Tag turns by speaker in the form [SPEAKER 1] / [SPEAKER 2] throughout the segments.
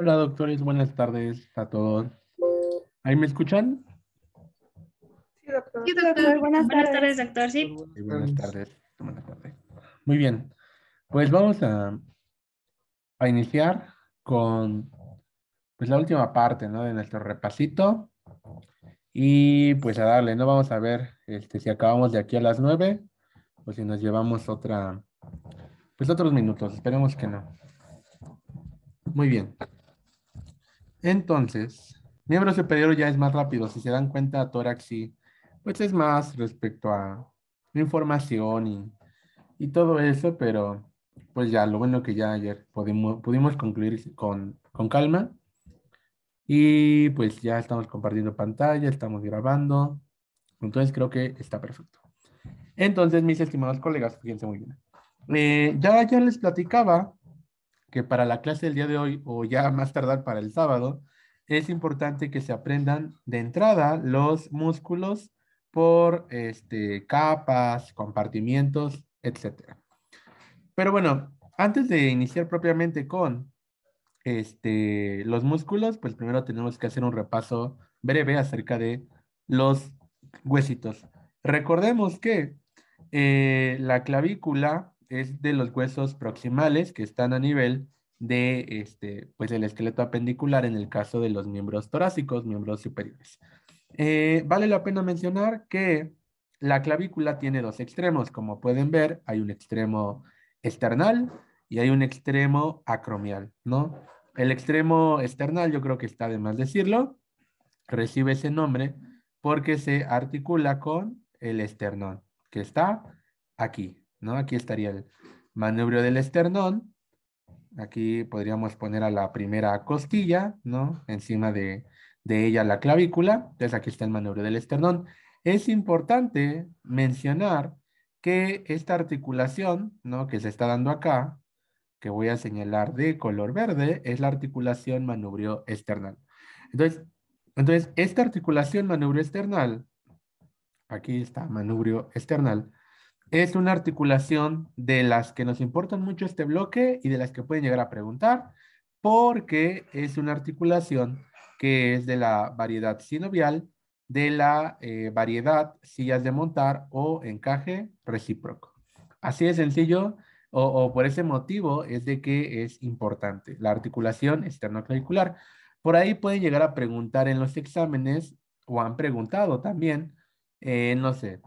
[SPEAKER 1] Hola doctores, buenas tardes a todos. ¿Ahí me escuchan?
[SPEAKER 2] Sí, doctor. Sí, doctor. Buenas, tardes.
[SPEAKER 3] doctor. Sí. buenas
[SPEAKER 1] tardes. Muy bien. Pues vamos a, a iniciar con pues, la última parte ¿no? de nuestro repasito. Y pues a darle, ¿no? Vamos a ver este, si acabamos de aquí a las nueve o si nos llevamos otra, pues otros minutos. Esperemos que no. Muy bien. Entonces, miembro superior ya es más rápido. Si se dan cuenta, tórax sí, pues es más respecto a información y, y todo eso, pero pues ya, lo bueno que ya ayer pudimos, pudimos concluir con, con calma. Y pues ya estamos compartiendo pantalla, estamos grabando. Entonces creo que está perfecto. Entonces, mis estimados colegas, fíjense muy bien. Eh, ya, ayer les platicaba que para la clase del día de hoy o ya más tardar para el sábado, es importante que se aprendan de entrada los músculos por este, capas, compartimientos, etc. Pero bueno, antes de iniciar propiamente con este, los músculos, pues primero tenemos que hacer un repaso breve acerca de los huesitos. Recordemos que eh, la clavícula es de los huesos proximales que están a nivel de este, pues el esqueleto apendicular en el caso de los miembros torácicos, miembros superiores. Eh, vale la pena mencionar que la clavícula tiene dos extremos, como pueden ver, hay un extremo external y hay un extremo acromial, ¿no? El extremo external, yo creo que está de más decirlo, recibe ese nombre porque se articula con el esternón, que está aquí, ¿no? Aquí estaría el manubrio del esternón. Aquí podríamos poner a la primera costilla, ¿no? Encima de, ella la clavícula. Entonces aquí está el manubrio del esternón. Es importante mencionar que esta articulación, ¿no? Que se está dando acá, que voy a señalar de color verde, es la articulación manubrio esternal. Entonces, entonces esta articulación manubrio esternal, aquí está manubrio esternal, es una articulación de las que nos importan mucho este bloque y de las que pueden llegar a preguntar, porque es una articulación que es de la variedad sinovial, de la eh, variedad sillas de montar o encaje recíproco. Así de sencillo, o, por ese motivo es de que es importante la articulación esternoclavicular. Por ahí pueden llegar a preguntar en los exámenes, o han preguntado también, eh, no sé,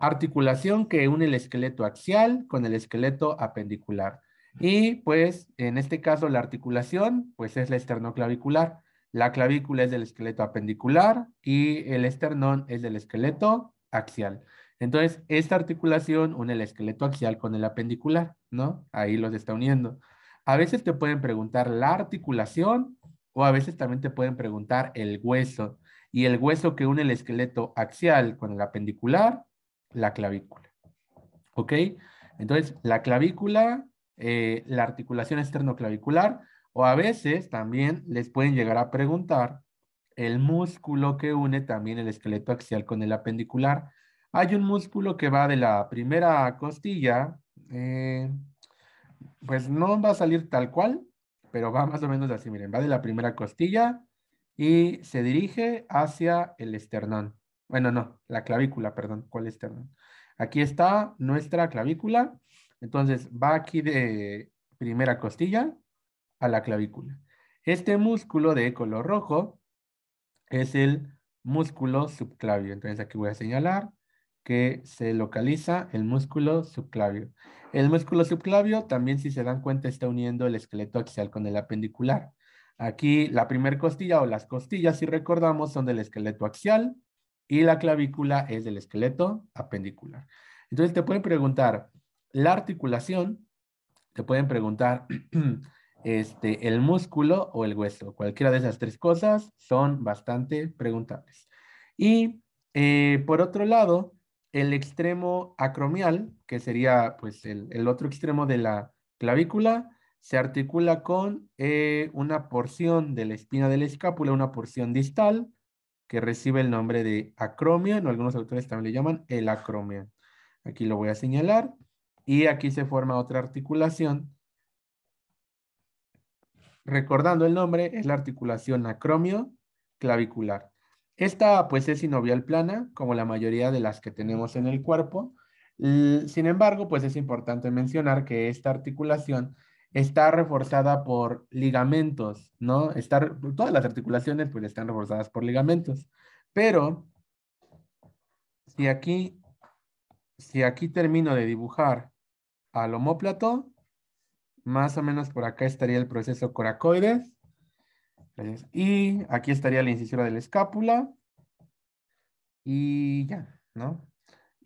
[SPEAKER 1] Articulación que une el esqueleto axial con el esqueleto apendicular. Y pues en este caso la articulación pues es la esternoclavicular. La clavícula es del esqueleto apendicular y el esternón es del esqueleto axial. Entonces, esta articulación une el esqueleto axial con el apendicular, ¿no? Ahí los está uniendo. A veces te pueden preguntar la articulación o a veces también te pueden preguntar el hueso. Y el hueso que une el esqueleto axial con el apendicular la clavícula. ¿Ok? Entonces, la clavícula, eh, la articulación externoclavicular, o a veces también les pueden llegar a preguntar el músculo que une también el esqueleto axial con el apendicular. Hay un músculo que va de la primera costilla, eh, pues no va a salir tal cual, pero va más o menos así, miren, va de la primera costilla y se dirige hacia el esternón. Bueno, no, la clavícula, perdón, ¿Cuál término? Aquí está nuestra clavícula. Entonces va aquí de primera costilla a la clavícula. Este músculo de color rojo es el músculo subclavio. Entonces aquí voy a señalar que se localiza el músculo subclavio. El músculo subclavio también, si se dan cuenta, está uniendo el esqueleto axial con el apendicular. Aquí la primera costilla o las costillas, si recordamos, son del esqueleto axial y la clavícula es del esqueleto apendicular. Entonces te pueden preguntar la articulación, te pueden preguntar este, el músculo o el hueso. Cualquiera de esas tres cosas son bastante preguntables. Y eh, por otro lado, el extremo acromial, que sería pues el, otro extremo de la clavícula, se articula con eh, una porción de la espina de la escápula, una porción distal, que recibe el nombre de acromio, algunos autores también le llaman el acromion. Aquí lo voy a señalar y aquí se forma otra articulación. Recordando el nombre, es la articulación acromio clavicular. Esta pues es sinovial plana, como la mayoría de las que tenemos en el cuerpo. Sin embargo, pues es importante mencionar que esta articulación está reforzada por ligamentos, ¿no? todas las articulaciones pues están reforzadas por ligamentos. Pero si aquí, si aquí termino de dibujar al homóplato, más o menos por acá estaría el proceso coracoides. Y aquí estaría la incisora de la escápula. Y ya, ¿no?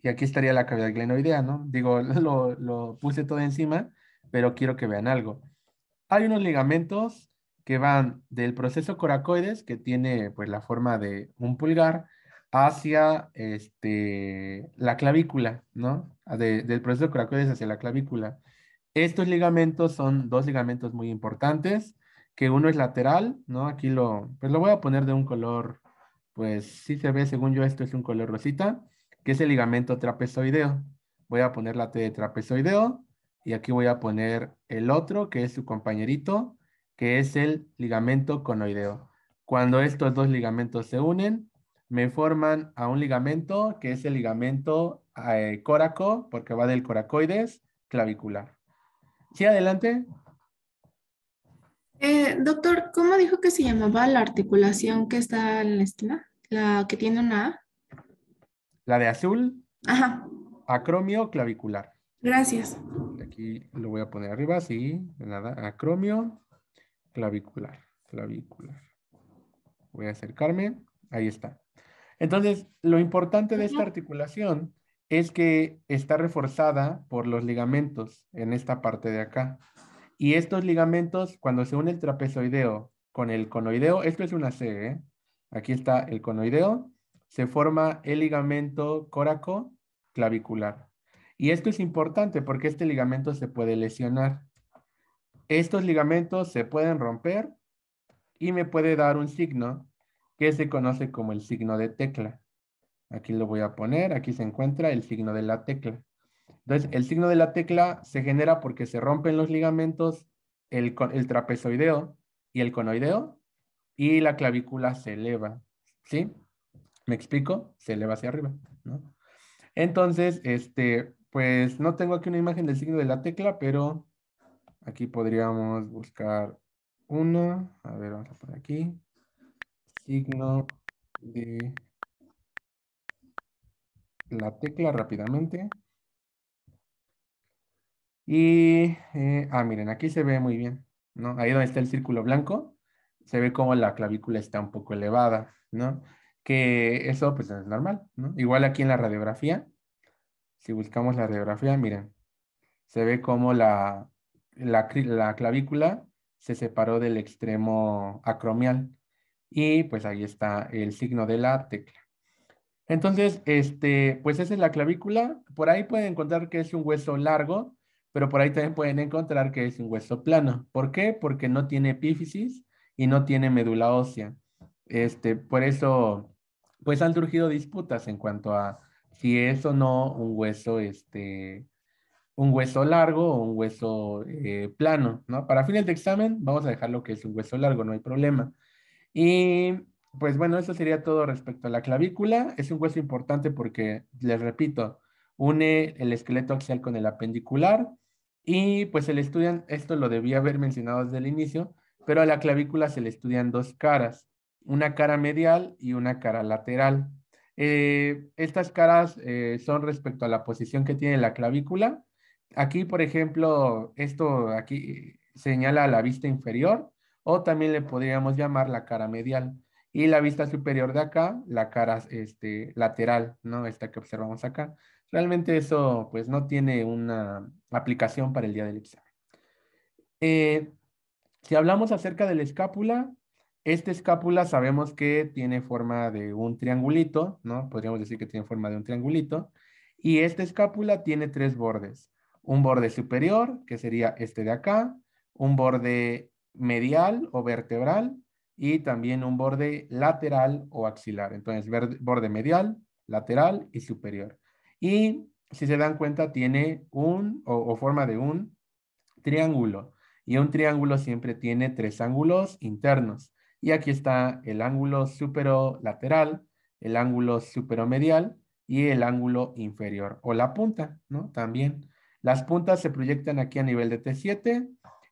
[SPEAKER 1] Y aquí estaría la cavidad glenoidea, ¿no? Digo, lo puse todo encima pero quiero que vean algo. Hay unos ligamentos que van del proceso coracoides, que tiene pues la forma de un pulgar, hacia este, la clavícula, ¿no? del proceso coracoides hacia la clavícula. Estos ligamentos son dos ligamentos muy importantes, que uno es lateral, ¿no? Aquí lo, pues, lo voy a poner de un color, pues sí se ve, según yo, esto es un color rosita, que es el ligamento trapezoideo. Voy a poner la T trapezoideo y aquí voy a poner el otro, que es su compañerito, que es el ligamento conoideo. Cuando estos dos ligamentos se unen, me forman a un ligamento que es el ligamento eh, córaco, porque va del coracoides clavicular. Sí, adelante.
[SPEAKER 3] Eh, doctor, ¿cómo dijo que se llamaba la articulación que está en la esquina? La que tiene una A.
[SPEAKER 1] La de azul. Ajá. Acromio clavicular. Gracias. Aquí lo voy a poner arriba, sí, de nada, acromio clavicular, clavicular. Voy a acercarme, ahí está. Entonces, lo importante de esta articulación es que está reforzada por los ligamentos en esta parte de acá. Y estos ligamentos, cuando se une el trapezoideo con el conoideo, esto es una C, ¿eh? aquí está el conoideo, se forma el ligamento coraco clavicular. Y esto es importante porque este ligamento se puede lesionar. Estos ligamentos se pueden romper y me puede dar un signo que se conoce como el signo de tecla. Aquí lo voy a poner, aquí se encuentra el signo de la tecla. Entonces, el signo de la tecla se genera porque se rompen los ligamentos, el, el trapezoideo y el conoideo, y la clavícula se eleva, ¿sí? ¿Me explico? Se eleva hacia arriba, ¿no? Entonces, este, pues no tengo aquí una imagen del signo de la tecla, pero aquí podríamos buscar
[SPEAKER 2] una.
[SPEAKER 1] A ver, vamos a por aquí. Signo de la tecla rápidamente. Y, eh, ah, miren, aquí se ve muy bien, ¿no? Ahí donde está el círculo blanco, se ve como la clavícula está un poco elevada, ¿no? Que eso, pues, es normal, ¿no? Igual aquí en la radiografía, si buscamos la radiografía, miren, se ve como la, la, clavícula se separó del extremo acromial y pues ahí está el signo de la tecla. Entonces, este, pues esa es la clavícula. Por ahí pueden encontrar que es un hueso largo, pero por ahí también pueden encontrar que es un hueso plano. ¿Por qué? Porque no tiene epífisis y no tiene médula ósea. Este, por eso, pues han surgido disputas en cuanto a si es o no un hueso, este, un hueso largo o un hueso eh, plano, ¿no? Para fines de examen, vamos a dejar lo que es un hueso largo, no hay problema. Y pues bueno, eso sería todo respecto a la clavícula. Es un hueso importante porque, les repito, une el esqueleto axial con el apendicular y pues se le estudian, esto lo debía haber mencionado desde el inicio, pero a la clavícula se le estudian dos caras, una cara medial y una cara lateral. Eh, estas caras eh, son respecto a la posición que tiene la clavícula. Aquí, por ejemplo, esto aquí señala la vista inferior o también le podríamos llamar la cara medial. Y la vista superior de acá, la cara este, lateral, ¿no? Esta que observamos acá. Realmente eso pues no tiene una aplicación para el día del examen. Eh, si hablamos acerca de la escápula, esta escápula sabemos que tiene forma de un triangulito, ¿no? Podríamos decir que tiene forma de un triangulito. Y esta escápula tiene tres bordes. Un borde superior, que sería este de acá, un borde medial o vertebral y también un borde lateral o axilar. Entonces, borde medial, lateral y superior. Y si se dan cuenta, tiene un o, o, forma de un triángulo. Y un triángulo siempre tiene tres ángulos internos. Y aquí está el ángulo superolateral, el ángulo superomedial y el ángulo inferior o la punta, ¿no? También. Las puntas se proyectan aquí a nivel de T7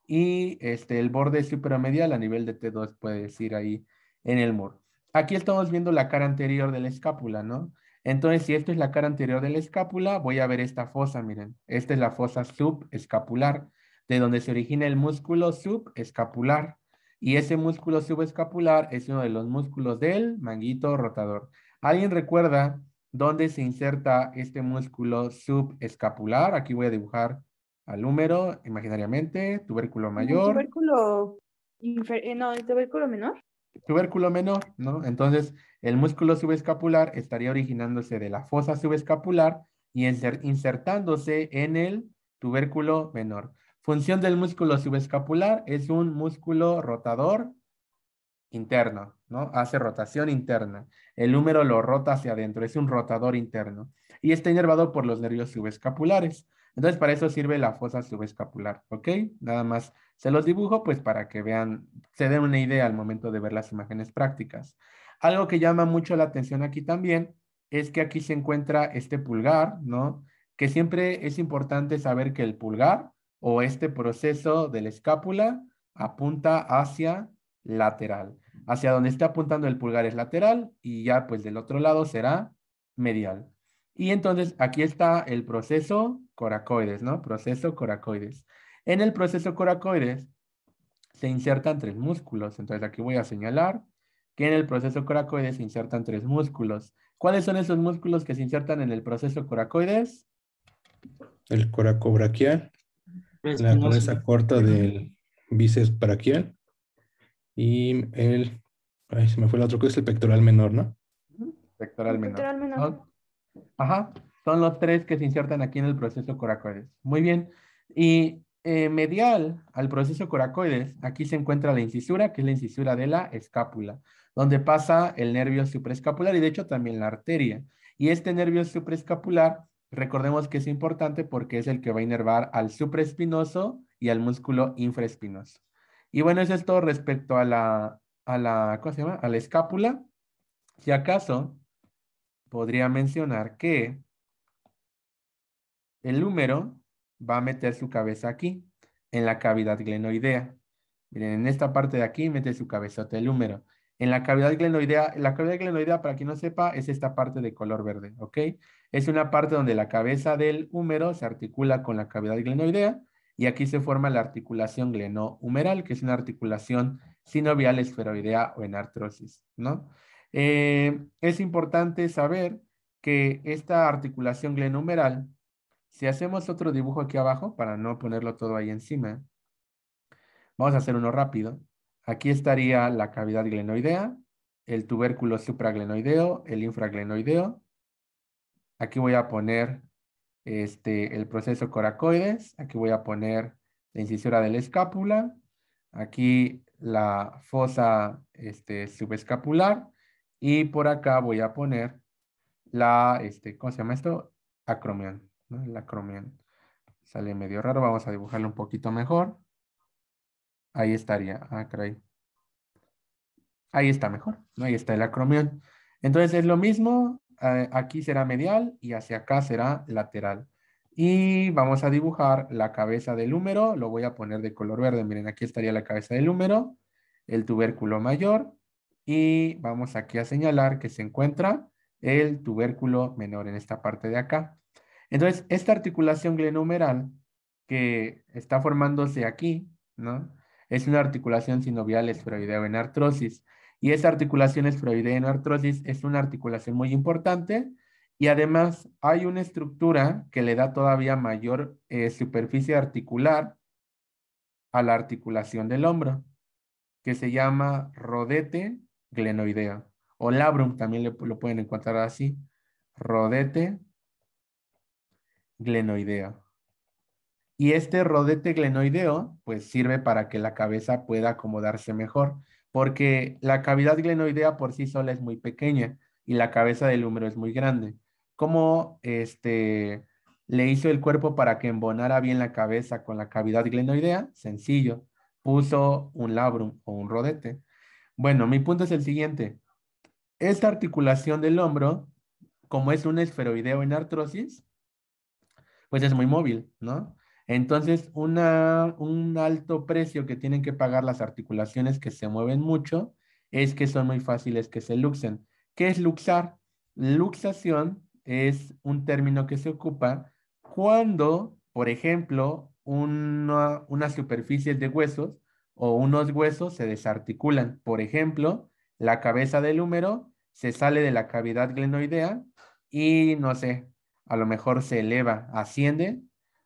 [SPEAKER 1] y este, el borde superomedial a nivel de T2 puede decir ahí en el muro. Aquí estamos viendo la cara anterior de la escápula, ¿no? Entonces, si esto es la cara anterior de la escápula, voy a ver esta fosa, miren. Esta es la fosa subescapular, de donde se origina el músculo subescapular. Y ese músculo subescapular es uno de los músculos del manguito rotador. ¿Alguien recuerda dónde se inserta este músculo subescapular? Aquí voy a dibujar al húmero, imaginariamente, tubérculo mm, mayor.
[SPEAKER 3] Tubérculo, eh, no, ¿el tubérculo menor.
[SPEAKER 1] Tubérculo menor, ¿no? Entonces, el músculo subescapular estaría originándose de la fosa subescapular y insertándose en el tubérculo menor. Función del músculo subescapular es un músculo rotador interno, ¿no? Hace rotación interna. El húmero lo rota hacia adentro, es un rotador interno. Y está inervado por los nervios subescapulares. Entonces, para eso sirve la fosa subescapular, ¿ok? Nada más se los dibujo, pues para que vean, se den una idea al momento de ver las imágenes prácticas. Algo que llama mucho la atención aquí también es que aquí se encuentra este pulgar, ¿no? Que siempre es importante saber que el pulgar o este proceso de la escápula apunta hacia lateral. Hacia donde está apuntando el pulgar es lateral y ya pues del otro lado será medial. Y entonces aquí está el proceso coracoides, ¿no? Proceso coracoides. En el proceso coracoides se insertan tres músculos. Entonces aquí voy a señalar que en el proceso coracoides se insertan tres músculos. ¿Cuáles son esos músculos que se insertan en el proceso coracoides? El coracobraquial. Pues, la cabeza corta del bíceps braquial y el, ay, se me fue la otra cosa, el pectoral menor, ¿no? Pectoral menor. Ajá, son los tres que se insertan aquí en el proceso coracoides. Muy bien. Y eh, medial al proceso coracoides, aquí se encuentra la incisura, que es la incisura de la escápula, donde pasa el nervio supraescapular y de hecho también la arteria. Y este nervio supraescapular Recordemos que es importante porque es el que va a inervar al supraespinoso y al músculo infraespinoso. Y bueno, eso es todo respecto a la, a la, escápula. Si acaso, podría mencionar que el húmero va a meter su cabeza aquí, en la cavidad glenoidea. Miren, en esta parte de aquí mete su cabezote el húmero. En la cavidad glenoidea, la cavidad glenoidea, para quien no sepa, es esta parte de color verde, ¿ok? Es una parte donde la cabeza del húmero se articula con la cavidad glenoidea y aquí se forma la articulación glenohumeral, que es una articulación sinovial esferoidea o en artrosis, ¿no? Eh, es importante saber que esta articulación glenohumeral, si hacemos otro dibujo aquí abajo, para no ponerlo todo ahí encima, vamos a hacer uno rápido. Aquí estaría la cavidad glenoidea, el tubérculo supraglenoideo, el infraglenoideo. Aquí voy a poner este, el proceso coracoides. Aquí voy a poner la incisora de la escápula. Aquí la fosa este, subescapular. Y por acá voy a poner la, este, ¿cómo se llama esto? Acromión. La acromión. Sale medio raro. Vamos a dibujarlo un poquito mejor. Ahí estaría. Ah, Ahí está mejor. ¿no? Ahí está el acromión. Entonces es lo mismo. Eh, aquí será medial y hacia acá será lateral. Y vamos a dibujar la cabeza del húmero. Lo voy a poner de color verde. Miren, aquí estaría la cabeza del húmero. El tubérculo mayor. Y vamos aquí a señalar que se encuentra el tubérculo menor en esta parte de acá. Entonces, esta articulación glenohumeral que está formándose aquí, ¿no? es una articulación sinovial esferoidea en artrosis. Y esa articulación esferoidea en artrosis es una articulación muy importante y además hay una estructura que le da todavía mayor eh, superficie articular a la articulación del hombro, que se llama rodete glenoidea. o labrum, también lo pueden encontrar así, rodete glenoidea. Y este rodete glenoideo, pues sirve para que la cabeza pueda acomodarse mejor, porque la cavidad glenoidea por sí sola es muy pequeña y la cabeza del húmero es muy grande. ¿Cómo este, le hizo el cuerpo para que embonara bien la cabeza con la cavidad glenoidea? Sencillo, puso un labrum o un rodete. Bueno, mi punto es el siguiente. Esta articulación del hombro, como es un esferoideo en artrosis, pues es muy móvil, ¿no? Entonces, un alto precio que tienen que pagar las articulaciones que se mueven mucho es que son muy fáciles que se luxen. ¿Qué es luxar? Luxación es un término que se ocupa cuando, por ejemplo, una, unas superficies de huesos o unos huesos se desarticulan. Por ejemplo, la cabeza del húmero se sale de la cavidad glenoidea y, no sé, a lo mejor se eleva, asciende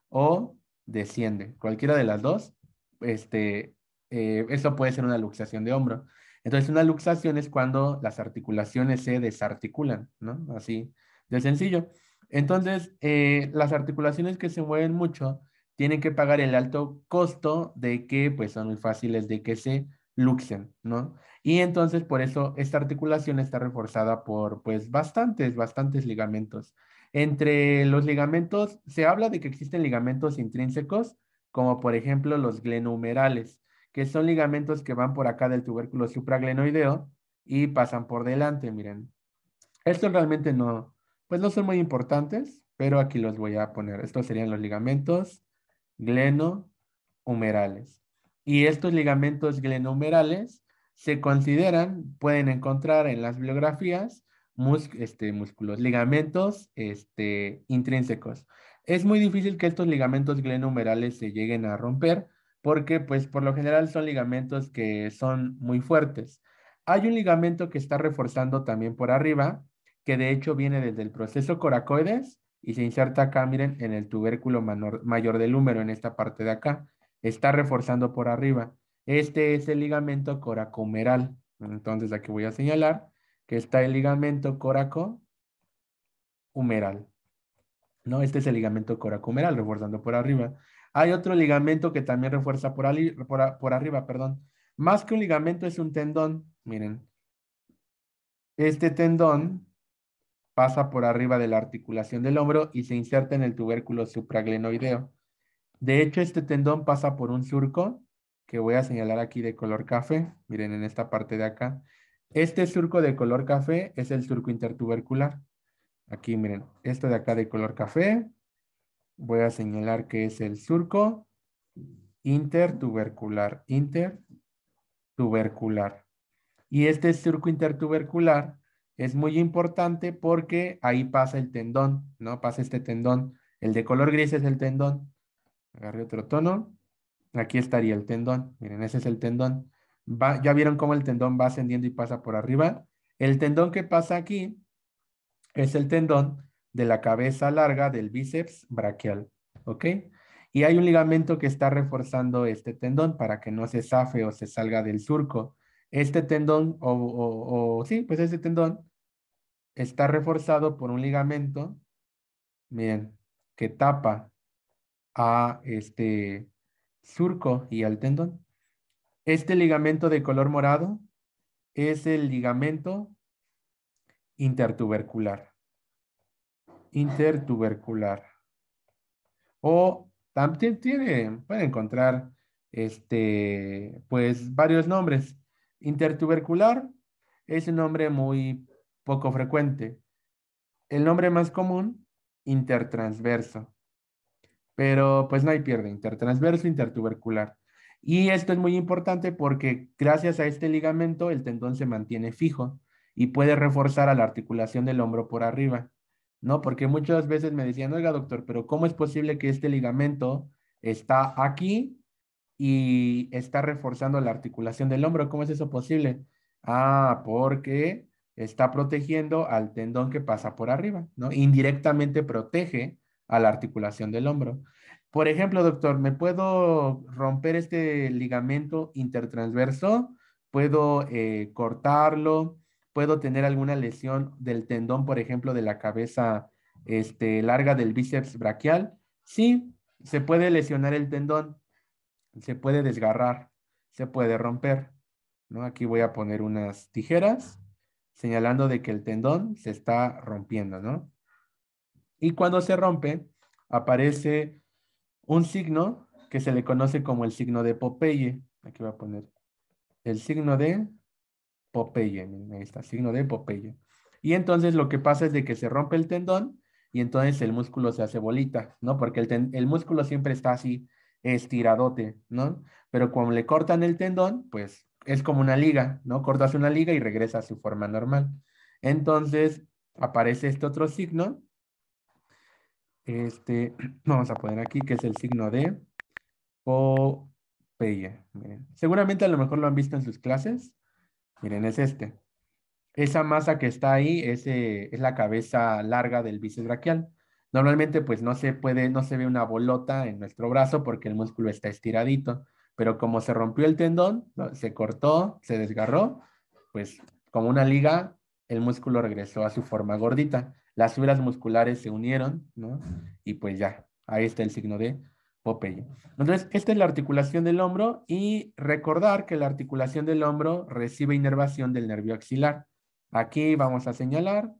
[SPEAKER 1] o desciende. Cualquiera de las dos, este, eh, eso puede ser una luxación de hombro. Entonces, una luxación es cuando las articulaciones se desarticulan, ¿no? Así de sencillo. Entonces, eh, las articulaciones que se mueven mucho tienen que pagar el alto costo de que, pues, son muy fáciles de que se luxen, ¿no? Y entonces, por eso, esta articulación está reforzada por, pues, bastantes, bastantes ligamentos. Entre los ligamentos, se habla de que existen ligamentos intrínsecos, como por ejemplo los glenohumerales, que son ligamentos que van por acá del tubérculo supraglenoideo y pasan por delante, miren. Estos realmente no, pues no son muy importantes, pero aquí los voy a poner. Estos serían los ligamentos glenohumerales. Y estos ligamentos glenohumerales se consideran, pueden encontrar en las bibliografías este, músculos, ligamentos este, intrínsecos. Es muy difícil que estos ligamentos glenumerales se lleguen a romper porque pues por lo general son ligamentos que son muy fuertes. Hay un ligamento que está reforzando también por arriba, que de hecho viene desde el proceso coracoides y se inserta acá, miren, en el tubérculo mayor del húmero, en esta parte de acá. Está reforzando por arriba. Este es el ligamento coracomeral. Entonces aquí voy a señalar que está el ligamento coraco humeral. ¿no? Este es el ligamento coraco-humeral, reforzando por arriba. Hay otro ligamento que también refuerza por, arriba, perdón. Más que un ligamento es un tendón, miren. Este tendón pasa por arriba de la articulación del hombro y se inserta en el tubérculo supraglenoideo. De hecho, este tendón pasa por un surco que voy a señalar aquí de color café, miren en esta parte de acá. Este surco de color café es el surco intertubercular. Aquí miren, esto de acá de color café, voy a señalar que es el surco intertubercular, intertubercular. Y este surco intertubercular es muy importante porque ahí pasa el tendón, ¿no? Pasa este tendón. El de color gris es el tendón. Agarré otro tono. Aquí estaría el tendón. Miren, ese es el tendón ya vieron cómo el tendón va ascendiendo y pasa por arriba. El tendón que pasa aquí es el tendón de la cabeza larga del bíceps braquial, ¿ok? Y hay un ligamento que está reforzando este tendón para que no se zafe o se salga del surco. Este tendón, o, o sí, pues este tendón está reforzado por un ligamento, miren, que tapa a este surco y al tendón. Este ligamento de color morado es el ligamento intertubercular. Intertubercular. O también tiene, puede encontrar este, pues varios nombres. Intertubercular es un nombre muy poco frecuente. El nombre más común, intertransverso. Pero pues no hay pierde, intertransverso, intertubercular. Y esto es muy importante porque gracias a este ligamento el tendón se mantiene fijo y puede reforzar a la articulación del hombro por arriba. ¿No? Porque muchas veces me decían, oiga doctor, pero ¿cómo es posible que este ligamento está aquí y está reforzando la articulación del hombro? ¿Cómo es eso posible? Ah, porque está protegiendo al tendón que pasa por arriba, ¿no? Indirectamente protege a la articulación del hombro. Por ejemplo, doctor, ¿me puedo romper este ligamento intertransverso? ¿Puedo eh, cortarlo? ¿Puedo tener alguna lesión del tendón, por ejemplo, de la cabeza este, larga del bíceps braquial? Sí, se puede lesionar el tendón, se puede desgarrar, se puede romper. ¿no? Aquí voy a poner unas tijeras señalando de que el tendón se está rompiendo, ¿no? Y cuando se rompe, aparece un signo que se le conoce como el signo de Popeye. Aquí voy a poner el signo de Popeye. ahí está, signo de Popeye. Y entonces lo que pasa es de que se rompe el tendón y entonces el músculo se hace bolita, ¿no? Porque el, músculo siempre está así estiradote, ¿no? Pero cuando le cortan el tendón, pues es como una liga, ¿no? Cortas una liga y regresa a su forma normal. Entonces aparece este otro signo este, vamos a poner aquí que es el signo de Popeye. seguramente a lo mejor lo han visto en sus clases. Miren, es este. Esa masa que está ahí es, es la cabeza larga del bíceps brachial. Normalmente pues no se puede, no se ve una bolota en nuestro brazo porque el músculo está estiradito, pero como se rompió el tendón, se cortó, se desgarró, pues como una liga, el músculo regresó a su forma gordita las fibras musculares se unieron, ¿no? Y pues ya, ahí está el signo de Popeye. Entonces, esta es la articulación del hombro y recordar que la articulación del hombro recibe inervación del nervio axilar. Aquí vamos a señalar,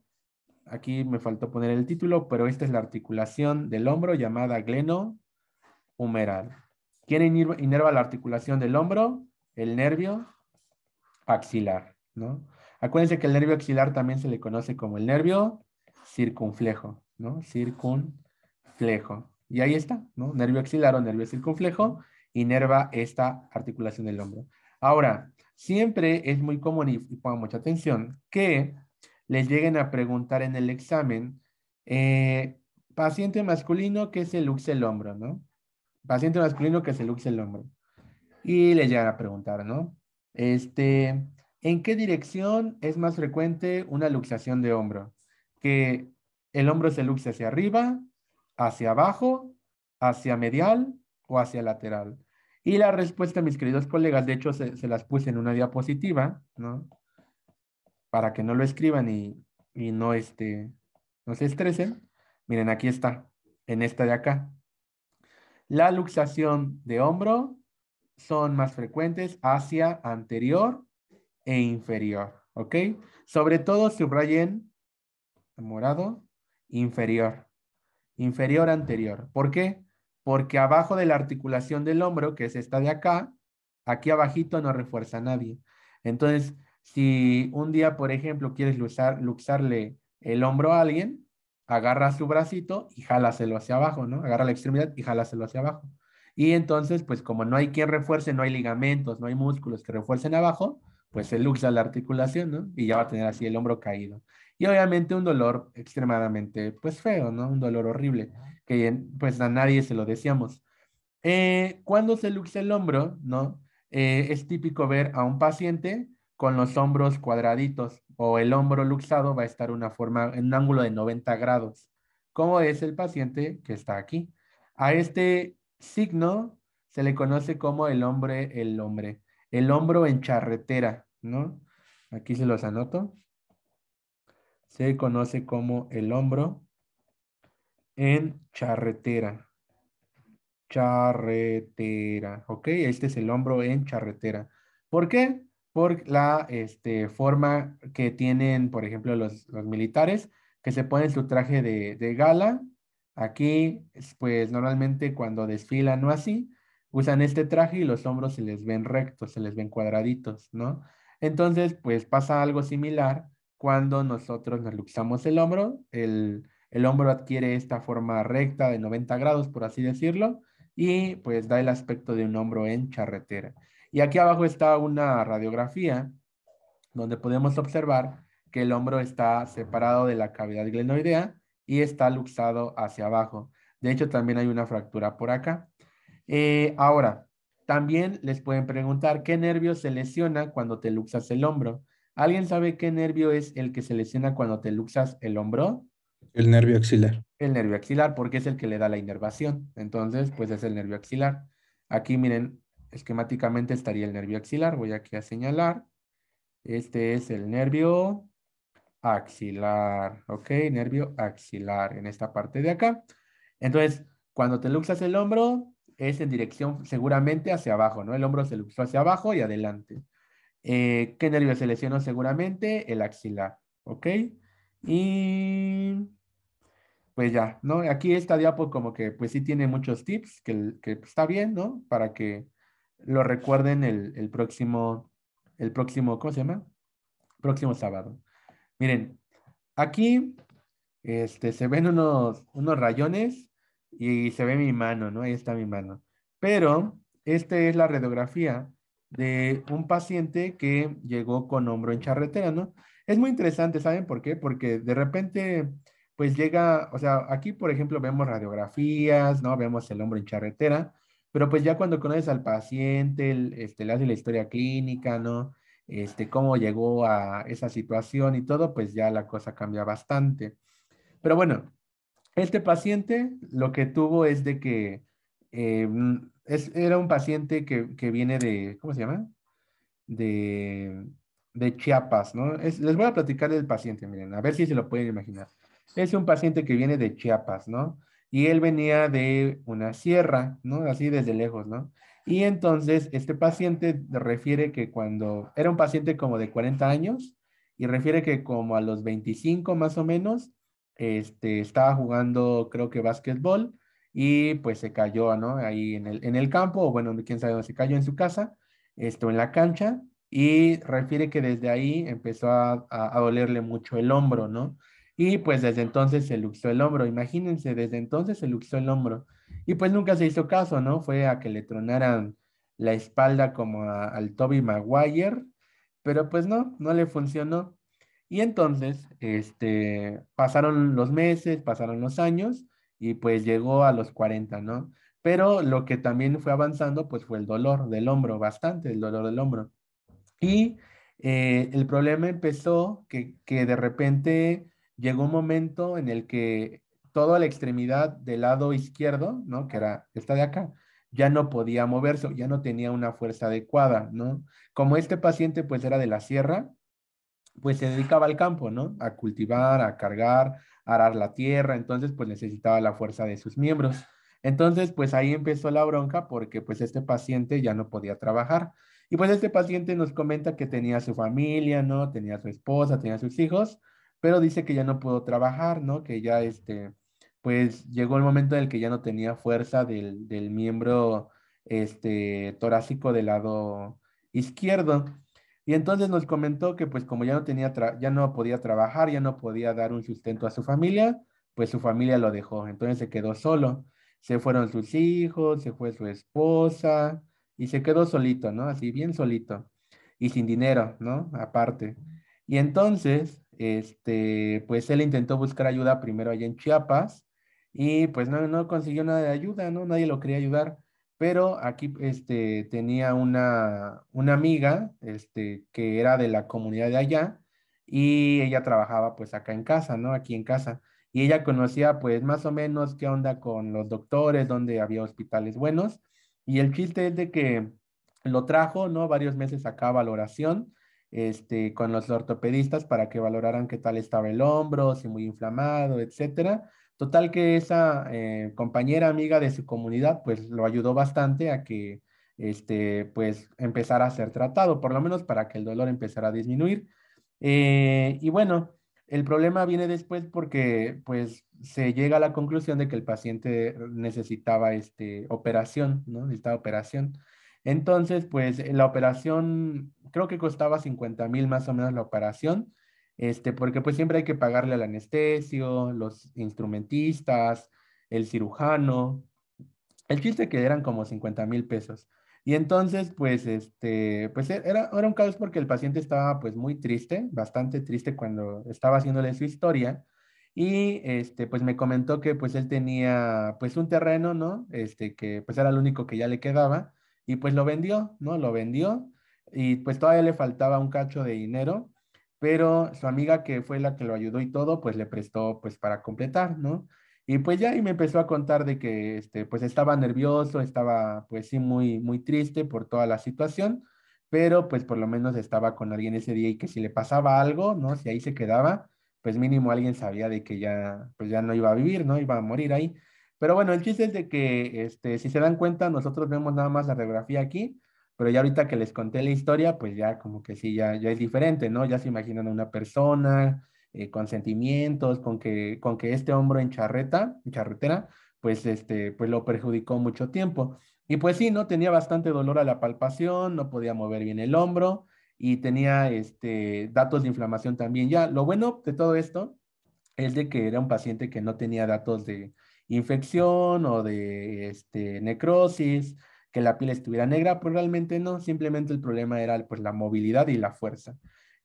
[SPEAKER 1] aquí me faltó poner el título, pero esta es la articulación del hombro llamada gleno humeral. ¿Quién inerva la articulación del hombro? El nervio axilar, ¿no? Acuérdense que el nervio axilar también se le conoce como el nervio circunflejo, ¿no? Circunflejo. Y ahí está, ¿no? Nervio axilar o nervio circunflejo inerva esta articulación del hombro. Ahora, siempre es muy común, y pongan mucha atención, que les lleguen a preguntar en el examen, eh, paciente masculino que se luxe el hombro, ¿no? Paciente masculino que se luxe el hombro. Y les llegan a preguntar, ¿no? Este, ¿en qué dirección es más frecuente una luxación de hombro? el hombro se luxe hacia arriba, hacia abajo, hacia medial o hacia lateral. Y la respuesta, mis queridos colegas, de hecho se, las puse en una diapositiva, ¿no? Para que no lo escriban y, no, este, no se estresen. Miren, aquí está, en esta de acá. La luxación de hombro son más frecuentes hacia anterior e inferior, ¿ok? Sobre todo subrayen morado, inferior. Inferior anterior. ¿Por qué? Porque abajo de la articulación del hombro, que es esta de acá, aquí abajito no refuerza nadie. Entonces, si un día, por ejemplo, quieres luxar, luxarle el hombro a alguien, agarra su bracito y jálaselo hacia abajo, ¿no? Agarra la extremidad y jálaselo hacia abajo. Y entonces, pues como no hay quien refuerce, no hay ligamentos, no hay músculos que refuercen abajo, pues se luxa la articulación, ¿no? Y ya va a tener así el hombro caído. Y obviamente un dolor extremadamente, pues feo, ¿no? Un dolor horrible, que pues a nadie se lo decíamos. Eh, cuando se luxa el hombro, ¿no? Eh, es típico ver a un paciente con los hombros cuadraditos o el hombro luxado va a estar una forma, en un ángulo de 90 grados, como es el paciente que está aquí. A este signo se le conoce como el hombre, el hombre, el hombro en charretera, ¿no? Aquí se los anoto se conoce como el hombro en charretera. Charretera, ¿ok? Este es el hombro en charretera. ¿Por qué? Por la este, forma que tienen, por ejemplo, los, militares, que se ponen su traje de, de gala. Aquí, pues normalmente cuando desfilan o así, usan este traje y los hombros se les ven rectos, se les ven cuadraditos, ¿no? Entonces, pues pasa algo similar cuando nosotros nos luxamos el hombro, el, hombro adquiere esta forma recta de 90 grados, por así decirlo, y pues da el aspecto de un hombro en charretera. Y aquí abajo está una radiografía donde podemos observar que el hombro está separado de la cavidad glenoidea y está luxado hacia abajo. De hecho, también hay una fractura por acá. Eh, ahora, también les pueden preguntar qué nervio se lesiona cuando te luxas el hombro. ¿Alguien sabe qué nervio es el que se lesiona cuando te luxas el hombro? El nervio axilar. El nervio axilar, porque es el que le da la inervación. Entonces, pues es el nervio axilar. Aquí, miren, esquemáticamente estaría el nervio axilar. Voy aquí a señalar. Este es el nervio axilar, ¿ok? Nervio axilar en esta parte de acá. Entonces, cuando te luxas el hombro, es en dirección seguramente hacia abajo, ¿no? El hombro se luxó hacia abajo y adelante. Eh, ¿Qué nervios se seguramente? El axilar, ¿ok? Y pues ya, ¿no? Aquí esta diapo como que pues sí tiene muchos tips, que, está bien, ¿no? Para que lo recuerden el, próximo, el próximo, ¿cómo se llama? Próximo sábado. Miren, aquí este, se ven unos, unos rayones y se ve mi mano, ¿no? Ahí está mi mano. Pero esta es la radiografía de un paciente que llegó con hombro en charretera, ¿no? Es muy interesante, ¿saben por qué? Porque de repente, pues llega, o sea, aquí, por ejemplo, vemos radiografías, ¿no? Vemos el hombro en charretera, pero pues ya cuando conoces al paciente, este, le hace la historia clínica, ¿no? Este, cómo llegó a esa situación y todo, pues ya la cosa cambia bastante. Pero bueno, este paciente lo que tuvo es de que em, es, era un paciente que, viene de, ¿cómo se llama? De, Chiapas, ¿no? les voy a platicar del paciente, miren, a ver si se lo pueden imaginar. Es un paciente que viene de Chiapas, ¿no? Y él venía de una sierra, ¿no? Así desde lejos, ¿no? Y entonces este paciente refiere que cuando era un paciente como de 40 años y refiere que como a los 25 más o menos, este, estaba jugando creo que básquetbol y pues se cayó, ¿no? Ahí en el, campo, o bueno, quién sabe dónde se cayó, en su casa, esto en la cancha, y refiere que desde ahí empezó a, dolerle mucho el hombro, ¿no? Y pues desde entonces se luxó el hombro, imagínense, desde entonces se luxó el hombro. Y pues nunca se hizo caso, ¿no? Fue a que le tronaran la espalda como al Toby Maguire, pero pues no, no le funcionó. Y entonces, este, pasaron los meses, pasaron los años, y pues llegó a los 40, ¿no? Pero lo que también fue avanzando, pues fue el dolor del hombro, bastante el dolor del hombro. Y eh, el problema empezó que, que de repente llegó un momento en el que toda la extremidad del lado izquierdo, ¿no? Que era esta de acá, ya no podía moverse, ya no tenía una fuerza adecuada, ¿no? Como este paciente pues era de la sierra, pues se dedicaba al campo, ¿no? A cultivar, a cargar, arar la tierra, entonces pues necesitaba la fuerza de sus miembros. Entonces pues ahí empezó la bronca porque pues este paciente ya no podía trabajar. Y pues este paciente nos comenta que tenía su familia, ¿no? Tenía su esposa, tenía sus hijos, pero dice que ya no pudo trabajar, ¿no? Que ya este, pues llegó el momento en el que ya no tenía fuerza del, del miembro este, torácico del lado izquierdo. Y entonces nos comentó que pues como ya no tenía ya no podía trabajar, ya no podía dar un sustento a su familia, pues su familia lo dejó, entonces se quedó solo. Se fueron sus hijos, se fue su esposa y se quedó solito, ¿no? Así bien solito y sin dinero, ¿no? Aparte. Y entonces, este, pues él intentó buscar ayuda primero allá en Chiapas y pues no, no consiguió nada de ayuda, ¿no? Nadie lo quería ayudar pero aquí este, tenía una, amiga este, que era de la comunidad de allá y ella trabajaba pues acá en casa, ¿no? Aquí en casa. Y ella conocía pues más o menos qué onda con los doctores, dónde había hospitales buenos. Y el chiste es de que lo trajo, ¿no? Varios meses acá a valoración este, con los ortopedistas para que valoraran qué tal estaba el hombro, si muy inflamado, etcétera Total que esa eh, compañera amiga de su comunidad, pues lo ayudó bastante a que, este, pues empezara a ser tratado, por lo menos para que el dolor empezara a disminuir. Eh, y bueno, el problema viene después porque, pues, se llega a la conclusión de que el paciente necesitaba, este, operación, ¿no? Necesitaba operación. Entonces, pues, la operación, creo que costaba 50 mil más o menos la operación este, porque pues siempre hay que pagarle al anestesio, los instrumentistas, el cirujano. El chiste que eran como 50 mil pesos. Y entonces, pues, este, pues e, era, era un caos porque el paciente estaba pues muy triste, bastante triste cuando estaba haciéndole su historia. Y este, pues me comentó que pues él tenía pues un terreno, ¿no? Este, que pues era el único que ya le quedaba. Y pues lo vendió, ¿no? Lo vendió. Y pues todavía le faltaba un cacho de dinero pero su amiga que fue la que lo ayudó y todo, pues le prestó pues para completar, ¿no? Y pues ya y me empezó a contar de que este, pues estaba nervioso, estaba pues sí muy, muy triste por toda la situación, pero pues por lo menos estaba con alguien ese día y que si le pasaba algo, ¿no? Si ahí se quedaba, pues mínimo alguien sabía de que ya, pues ya no iba a vivir, ¿no? Iba a morir ahí. Pero bueno, el chiste es de que, este, si se dan cuenta, nosotros vemos nada más la radiografía aquí, pero ya ahorita que les conté la historia, pues ya como que sí, ya, ya es diferente, ¿no? Ya se imaginan a una persona eh, con sentimientos, con que, con que este hombro en charreta, en charretera, pues, este, pues lo perjudicó mucho tiempo. Y pues sí, ¿no? Tenía bastante dolor a la palpación, no podía mover bien el hombro y tenía este, datos de inflamación también ya. Lo bueno de todo esto es de que era un paciente que no tenía datos de infección o de este, necrosis, que la piel estuviera negra, pues realmente no, simplemente el problema era pues la movilidad y la fuerza.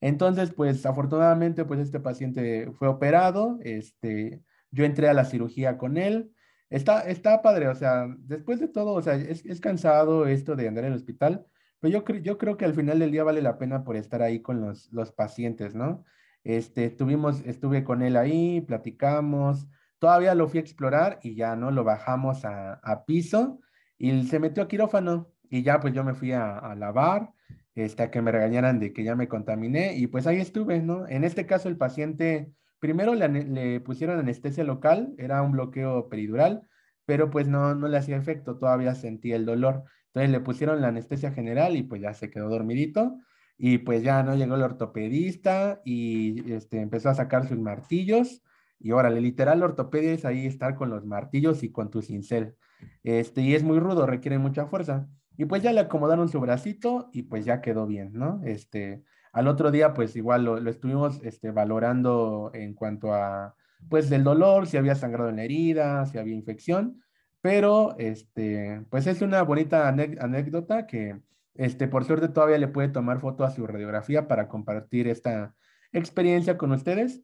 [SPEAKER 1] Entonces, pues afortunadamente, pues este paciente fue operado, este, yo entré a la cirugía con él, está, está padre, o sea, después de todo, o sea, es, es cansado esto de andar en el hospital, pero yo, yo creo que al final del día vale la pena por estar ahí con los, los pacientes, ¿no? Este, estuvimos, estuve con él ahí, platicamos, todavía lo fui a explorar y ya, ¿no? Lo bajamos a, a piso y se metió a quirófano y ya pues yo me fui a, lavar, hasta este, que me regañaran de que ya me contaminé y pues ahí estuve, ¿no? En este caso el paciente, primero le, pusieron anestesia local, era un bloqueo peridural, pero pues no, no le hacía efecto, todavía sentía el dolor. Entonces le pusieron la anestesia general y pues ya se quedó dormidito. Y pues ya no llegó el ortopedista y este, empezó a sacar sus martillos. Y órale, literal, la ortopedia es ahí estar con los martillos y con tu cincel. Este, y es muy rudo, requiere mucha fuerza. Y pues ya le acomodaron su bracito y pues ya quedó bien, ¿no? Este, al otro día pues igual lo, estuvimos este, valorando en cuanto a pues del dolor, si había sangrado en la herida, si había infección, pero este, pues es una bonita anécdota que este, por suerte todavía le puede tomar foto a su radiografía para compartir esta experiencia con ustedes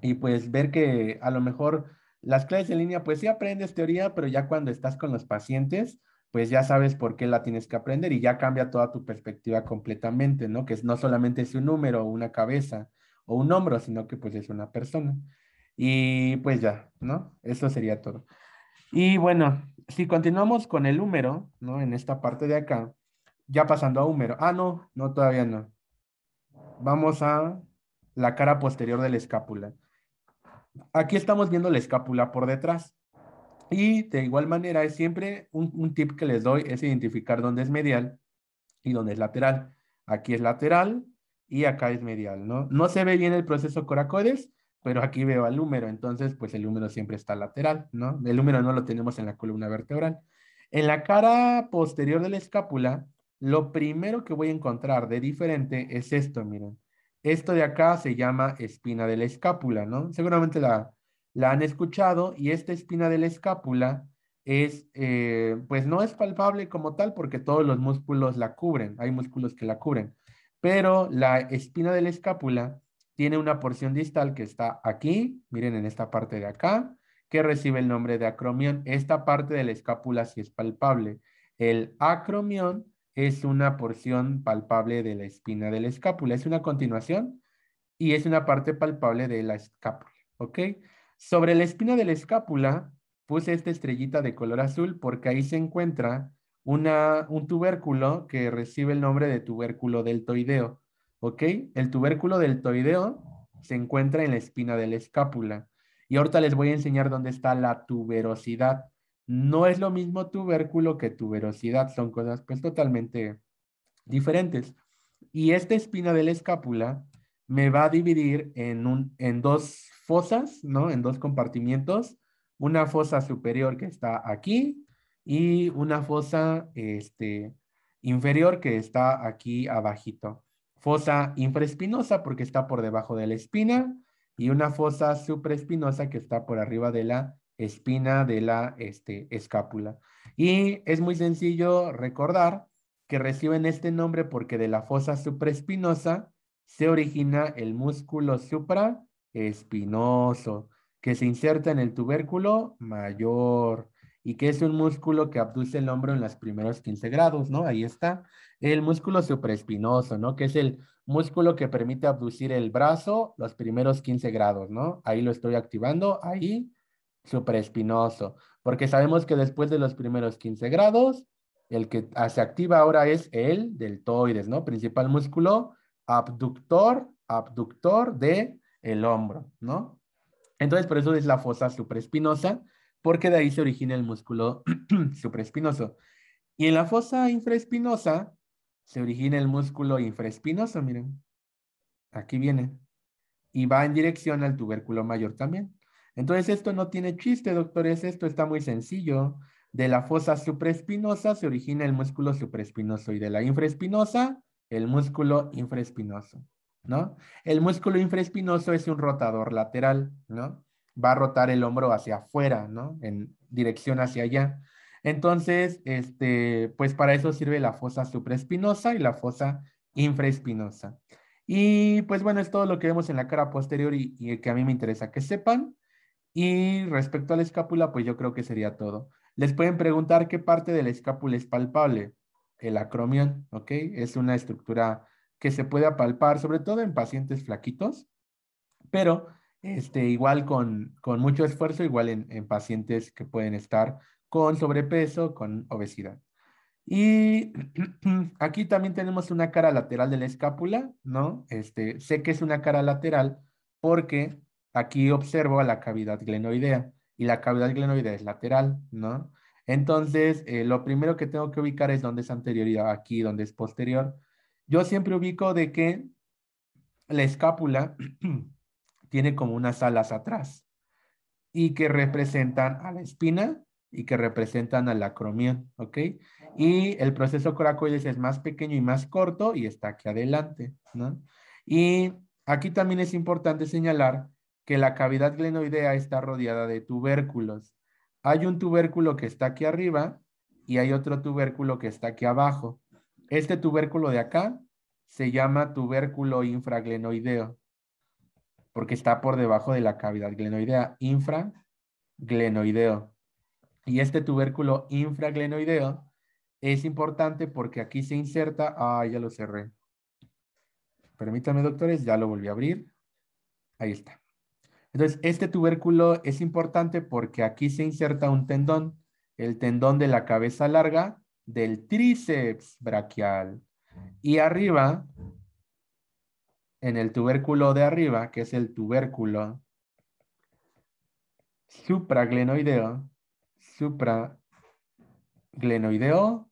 [SPEAKER 1] y pues ver que a lo mejor las clases en línea, pues sí aprendes teoría, pero ya cuando estás con los pacientes, pues ya sabes por qué la tienes que aprender y ya cambia toda tu perspectiva completamente, ¿no? Que no solamente es un número o una cabeza o un hombro, sino que pues es una persona. Y pues ya, ¿no? Eso sería todo. Y bueno, si continuamos con el húmero, ¿no? En esta parte de acá, ya pasando a húmero. Ah, no, no, todavía no. Vamos a la cara posterior de la escápula. Aquí estamos viendo la escápula por detrás. Y de igual manera, es siempre un, tip que les doy es identificar dónde es medial y dónde es lateral. Aquí es lateral y acá es medial, ¿no? No se ve bien el proceso coracoides, pero aquí veo al húmero, entonces pues el húmero siempre está lateral, ¿no? El húmero no lo tenemos en la columna vertebral. En la cara posterior de la escápula, lo primero que voy a encontrar de diferente es esto, miren. Esto de acá se llama espina de la escápula, ¿no? Seguramente la, la han escuchado y esta espina de la escápula es, eh, pues no es palpable como tal porque todos los músculos la cubren, hay músculos que la cubren, pero la espina de la escápula tiene una porción distal que está aquí, miren en esta parte de acá, que recibe el nombre de acromión. Esta parte de la escápula sí es palpable. El acromión es una porción palpable de la espina de la escápula. Es una continuación y es una parte palpable de la escápula. ¿Ok? Sobre la espina de la escápula puse esta estrellita de color azul porque ahí se encuentra una, un tubérculo que recibe el nombre de tubérculo deltoideo. ¿Ok? El tubérculo deltoideo se encuentra en la espina de la escápula. Y ahorita les voy a enseñar dónde está la tuberosidad. No es lo mismo tubérculo que tuberosidad, son cosas pues totalmente diferentes. Y esta espina de la escápula me va a dividir en, un, en dos fosas, ¿no? En dos compartimientos. Una fosa superior que está aquí y una fosa este, inferior que está aquí abajito. Fosa infraespinosa porque está por debajo de la espina y una fosa supraespinosa que está por arriba de la espina de la este, escápula. Y es muy sencillo recordar que reciben este nombre porque de la fosa supraespinosa se origina el músculo supraespinoso, que se inserta en el tubérculo mayor y que es un músculo que abduce el hombro en los primeros 15 grados, ¿no? Ahí está. El músculo supraespinoso, ¿no? Que es el músculo que permite abducir el brazo los primeros 15 grados, ¿no? Ahí lo estoy activando, ahí supraespinoso, porque sabemos que después de los primeros 15 grados, el que ah, se activa ahora es el deltoides, ¿no? Principal músculo abductor, abductor de el hombro, ¿no? Entonces, por eso es la fosa supraespinosa, porque de ahí se origina el músculo supraespinoso. Y en la fosa infraespinosa se origina el músculo infraespinoso, miren. Aquí viene. Y va en dirección al tubérculo mayor también. Entonces esto no tiene chiste, doctores, esto está muy sencillo. De la fosa supraespinosa se origina el músculo supraespinoso y de la infraespinosa el músculo infraespinoso, ¿no? El músculo infraespinoso es un rotador lateral, ¿no? Va a rotar el hombro hacia afuera, ¿no? En dirección hacia allá. Entonces, este, pues para eso sirve la fosa supraespinosa y la fosa infraespinosa. Y pues bueno, es todo lo que vemos en la cara posterior y que a mí me interesa que sepan. Y respecto a la escápula, pues yo creo que sería todo. Les pueden preguntar qué parte de la escápula es palpable. El acromión, ¿ok? Es una estructura que se puede palpar, sobre todo en pacientes flaquitos, pero este, igual con, con mucho esfuerzo, igual en, en pacientes que pueden estar con sobrepeso, con obesidad. Y aquí también tenemos una cara lateral de la escápula, ¿no? Este, sé que es una cara lateral porque Aquí observo a la cavidad glenoidea y la cavidad glenoidea es lateral, ¿no? Entonces, eh, lo primero que tengo que ubicar es dónde es anterior y aquí dónde es posterior. Yo siempre ubico de que la escápula tiene como unas alas atrás y que representan a la espina y que representan al acromión, ¿ok? Y el proceso coracoides es más pequeño y más corto y está aquí adelante, ¿no? Y aquí también es importante señalar que la cavidad glenoidea está rodeada de tubérculos. Hay un tubérculo que está aquí arriba y hay otro tubérculo que está aquí abajo. Este tubérculo de acá se llama tubérculo infraglenoideo porque está por debajo de la cavidad glenoidea, infraglenoideo. Y este tubérculo infraglenoideo es importante porque aquí se inserta, ah, ya lo cerré. Permítanme, doctores, ya lo volví a abrir. Ahí está. Entonces, este tubérculo es importante porque aquí se inserta un tendón, el tendón de la cabeza larga del tríceps braquial. Y arriba, en el tubérculo de arriba, que es el tubérculo supraglenoideo, supraglenoideo,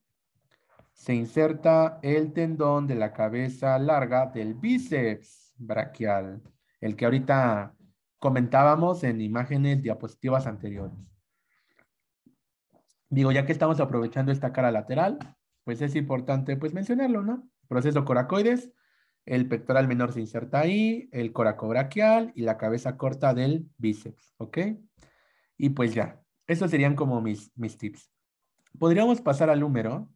[SPEAKER 1] se inserta el tendón de la cabeza larga del bíceps braquial, el que ahorita comentábamos en imágenes diapositivas anteriores. Digo, ya que estamos aprovechando esta cara lateral, pues es importante pues mencionarlo, ¿no? Proceso coracoides, el pectoral menor se inserta ahí, el coracobraquial y la cabeza corta del bíceps, ¿ok? Y pues ya, esos serían como mis, mis tips. Podríamos pasar al húmero,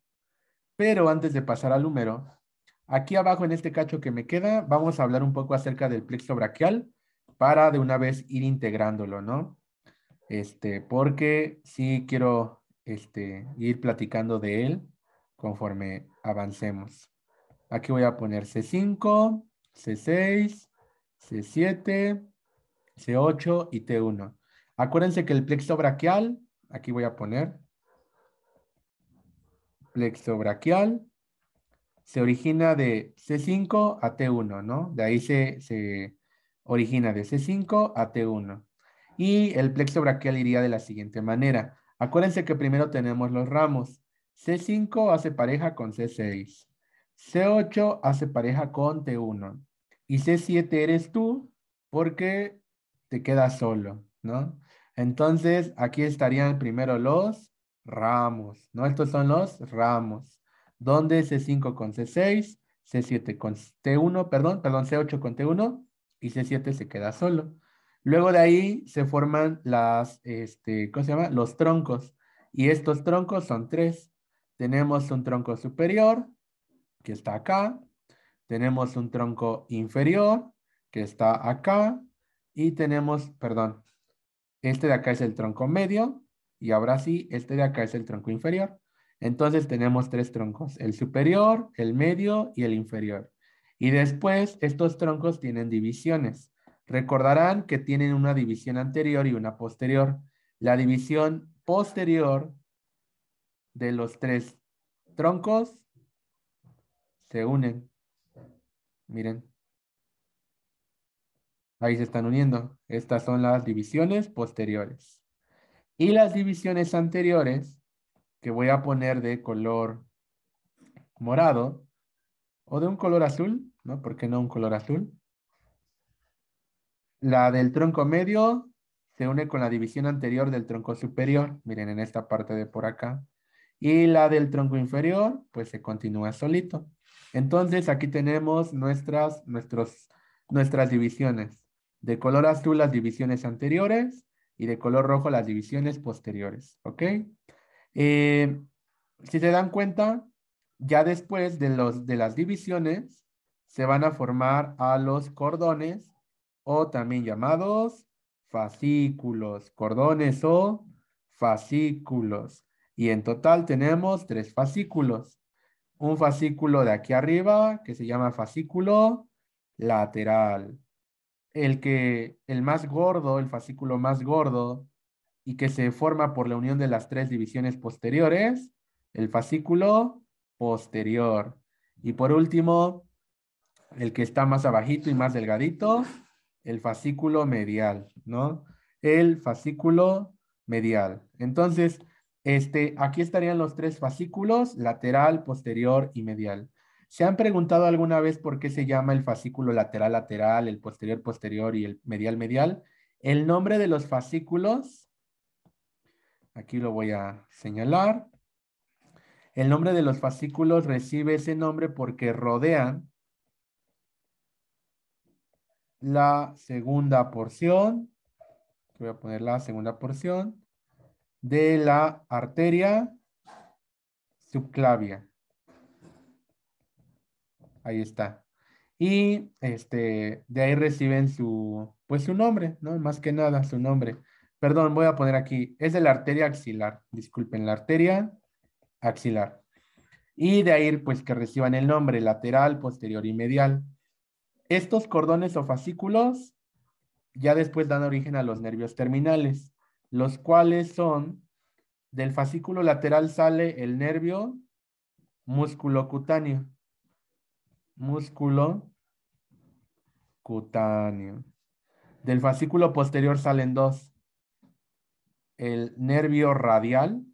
[SPEAKER 1] pero antes de pasar al húmero, aquí abajo en este cacho que me queda, vamos a hablar un poco acerca del plexo braquial, para de una vez ir integrándolo, ¿no? Este, porque sí quiero este, ir platicando de él conforme avancemos. Aquí voy a poner C5, C6, C7, C8 y T1. Acuérdense que el plexo braquial, aquí voy a poner plexo braquial, se origina de C5 a T1, ¿no? De ahí se origina de C5 a T1. Y el plexo braquial iría de la siguiente manera. Acuérdense que primero tenemos los ramos. C5 hace pareja con C6. C8 hace pareja con T1. Y C7 eres tú porque te quedas solo, ¿no? Entonces, aquí estarían primero los ramos, ¿no? Estos son los ramos, donde C5 con C6, C7 con T1, perdón, perdón, C8 con T1 y C7 se queda solo. Luego de ahí se forman las, este, llama? Los troncos. Y estos troncos son tres. Tenemos un tronco superior, que está acá. Tenemos un tronco inferior, que está acá. Y tenemos, perdón, este de acá es el tronco medio. Y ahora sí, este de acá es el tronco inferior. Entonces tenemos tres troncos, el superior, el medio y el inferior. Y después, estos troncos tienen divisiones. Recordarán que tienen una división anterior y una posterior. La división posterior de los tres troncos se unen. Miren. Ahí se están uniendo. Estas son las divisiones posteriores. Y las divisiones anteriores, que voy a poner de color morado o de un color azul, ¿no? ¿Por qué no un color azul? La del tronco medio se une con la división anterior del tronco superior, miren en esta parte de por acá. Y la del tronco inferior, pues se continúa solito. Entonces aquí tenemos nuestras, nuestros, nuestras divisiones. De color azul las divisiones anteriores y de color rojo las divisiones posteriores, ¿ok? Eh, si se dan cuenta, ya después de, los, de las divisiones, se van a formar a los cordones o también llamados fascículos, cordones o fascículos. Y en total tenemos tres fascículos. Un fascículo de aquí arriba que se llama fascículo lateral. El que el más gordo, el fascículo más gordo y que se forma por la unión de las tres divisiones posteriores, el fascículo posterior. Y por último, el que está más abajito y más delgadito, el fascículo medial, ¿no? El fascículo medial. Entonces, este, aquí estarían los tres fascículos, lateral, posterior y medial. ¿Se han preguntado alguna vez por qué se llama el fascículo lateral, lateral, el posterior, posterior y el medial, medial? El nombre de los fascículos, aquí lo voy a señalar. El nombre de los fascículos recibe ese nombre porque rodean la segunda porción, voy a poner la segunda porción, de la arteria subclavia. Ahí está. Y este, de ahí reciben su, pues su nombre, ¿no? Más que nada, su nombre. Perdón, voy a poner aquí, es de la arteria axilar, disculpen, la arteria axilar. Y de ahí, pues que reciban el nombre lateral, posterior y medial. Estos cordones o fascículos ya después dan origen a los nervios terminales, los cuales son, del fascículo lateral sale el nervio músculo cutáneo. Músculo cutáneo. Del fascículo posterior salen dos. El nervio radial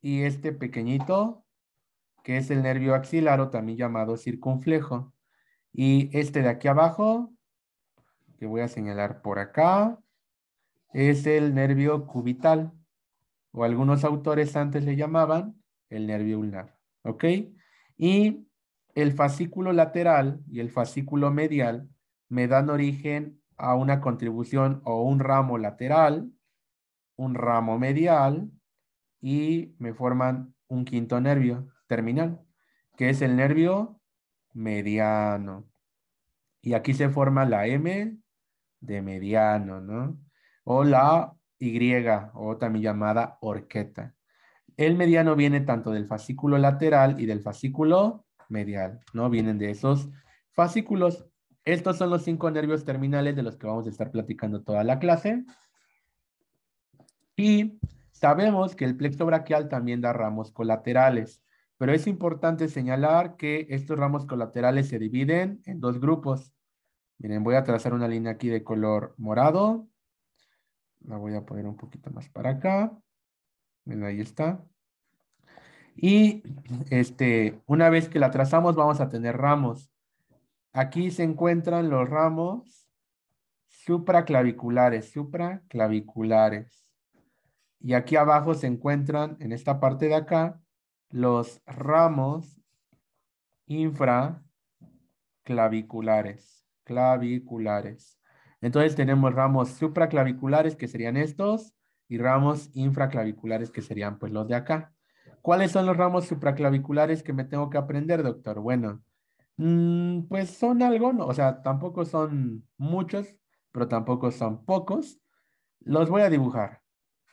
[SPEAKER 1] y este pequeñito que es el nervio axilar o también llamado circunflejo. Y este de aquí abajo, que voy a señalar por acá, es el nervio cubital, o algunos autores antes le llamaban el nervio ulnar, ¿ok? Y el fascículo lateral y el fascículo medial me dan origen a una contribución o un ramo lateral, un ramo medial y me forman un quinto nervio, terminal, que es el nervio mediano. Y aquí se forma la M de mediano, ¿no? O la Y, o también llamada orqueta. El mediano viene tanto del fascículo lateral y del fascículo medial, ¿no? Vienen de esos fascículos. Estos son los cinco nervios terminales de los que vamos a estar platicando toda la clase. Y sabemos que el plexo braquial también da ramos colaterales pero es importante señalar que estos ramos colaterales se dividen en dos grupos. Miren, voy a trazar una línea aquí de color morado. La voy a poner un poquito más para acá. Miren, ahí está. Y este, una vez que la trazamos, vamos a tener ramos. Aquí se encuentran los ramos supraclaviculares, supraclaviculares. Y aquí abajo se encuentran, en esta parte de acá, los ramos infraclaviculares. Claviculares. Entonces tenemos ramos supraclaviculares que serían estos y ramos infraclaviculares que serían pues los de acá. ¿Cuáles son los ramos supraclaviculares que me tengo que aprender, doctor? Bueno, mm, pues son algunos, o sea, tampoco son muchos, pero tampoco son pocos. Los voy a dibujar.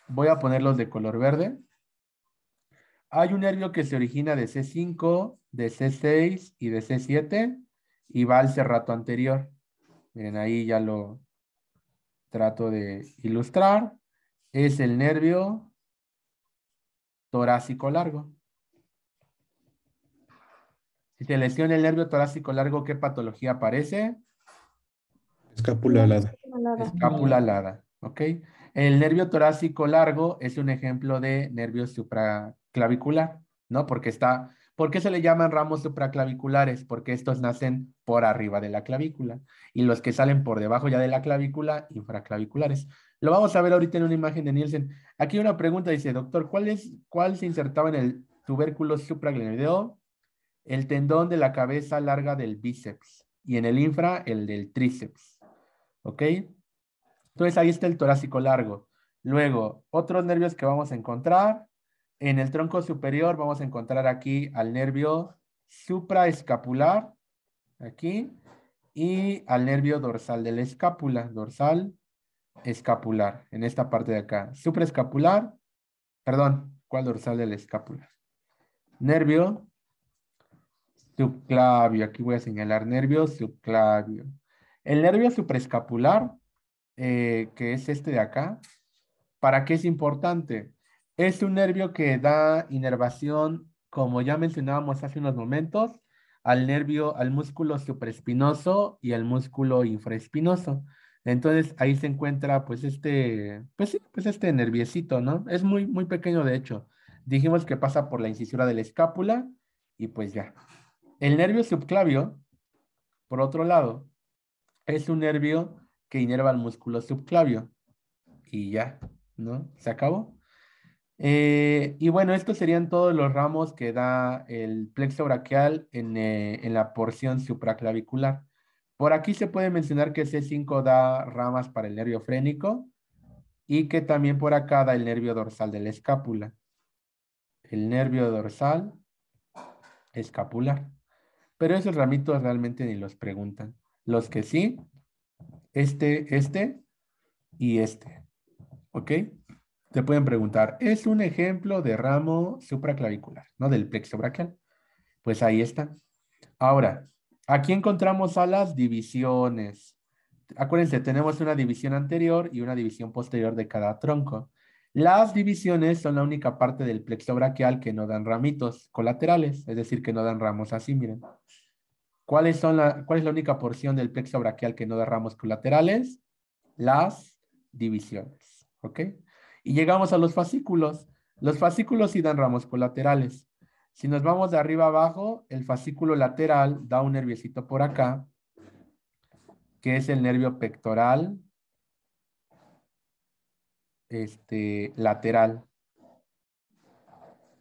[SPEAKER 1] Voy a ponerlos de color verde hay un nervio que se origina de C5, de C6 y de C7 y va al cerrato anterior. Miren, ahí ya lo trato de ilustrar. Es el nervio torácico largo. Si se lesiona el nervio torácico largo, ¿qué patología aparece? Escápula alada. Escápula alada, ¿ok? El nervio torácico largo es un ejemplo de nervio supra, clavicular, ¿no? Porque está, ¿por qué se le llaman ramos supraclaviculares? Porque estos nacen por arriba de la clavícula y los que salen por debajo ya de la clavícula, infraclaviculares. Lo vamos a ver ahorita en una imagen de Nielsen. Aquí una pregunta dice, doctor, ¿cuál, es, cuál se insertaba en el tubérculo supraglenoideo? El tendón de la cabeza larga del bíceps y en el infra el del tríceps. ¿Ok? Entonces ahí está el torácico largo. Luego, otros nervios que vamos a encontrar en el tronco superior vamos a encontrar aquí al nervio supraescapular, aquí, y al nervio dorsal de la escápula, dorsal escapular, en esta parte de acá. Supraescapular, perdón, ¿cuál dorsal de la escápula? Nervio subclavio, aquí voy a señalar nervio subclavio. El nervio supraescapular, eh, que es este de acá, ¿para qué es importante? Es un nervio que da inervación, como ya mencionábamos hace unos momentos, al nervio, al músculo supraespinoso y al músculo infraespinoso. Entonces ahí se encuentra pues este, pues sí, pues este nerviecito, ¿no? Es muy, muy pequeño de hecho. Dijimos que pasa por la incisura de la escápula y pues ya. El nervio subclavio, por otro lado, es un nervio que inerva al músculo subclavio y ya, ¿no? Se acabó. Eh, y bueno, estos serían todos los ramos que da el plexo braquial en, eh, en, la porción supraclavicular. Por aquí se puede mencionar que C5 da ramas para el nervio frénico y que también por acá da el nervio dorsal de la escápula. El nervio dorsal escapular. Pero esos ramitos realmente ni los preguntan. Los que sí, este, este y este. ¿Ok? Te pueden preguntar, ¿es un ejemplo de ramo supraclavicular, no del plexo brachial? Pues ahí está. Ahora, aquí encontramos a las divisiones. Acuérdense, tenemos una división anterior y una división posterior de cada tronco. Las divisiones son la única parte del plexo brachial que no dan ramitos colaterales, es decir, que no dan ramos así, miren. ¿Cuál es, la, ¿Cuál es la única porción del plexo brachial que no da ramos colaterales? Las divisiones, ¿ok? Y llegamos a los fascículos. Los fascículos sí dan ramos colaterales. Si nos vamos de arriba abajo, el fascículo lateral da un nerviecito por acá, que es el nervio pectoral este, lateral.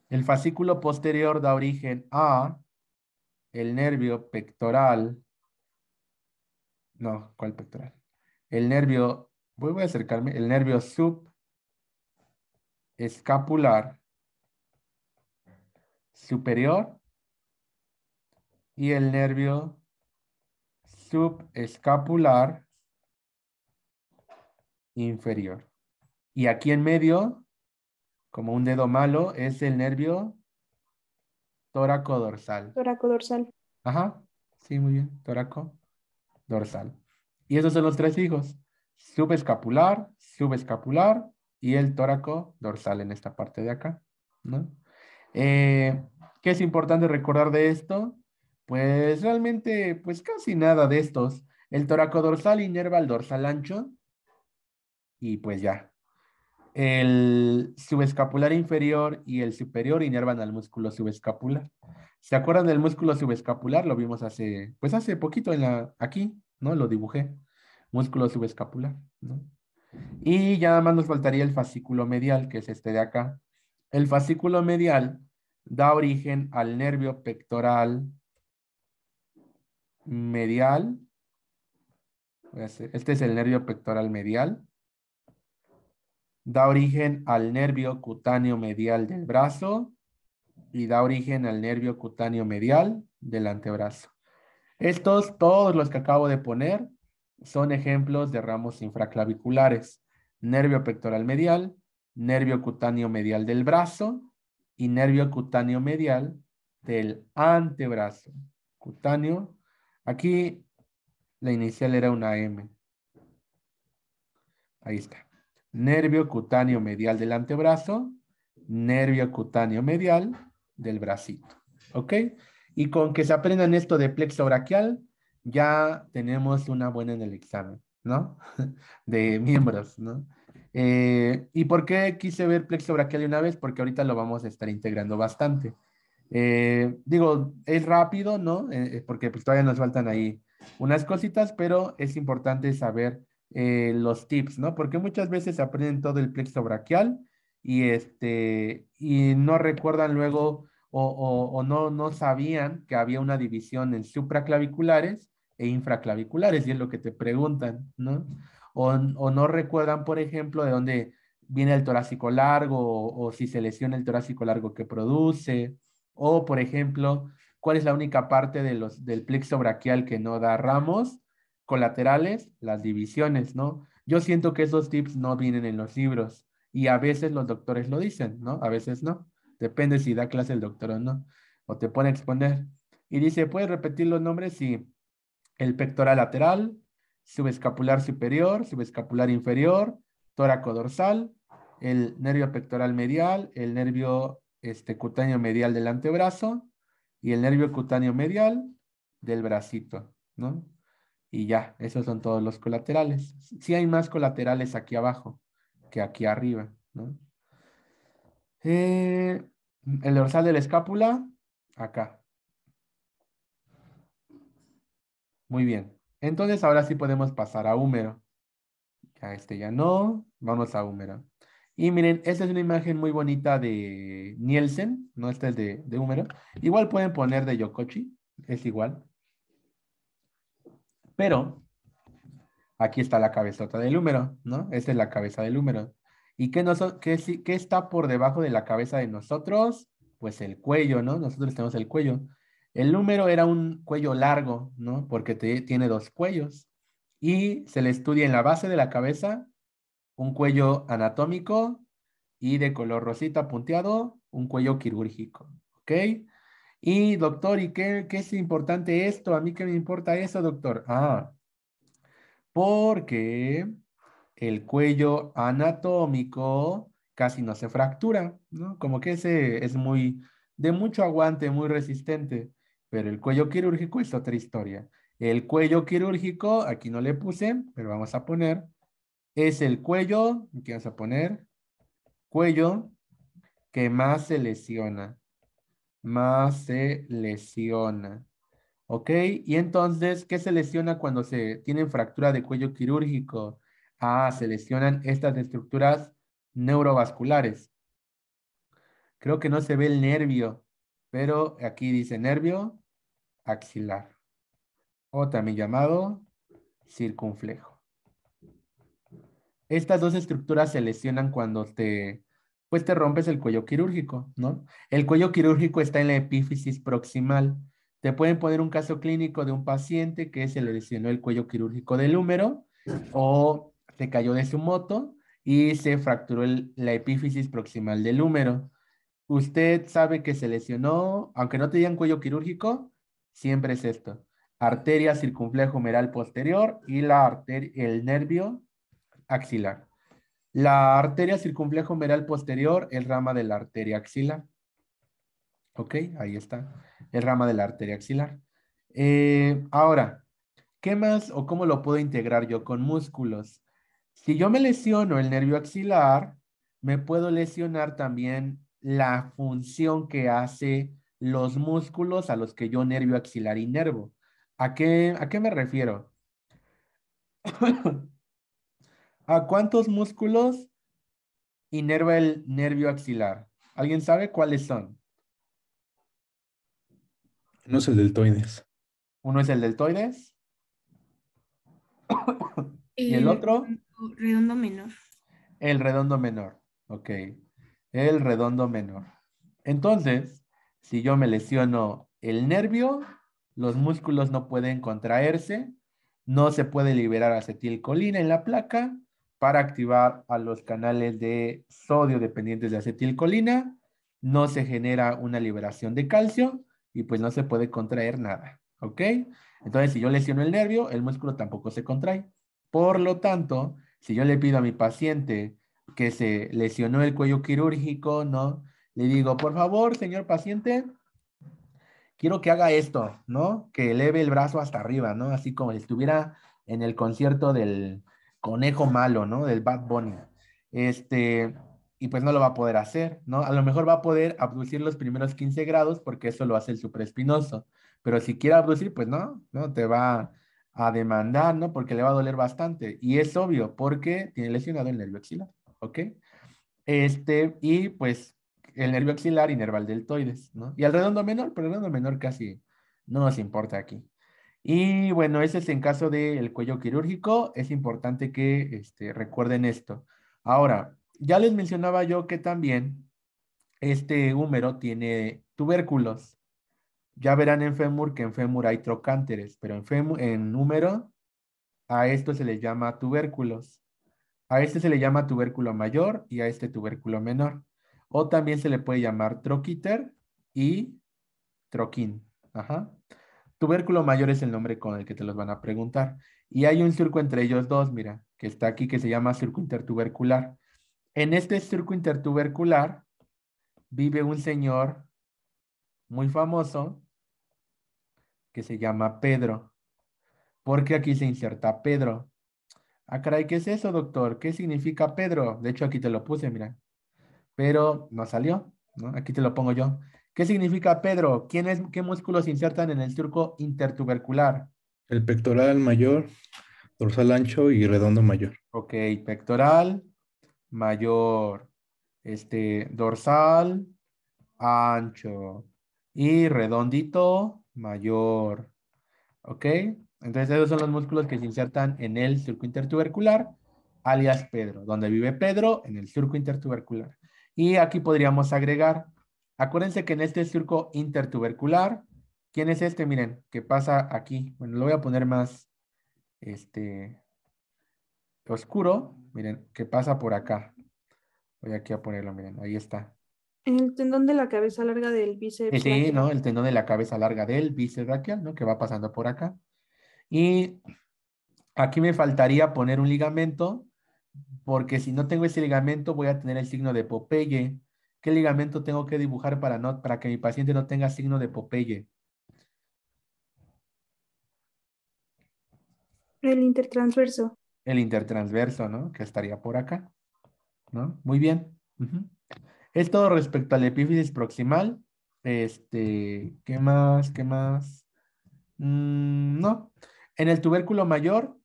[SPEAKER 1] El fascículo posterior da origen a el nervio pectoral. No, ¿cuál pectoral? El nervio, voy a acercarme, el nervio sub escapular superior y el nervio subescapular inferior. Y aquí en medio, como un dedo malo, es el nervio tóraco dorsal.
[SPEAKER 3] Tóraco dorsal.
[SPEAKER 1] Ajá, sí, muy bien, tóraco dorsal. Y esos son los tres hijos, subescapular, subescapular y el tóraco dorsal en esta parte de acá. ¿no? Eh, ¿Qué es importante recordar de esto? Pues realmente, pues casi nada de estos. El tóraco dorsal inerva el dorsal ancho y pues ya. El subescapular inferior y el superior inervan al músculo subescapular. ¿Se acuerdan del músculo subescapular? Lo vimos hace, pues hace poquito en la, aquí, ¿no? Lo dibujé. Músculo subescapular, ¿no? Y ya nada más nos faltaría el fascículo medial, que es este de acá. El fascículo medial da origen al nervio pectoral medial. Este, este es el nervio pectoral medial. Da origen al nervio cutáneo medial del brazo y da origen al nervio cutáneo medial del antebrazo. Estos, todos los que acabo de poner, son ejemplos de ramos infraclaviculares, nervio pectoral medial, nervio cutáneo medial del brazo y nervio cutáneo medial del antebrazo. Cutáneo. Aquí la inicial era una M. Ahí está. Nervio cutáneo medial del antebrazo, nervio cutáneo medial del bracito. ¿Ok? Y con que se aprendan esto de plexo braquial, ya tenemos una buena en el examen, ¿no? De miembros, ¿no? Eh, ¿Y por qué quise ver plexo brachial de una vez? Porque ahorita lo vamos a estar integrando bastante. Eh, digo, es rápido, ¿no? Eh, porque pues, todavía nos faltan ahí unas cositas, pero es importante saber los tips, ¿no? Porque muchas veces aprenden todo el plexo brachial y, este, y no recuerdan luego o, no sabían que había una división en supraclaviculares e infraclaviculares, y es lo que te preguntan, ¿no? O, no recuerdan, por ejemplo, de dónde viene el torácico largo o, si se lesiona el torácico largo que produce, o por ejemplo, cuál es la única parte de los, del plexo braquial que no da ramos colaterales, las divisiones, ¿no? Yo siento que esos tips no vienen en los libros y a veces los doctores lo dicen, ¿no? A veces no. Depende si da clase el doctor o no, o te pone a exponer. Y dice, ¿puedes repetir los nombres? Sí el pectoral lateral, subescapular superior, subescapular inferior, tóraco dorsal, el nervio pectoral medial, el nervio este, cutáneo medial del antebrazo y el nervio cutáneo medial del bracito, ¿no? Y ya, esos son todos los colaterales. Sí hay más colaterales aquí abajo que aquí arriba, ¿no? Eh, el dorsal de la escápula, acá, Muy bien. Entonces ahora sí podemos pasar a húmero. A este ya no. Vamos a húmero. Y miren, esta es una imagen muy bonita de Nielsen, no esta es de, de húmero. Igual pueden poner de Yokochi, es igual. Pero aquí está la cabezota del húmero, ¿no? Esta es la cabeza del húmero. ¿Y qué, nos, qué, qué está por debajo de la cabeza de nosotros? Pues el cuello, ¿no? Nosotros tenemos el cuello. El número era un cuello largo, ¿no? Porque tiene dos cuellos. Y se le estudia en la base de la cabeza un cuello anatómico y de color rosita punteado, un cuello quirúrgico, ¿ok? Y doctor, ¿y qué, es importante esto? ¿A mí qué me importa eso, doctor? Ah, porque el cuello anatómico casi no se fractura, ¿no? Como que ese es muy, de mucho aguante, muy resistente. Pero el cuello quirúrgico es otra historia. El cuello quirúrgico, aquí no le puse, pero vamos a poner, es el cuello, aquí vamos a poner, cuello que más se lesiona. Más se lesiona. ¿Ok? Y entonces, ¿qué se lesiona cuando se tienen fractura de cuello quirúrgico? Ah, se lesionan estas estructuras neurovasculares. Creo que no se ve el nervio, pero aquí dice nervio axilar o también llamado circunflejo. Estas dos estructuras se lesionan cuando te, pues te rompes el cuello quirúrgico, ¿no? El cuello quirúrgico está en la epífisis proximal. Te pueden poner un caso clínico de un paciente que se lesionó el cuello quirúrgico del húmero o se cayó de su moto y se fracturó la epífisis proximal del húmero. Usted sabe que se lesionó, aunque no te digan cuello quirúrgico, siempre es esto. Arteria circunflejo humeral posterior y la arteria, el nervio axilar. La arteria circunflejo humeral posterior es rama de la arteria axilar. Ok, ahí está. El rama de la arteria axilar. Eh, ahora, ¿qué más o cómo lo puedo integrar yo con músculos? Si yo me lesiono el nervio axilar, me puedo lesionar también la función que hace los músculos a los que yo nervio axilar inervo ¿A qué, a qué me refiero? ¿A cuántos músculos inerva el nervio axilar? ¿Alguien sabe cuáles son? Uno es el deltoides. Uno es el deltoides.
[SPEAKER 3] y el otro. Redondo menor.
[SPEAKER 1] El redondo menor. Ok. El redondo menor. Entonces, si yo me lesiono el nervio, los músculos no pueden contraerse, no se puede liberar acetilcolina en la placa para activar a los canales de sodio dependientes de acetilcolina, no se genera una liberación de calcio y pues no se puede contraer nada, ¿ok? Entonces, si yo lesiono el nervio, el músculo tampoco se contrae. Por lo tanto, si yo le pido a mi paciente que se lesionó el cuello quirúrgico, ¿no? Le digo, por favor, señor paciente, quiero que haga esto, ¿no? Que eleve el brazo hasta arriba, ¿no? Así como si estuviera en el concierto del conejo malo, ¿no? Del Bad Bunny. Este, y pues no lo va a poder hacer, ¿no? A lo mejor va a poder abducir los primeros 15 grados porque eso lo hace el supraespinoso, pero si quiere abducir, pues no, ¿no? Te va a demandar, ¿no? Porque le va a doler bastante. Y es obvio porque tiene lesionado el nervio axilar, ¿ok? Este, y pues el nervio axilar y nerval deltoides, ¿no? Y al redondo menor, pero el redondo menor casi no nos importa aquí. Y bueno, ese es en caso del cuello quirúrgico, es importante que este, recuerden esto. Ahora, ya les mencionaba yo que también este húmero tiene tubérculos. Ya verán en fémur que en fémur hay trocánteres, pero en, en húmero a esto se le llama tubérculos. A este se le llama tubérculo mayor y a este tubérculo menor. O también se le puede llamar troquiter y troquín. Ajá. Tubérculo mayor es el nombre con el que te los van a preguntar. Y hay un circo entre ellos dos, mira, que está aquí, que se llama surco intertubercular. En este surco intertubercular vive un señor muy famoso que se llama Pedro. Porque aquí se inserta Pedro. Ah, caray, ¿qué es eso, doctor? ¿Qué significa Pedro? De hecho, aquí te lo puse, mira pero no salió. ¿no? Aquí te lo pongo yo. ¿Qué significa Pedro? ¿Qué músculos se insertan en el surco intertubercular? El pectoral mayor, dorsal ancho y redondo mayor. Ok, pectoral mayor, este, dorsal ancho y redondito mayor. ¿Ok? Entonces esos son los músculos que se insertan en el surco intertubercular, alias Pedro. Donde vive Pedro, en el surco intertubercular. Y aquí podríamos agregar, acuérdense que en este circo intertubercular, ¿quién es este? Miren, ¿Qué pasa aquí. Bueno, lo voy a poner más este, oscuro. Miren, que pasa por acá. Voy aquí a ponerlo, miren, ahí está.
[SPEAKER 3] El tendón de la cabeza larga del bíceps. Eh, sí, ¿no?
[SPEAKER 1] El tendón de la cabeza larga del bíceps brachial, ¿no? Que va pasando por acá. Y aquí me faltaría poner un ligamento porque si no tengo ese ligamento voy a tener el signo de Popeye. ¿Qué ligamento tengo que dibujar para, no, para que mi paciente no tenga signo de Popeye?
[SPEAKER 3] El intertransverso.
[SPEAKER 1] El intertransverso, ¿no? Que estaría por acá. ¿No? Muy bien. Esto Es todo respecto al epífisis proximal. Este, ¿qué más? ¿Qué más? Mm, no. En el tubérculo mayor,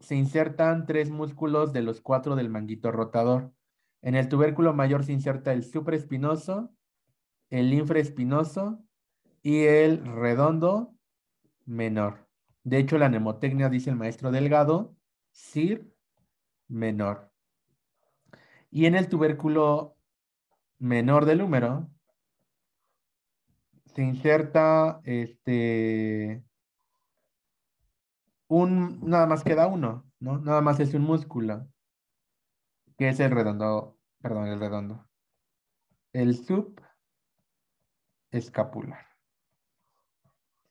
[SPEAKER 1] se insertan tres músculos de los cuatro del manguito rotador. En el tubérculo mayor se inserta el supraespinoso, el infraespinoso y el redondo menor. De hecho, la nemotecnia dice el maestro Delgado, sir menor. Y en el tubérculo menor del húmero se inserta este nada más queda uno, ¿no? Nada más es un músculo, que es el redondo, perdón, el redondo. El subescapular.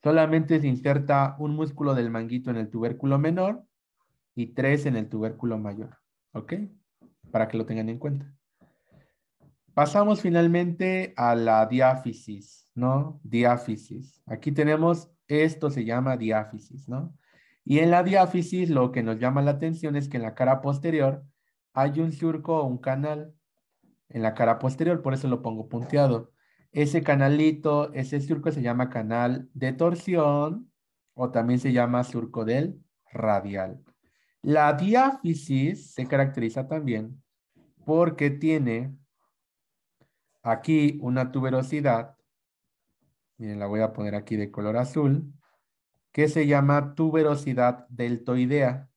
[SPEAKER 1] Solamente se inserta un músculo del manguito en el tubérculo menor y tres en el tubérculo mayor, ¿ok? Para que lo tengan en cuenta. Pasamos finalmente a la diáfisis, ¿no? Diáfisis. Aquí tenemos, esto se llama diáfisis, ¿no? Y en la diáfisis lo que nos llama la atención es que en la cara posterior hay un surco o un canal en la cara posterior, por eso lo pongo punteado. Ese canalito, ese surco se llama canal de torsión o también se llama surco del radial. La diáfisis se caracteriza también porque tiene aquí una tuberosidad. Miren, la voy a poner aquí de color azul que se llama tuberosidad deltoidea.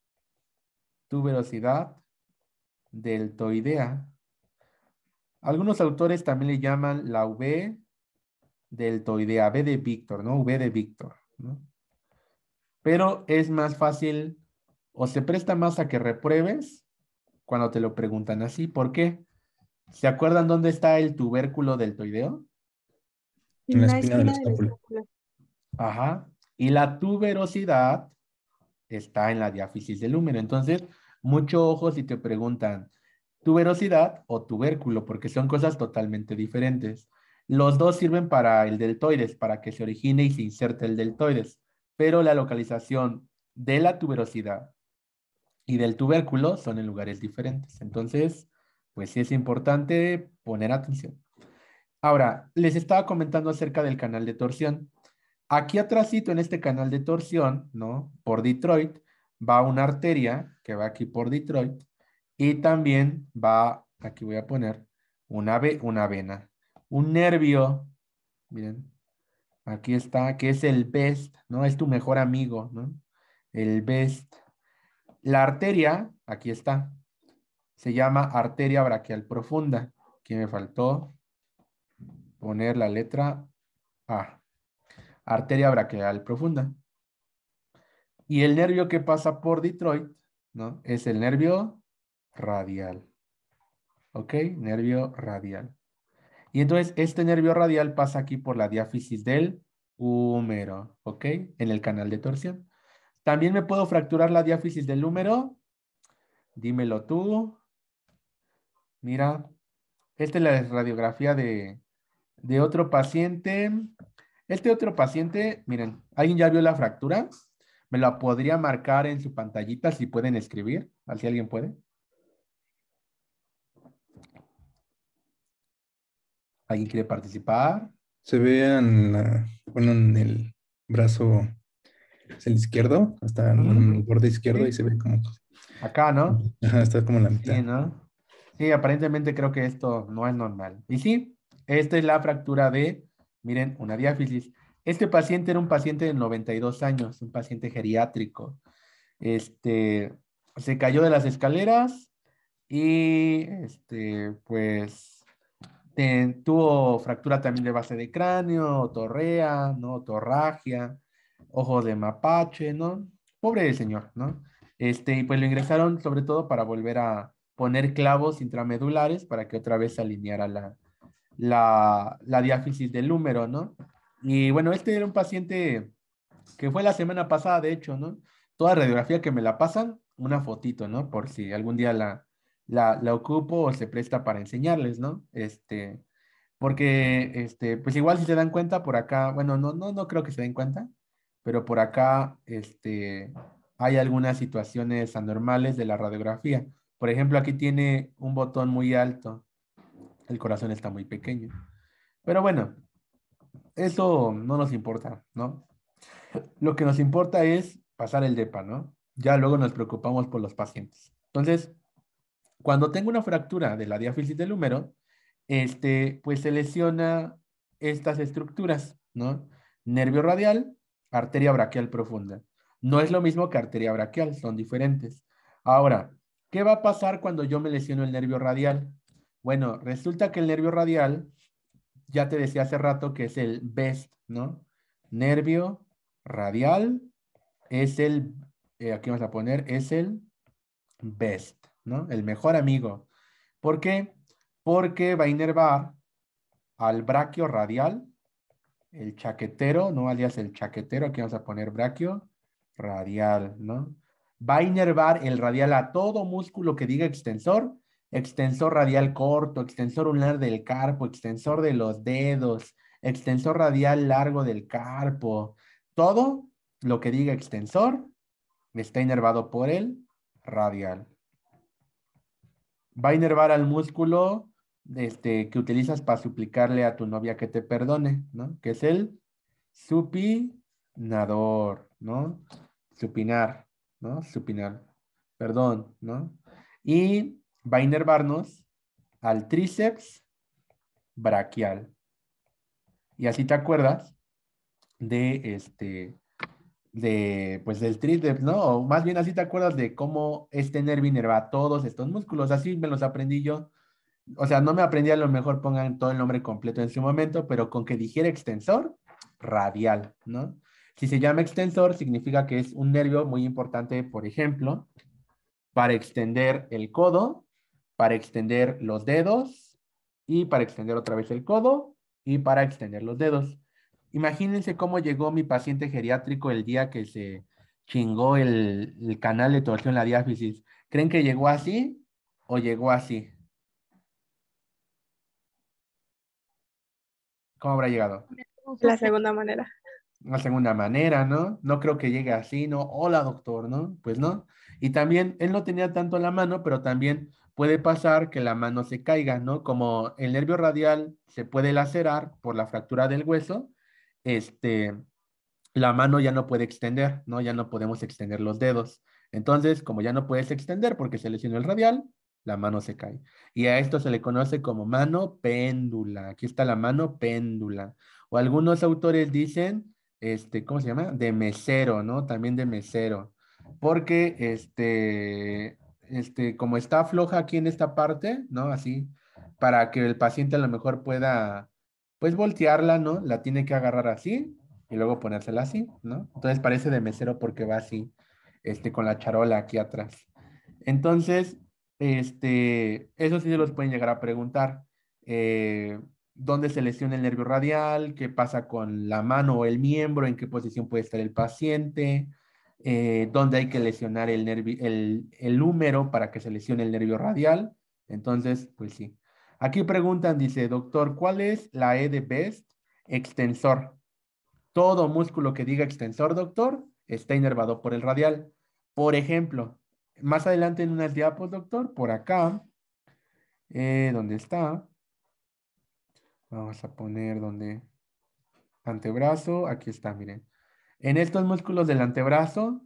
[SPEAKER 1] Tuberosidad deltoidea. Algunos autores también le llaman la V deltoidea, V de Víctor, ¿no? V de Víctor, ¿no? Pero es más fácil o se presta más a que repruebes cuando te lo preguntan así. ¿Por qué? ¿Se acuerdan dónde está el tubérculo deltoideo?
[SPEAKER 2] En la espina del estómago.
[SPEAKER 1] Ajá. Y la tuberosidad está en la diáfisis del húmero. Entonces, mucho ojo si te preguntan tuberosidad o tubérculo, porque son cosas totalmente diferentes. Los dos sirven para el deltoides, para que se origine y se inserte el deltoides, pero la localización de la tuberosidad y del tubérculo son en lugares diferentes. Entonces, pues sí es importante poner atención. Ahora, les estaba comentando acerca del canal de torsión. Aquí atrásito en este canal de torsión, ¿no? Por Detroit, va una arteria que va aquí por Detroit y también va, aquí voy a poner, una, una vena. Un nervio, miren, aquí está, que es el best, ¿no? Es tu mejor amigo, ¿no? El best. La arteria, aquí está, se llama arteria braquial profunda. Aquí me faltó poner la letra A arteria braquial profunda. Y el nervio que pasa por Detroit, ¿no? Es el nervio radial. ¿Ok? Nervio radial. Y entonces este nervio radial pasa aquí por la diáfisis del húmero, ¿ok? En el canal de torsión. ¿También me puedo fracturar la diáfisis del húmero? Dímelo tú. Mira, esta es la radiografía de, de otro paciente este otro paciente, miren, ¿alguien ya vio la fractura? ¿Me la podría marcar en su pantallita si pueden escribir? si alguien puede? ¿Alguien quiere participar? Se ve en, bueno, en el brazo, es el izquierdo, hasta el borde izquierdo y se ve como... Acá, ¿no?
[SPEAKER 2] Ajá, está como la mitad.
[SPEAKER 1] Sí, ¿no? Sí, aparentemente creo que esto no es normal. Y sí, esta es la fractura de Miren, una diáfisis. Este paciente era un paciente de 92 años, un paciente geriátrico. Este, se cayó de las escaleras y este, pues tuvo fractura también de base de cráneo, torrea, ¿no? Torragia, ojo de mapache, ¿no? Pobre señor, ¿no? Este, y pues lo ingresaron sobre todo para volver a poner clavos intramedulares para que otra vez se alineara la, la, la diáfisis del húmero, ¿no? Y bueno, este era un paciente que fue la semana pasada, de hecho, ¿no? Toda radiografía que me la pasan, una fotito, ¿no? Por si algún día la, la, ocupo o se presta para enseñarles, ¿no? Este, porque, este, pues igual si se dan cuenta por acá, bueno, no, no, no creo que se den cuenta, pero por acá, este, hay algunas situaciones anormales de la radiografía. Por ejemplo, aquí tiene un botón muy alto el corazón está muy pequeño. Pero bueno, eso no nos importa, ¿no? Lo que nos importa es pasar el DEPA, ¿no? Ya luego nos preocupamos por los pacientes. Entonces, cuando tengo una fractura de la diáfisis del húmero, este, pues se lesiona estas estructuras, ¿no? Nervio radial, arteria braquial profunda. No es lo mismo que arteria braquial, son diferentes. Ahora, ¿qué va a pasar cuando yo me lesiono el nervio radial? Bueno, resulta que el nervio radial, ya te decía hace rato que es el best, ¿no? Nervio radial es el, eh, aquí vamos a poner, es el best, ¿no? El mejor amigo. ¿Por qué? Porque va a inervar al braquio radial, el chaquetero, ¿no? Alias el chaquetero, aquí vamos a poner braquio radial, ¿no? Va a inervar el radial a todo músculo que diga extensor extensor radial corto, extensor ulnar del carpo, extensor de los dedos, extensor radial largo del carpo. Todo lo que diga extensor está inervado por el radial. Va a inervar al músculo este, que utilizas para suplicarle a tu novia que te perdone, ¿no? Que es el supinador, ¿no? Supinar, ¿no? Supinar, perdón, ¿no? Y va a inervarnos al tríceps braquial. Y así te acuerdas de este de pues del tríceps, ¿no? más bien así te acuerdas de cómo este nervio inerva todos estos músculos, así me los aprendí yo. O sea, no me aprendí a lo mejor pongan todo el nombre completo en su momento, pero con que dijera extensor radial, ¿no? Si se llama extensor, significa que es un nervio muy importante, por ejemplo, para extender el codo para extender los dedos y para extender otra vez el codo y para extender los dedos. Imagínense cómo llegó mi paciente geriátrico el día que se chingó el, canal de torsión, la diáfisis. ¿Creen que llegó así o llegó así? ¿Cómo habrá llegado?
[SPEAKER 3] La segunda manera.
[SPEAKER 1] La segunda manera, ¿no? No creo que llegue así, ¿no? Hola, doctor, ¿no? Pues no. Y también él no tenía tanto la mano, pero también puede pasar que la mano se caiga, ¿no? Como el nervio radial se puede lacerar por la fractura del hueso, este, la mano ya no puede extender, ¿no? Ya no podemos extender los dedos. Entonces, como ya no puedes extender porque se lesionó el radial, la mano se cae. Y a esto se le conoce como mano péndula. Aquí está la mano péndula. O algunos autores dicen, este, ¿cómo se llama? De mesero, ¿no? También de mesero. Porque este, este, como está floja aquí en esta parte, ¿no? Así, para que el paciente a lo mejor pueda, pues voltearla, ¿no? La tiene que agarrar así y luego ponérsela así, ¿no? Entonces parece de mesero porque va así, este, con la charola aquí atrás. Entonces, este, eso sí se los pueden llegar a preguntar. Eh, ¿Dónde se lesiona el nervio radial? ¿Qué pasa con la mano o el miembro? ¿En qué posición puede estar el paciente? Eh, donde dónde hay que lesionar el, nervio, el, húmero para que se lesione el nervio radial. Entonces, pues sí. Aquí preguntan, dice, doctor, ¿cuál es la E de BEST? Extensor. Todo músculo que diga extensor, doctor, está inervado por el radial. Por ejemplo, más adelante en unas diapos, doctor, por acá, eh, ¿dónde está? Vamos a poner donde antebrazo, aquí está, miren. En estos músculos del antebrazo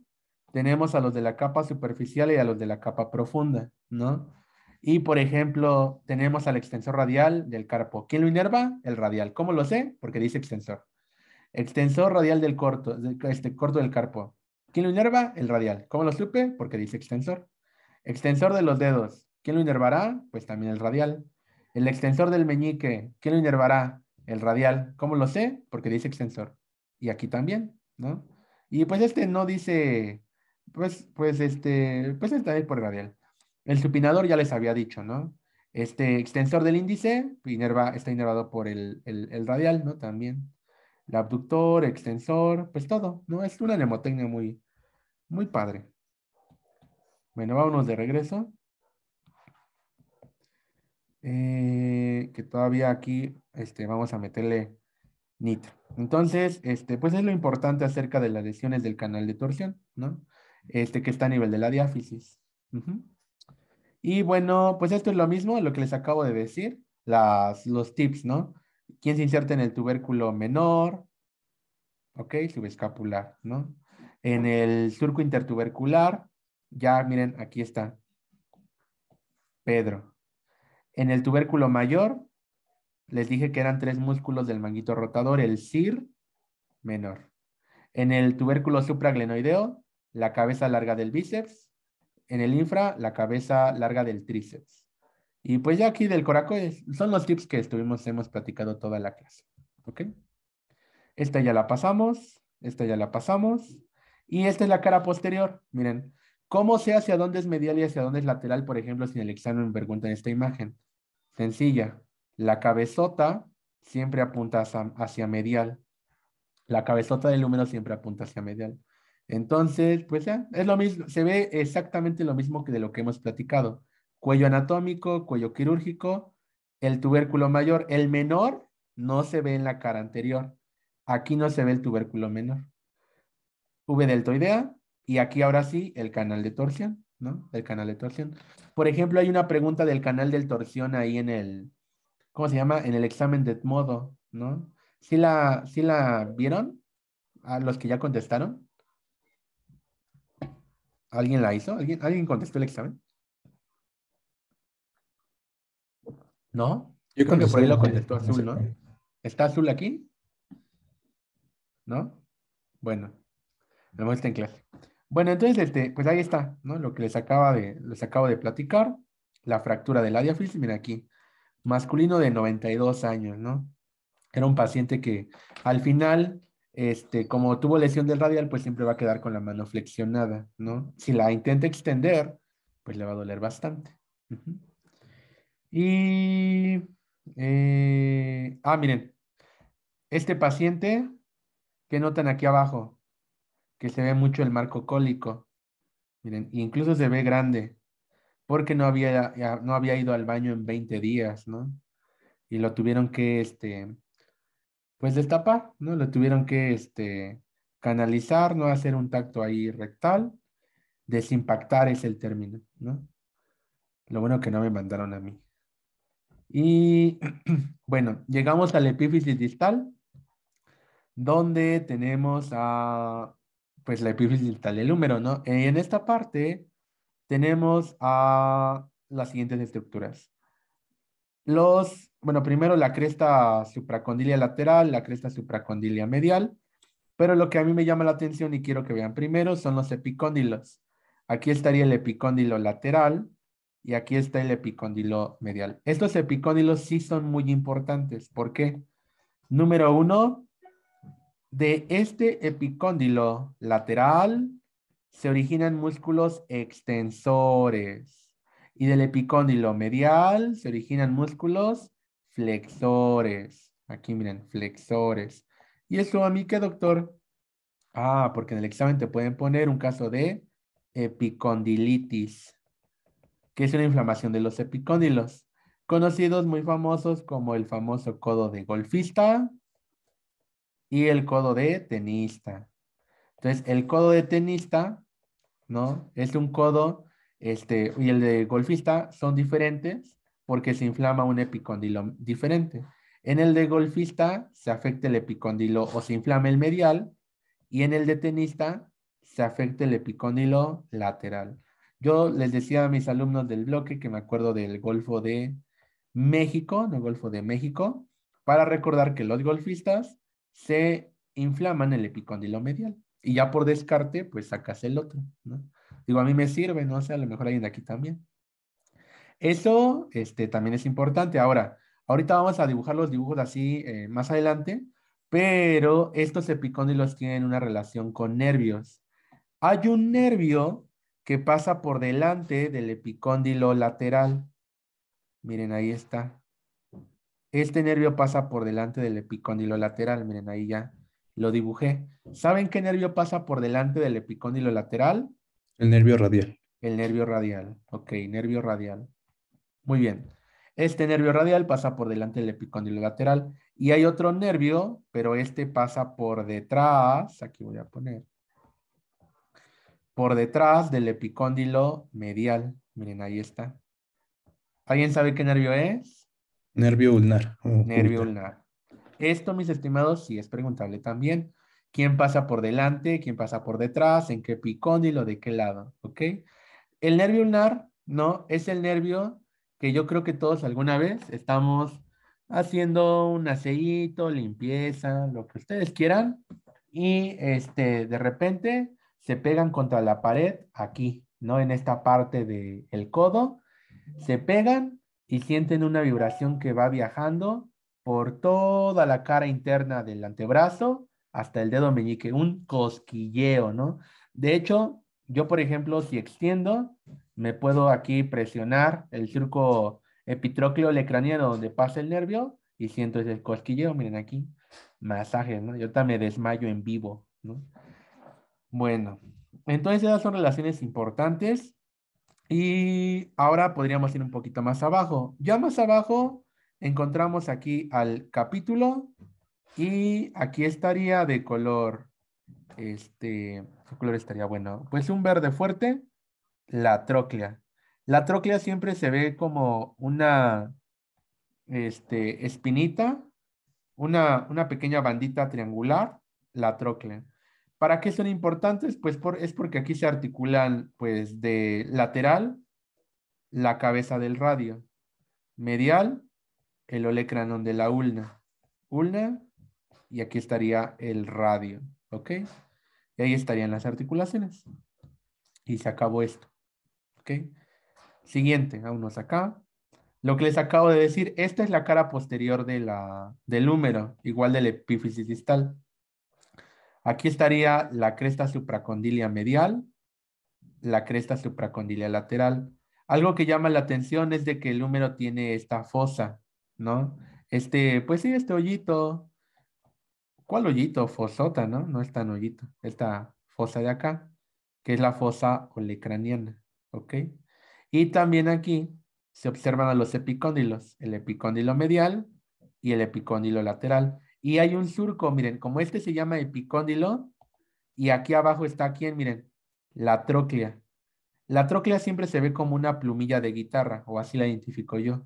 [SPEAKER 1] tenemos a los de la capa superficial y a los de la capa profunda, ¿no? Y por ejemplo, tenemos al extensor radial del carpo. ¿Quién lo inerva? El radial. ¿Cómo lo sé? Porque dice extensor. Extensor radial del corto, este corto del carpo. ¿Quién lo inerva? El radial. ¿Cómo lo supe? Porque dice extensor. Extensor de los dedos. ¿Quién lo inervará? Pues también el radial. El extensor del meñique. ¿Quién lo inervará? El radial. ¿Cómo lo sé? Porque dice extensor. Y aquí también. ¿no? Y pues este no dice, pues, pues este, pues está ahí por radial. El supinador ya les había dicho, ¿no? Este extensor del índice pues, inerva, está inervado por el, el, radial, ¿no? También. El abductor, extensor, pues todo, ¿no? Es una mnemotecnia muy, muy padre. Bueno, vámonos de regreso. Eh, que todavía aquí este, vamos a meterle Nitro. Entonces, este, pues es lo importante acerca de las lesiones del canal de torsión, ¿no? Este que está a nivel de la diáfisis. Y bueno, pues esto es lo mismo, lo que les acabo de decir, las, los tips, ¿no? ¿Quién se inserta en el tubérculo menor? ¿Ok? Subescapular, ¿no? En el surco intertubercular, ya miren, aquí está. Pedro. En el tubérculo mayor, les dije que eran tres músculos del manguito rotador, el CIR menor. En el tubérculo supraglenoideo, la cabeza larga del bíceps. En el infra, la cabeza larga del tríceps. Y pues ya aquí del coraco son los tips que estuvimos, hemos platicado toda la clase. ¿Ok? Esta ya la pasamos, esta ya la pasamos. Y esta es la cara posterior. Miren, ¿cómo sé hacia dónde es medial y hacia dónde es lateral? Por ejemplo, si en el examen me preguntan esta imagen. Sencilla. La cabezota siempre apunta hacia, medial. La cabezota del número siempre apunta hacia medial. Entonces, pues ya, es lo mismo, se ve exactamente lo mismo que de lo que hemos platicado. Cuello anatómico, cuello quirúrgico, el tubérculo mayor. El menor no se ve en la cara anterior. Aquí no se ve el tubérculo menor. V deltoidea y aquí ahora sí el canal de torsión, ¿no? El canal de torsión. Por ejemplo, hay una pregunta del canal de torsión ahí en el, ¿cómo se llama? En el examen de modo, ¿no? ¿Sí la, la vieron? A los que ya contestaron. ¿Alguien la hizo? ¿Alguien, contestó el examen? ¿No? Yo creo que por ahí lo contestó Azul, ¿no? ¿Está Azul aquí? ¿No? Bueno, me muestra en clase. Bueno, entonces, este, pues ahí está, ¿no? Lo que les, acaba de, les acabo de platicar, la fractura de la diáfisis, mira aquí, masculino de 92 años, ¿no? Era un paciente que al final, este, como tuvo lesión del radial, pues siempre va a quedar con la mano flexionada, ¿no? Si la intenta extender, pues le va a doler bastante. Y, eh, ah, miren, este paciente, que notan aquí abajo? Que se ve mucho el marco cólico. Miren, incluso se ve grande porque no había, no había ido al baño en 20 días, ¿no? Y lo tuvieron que, este, pues destapar, ¿no? Lo tuvieron que, este, canalizar, no hacer un tacto ahí rectal, desimpactar es el término, ¿no? Lo bueno que no me mandaron a mí. Y bueno, llegamos al epífisis distal, donde tenemos a, pues la epífisis distal el húmero, ¿no? En esta parte tenemos a las siguientes estructuras. Los, bueno, primero la cresta supracondilia lateral, la cresta supracondilia medial, pero lo que a mí me llama la atención y quiero que vean primero son los epicóndilos. Aquí estaría el epicóndilo lateral y aquí está el epicóndilo medial. Estos epicóndilos sí son muy importantes. ¿Por qué? Número uno, de este epicóndilo lateral se originan músculos extensores y del epicóndilo medial se originan músculos flexores. Aquí miren, flexores. ¿Y eso a mí qué, doctor? Ah, porque en el examen te pueden poner un caso de epicondilitis, que es una inflamación de los epicóndilos, conocidos muy famosos como el famoso codo de golfista y el codo de tenista. Entonces, el codo de tenista, ¿no? Es un codo, este, y el de golfista son diferentes porque se inflama un epicóndilo diferente. En el de golfista se afecta el epicóndilo o se inflama el medial y en el de tenista se afecta el epicóndilo lateral. Yo les decía a mis alumnos del bloque que me acuerdo del Golfo de México, no Golfo de México, para recordar que los golfistas se inflaman el epicóndilo medial. Y ya por descarte, pues sacas el otro, ¿no? Digo, a mí me sirve, ¿no? O sea, a lo mejor alguien de aquí también. Eso este, también es importante. Ahora, ahorita vamos a dibujar los dibujos así eh, más adelante, pero estos epicóndilos tienen una relación con nervios. Hay un nervio que pasa por delante del epicóndilo lateral. Miren, ahí está. Este nervio pasa por delante del epicóndilo lateral. Miren, ahí ya. Lo dibujé. ¿Saben qué nervio pasa por delante del epicóndilo lateral? El nervio radial. El nervio radial. Ok, nervio radial. Muy bien. Este nervio radial pasa por delante del epicóndilo lateral. Y hay otro nervio, pero este pasa por detrás. Aquí voy a poner. Por detrás del epicóndilo medial. Miren, ahí está. ¿Alguien sabe qué nervio es? Nervio ulnar. Nervio ulnar. Esto, mis estimados, sí es preguntable también. ¿Quién pasa por delante? ¿Quién pasa por detrás? ¿En qué lo ¿De qué lado? ¿Ok? El nervio ulnar, ¿no? Es el nervio que yo creo que todos alguna vez estamos haciendo un aceito limpieza, lo que ustedes quieran. Y este, de repente se pegan contra la pared aquí, ¿no? En esta parte del codo. Se pegan y sienten una vibración que va viajando por toda la cara interna del antebrazo hasta el dedo meñique, un cosquilleo, ¿no? De hecho, yo, por ejemplo, si extiendo, me puedo aquí presionar el circo epitrócleo lecraniano donde pasa el nervio y siento ese cosquilleo, miren aquí, ...masaje, ¿no? Yo también me desmayo en vivo, ¿no? Bueno, entonces esas son relaciones importantes y ahora podríamos ir un poquito más abajo. Ya más abajo encontramos aquí al capítulo y aquí estaría de color, este, ¿qué color estaría bueno? Pues un verde fuerte, la troclea. La troclea siempre se ve como una este, espinita, una, pequeña bandita triangular, la troclea. ¿Para qué son importantes? Pues por, es porque aquí se articulan pues de lateral la cabeza del radio, medial el olecranon de la ulna. Ulna, y aquí estaría el radio, ¿ok? Y ahí estarían las articulaciones. Y se acabó esto, ¿ok? Siguiente, aún no acá, Lo que les acabo de decir, esta es la cara posterior de la, del húmero, igual del epífisis distal. Aquí estaría la cresta supracondilia medial, la cresta supracondilia lateral. Algo que llama la atención es de que el húmero tiene esta fosa, ¿no? Este, pues sí, este hoyito. ¿Cuál hoyito? Fosota, ¿no? No es tan hoyito. Esta fosa de acá, que es la fosa olecraniana, ¿ok? Y también aquí se observan a los epicóndilos, el epicóndilo medial y el epicóndilo lateral. Y hay un surco, miren, como este se llama epicóndilo, y aquí abajo está quién, miren, la tróclea. La troclea siempre se ve como una plumilla de guitarra, o así la identifico yo.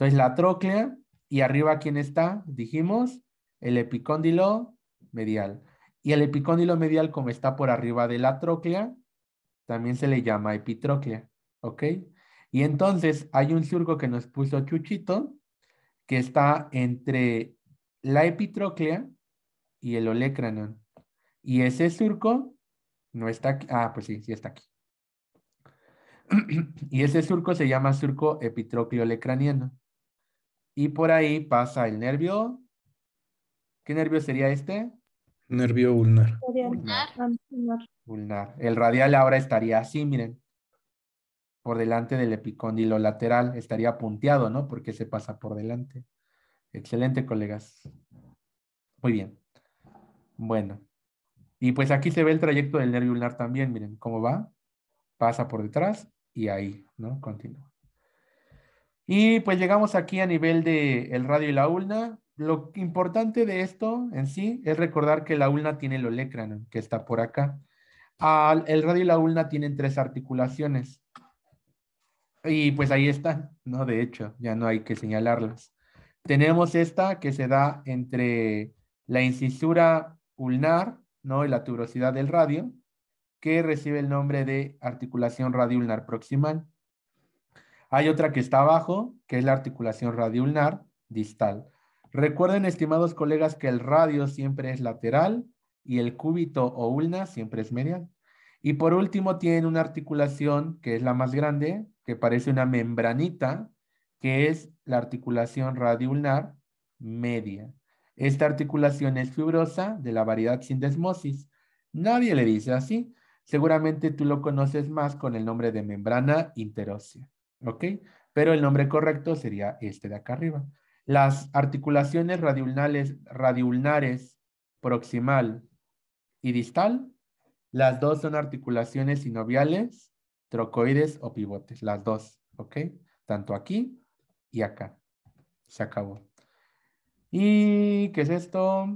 [SPEAKER 1] Entonces, la tróclea y arriba, ¿quién está? Dijimos, el epicóndilo medial. Y el epicóndilo medial, como está por arriba de la tróclea, también se le llama epitróclea, ¿ok? Y entonces hay un surco que nos puso Chuchito, que está entre la epitróclea y el olecranon. Y ese surco no está aquí. Ah, pues sí, sí está aquí. y ese surco se llama surco epitrócleo-lecraniano y por ahí pasa el nervio. ¿Qué nervio sería este? Nervio ulnar. El radial ahora estaría así, miren. Por delante del epicóndilo lateral. Estaría punteado, ¿no? Porque se pasa por delante. Excelente, colegas. Muy bien. Bueno. Y pues aquí se ve el trayecto del nervio ulnar también, miren cómo va. Pasa por detrás y ahí, ¿no? Continúa. Y pues llegamos aquí a nivel de el radio y la ulna. Lo importante de esto en sí es recordar que la ulna tiene el olecrano, que está por acá. el radio y la ulna tienen tres articulaciones. Y pues ahí están, ¿no? De hecho, ya no hay que señalarlas. Tenemos esta que se da entre la incisura ulnar, ¿no? Y la tuberosidad del radio, que recibe el nombre de articulación ulnar proximal. Hay otra que está abajo, que es la articulación radiulnar distal. Recuerden, estimados colegas, que el radio siempre es lateral y el cúbito o ulna siempre es medial. Y por último, tienen una articulación que es la más grande, que parece una membranita, que es la articulación radiulnar media. Esta articulación es fibrosa de la variedad sin desmosis. Nadie le dice así. Seguramente tú lo conoces más con el nombre de membrana interósea. ¿Ok? Pero el nombre correcto sería este de acá arriba. Las articulaciones radiulnares, radiulnares proximal y distal, las dos son articulaciones sinoviales, trocoides o pivotes, las dos, ¿ok? Tanto aquí y acá. Se acabó. ¿Y qué es esto?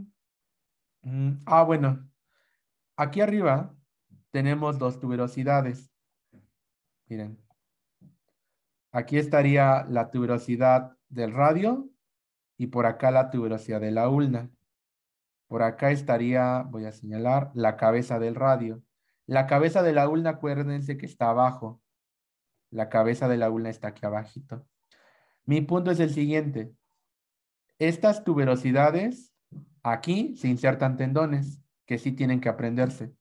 [SPEAKER 1] Mm, ah, bueno. Aquí arriba tenemos dos tuberosidades. Miren. Aquí estaría la tuberosidad del radio y por acá la tuberosidad de la ulna. Por acá estaría, voy a señalar, la cabeza del radio. La cabeza de la ulna, acuérdense que está abajo. La cabeza de la ulna está aquí abajito. Mi punto es el siguiente. Estas tuberosidades, aquí se insertan tendones, que sí tienen que aprenderse.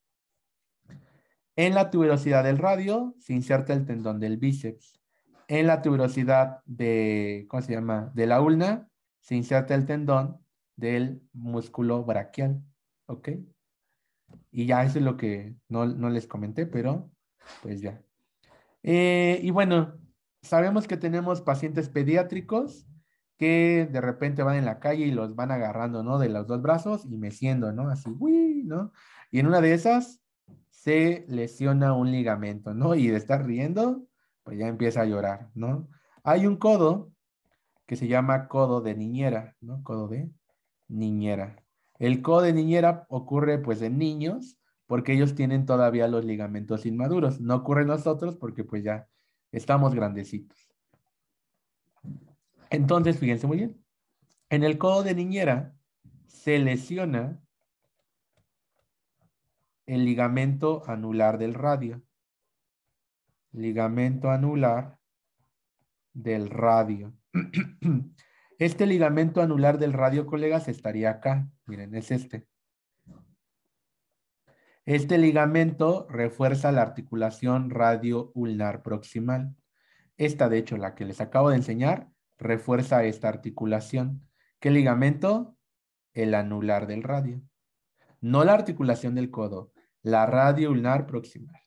[SPEAKER 1] En la tuberosidad del radio se inserta el tendón del bíceps en la tuberosidad de, ¿cómo se llama? De la ulna, se inserta el tendón del músculo braquial, ¿ok? Y ya eso es lo que no, les comenté, pero pues ya. Eh, y bueno, sabemos que tenemos pacientes pediátricos que de repente van en la calle y los van agarrando, ¿no? De los dos brazos y meciendo, ¿no? Así, uy, ¿no? Y en una de esas se lesiona un ligamento, ¿no? Y de estar riendo, pues ya empieza a llorar, ¿no? Hay un codo que se llama codo de niñera, ¿no? Codo de niñera. El codo de niñera ocurre pues en niños porque ellos tienen todavía los ligamentos inmaduros. No ocurre en nosotros porque pues ya estamos grandecitos. Entonces, fíjense muy bien. En el codo de niñera se lesiona el ligamento anular del radio ligamento anular del radio. Este ligamento anular del radio, colegas, estaría acá. Miren, es este. Este ligamento refuerza la articulación radio-ulnar proximal. Esta, de hecho, la que les acabo de enseñar, refuerza esta articulación. ¿Qué ligamento? El anular del radio. No la articulación del codo, la radio ulnar proximal.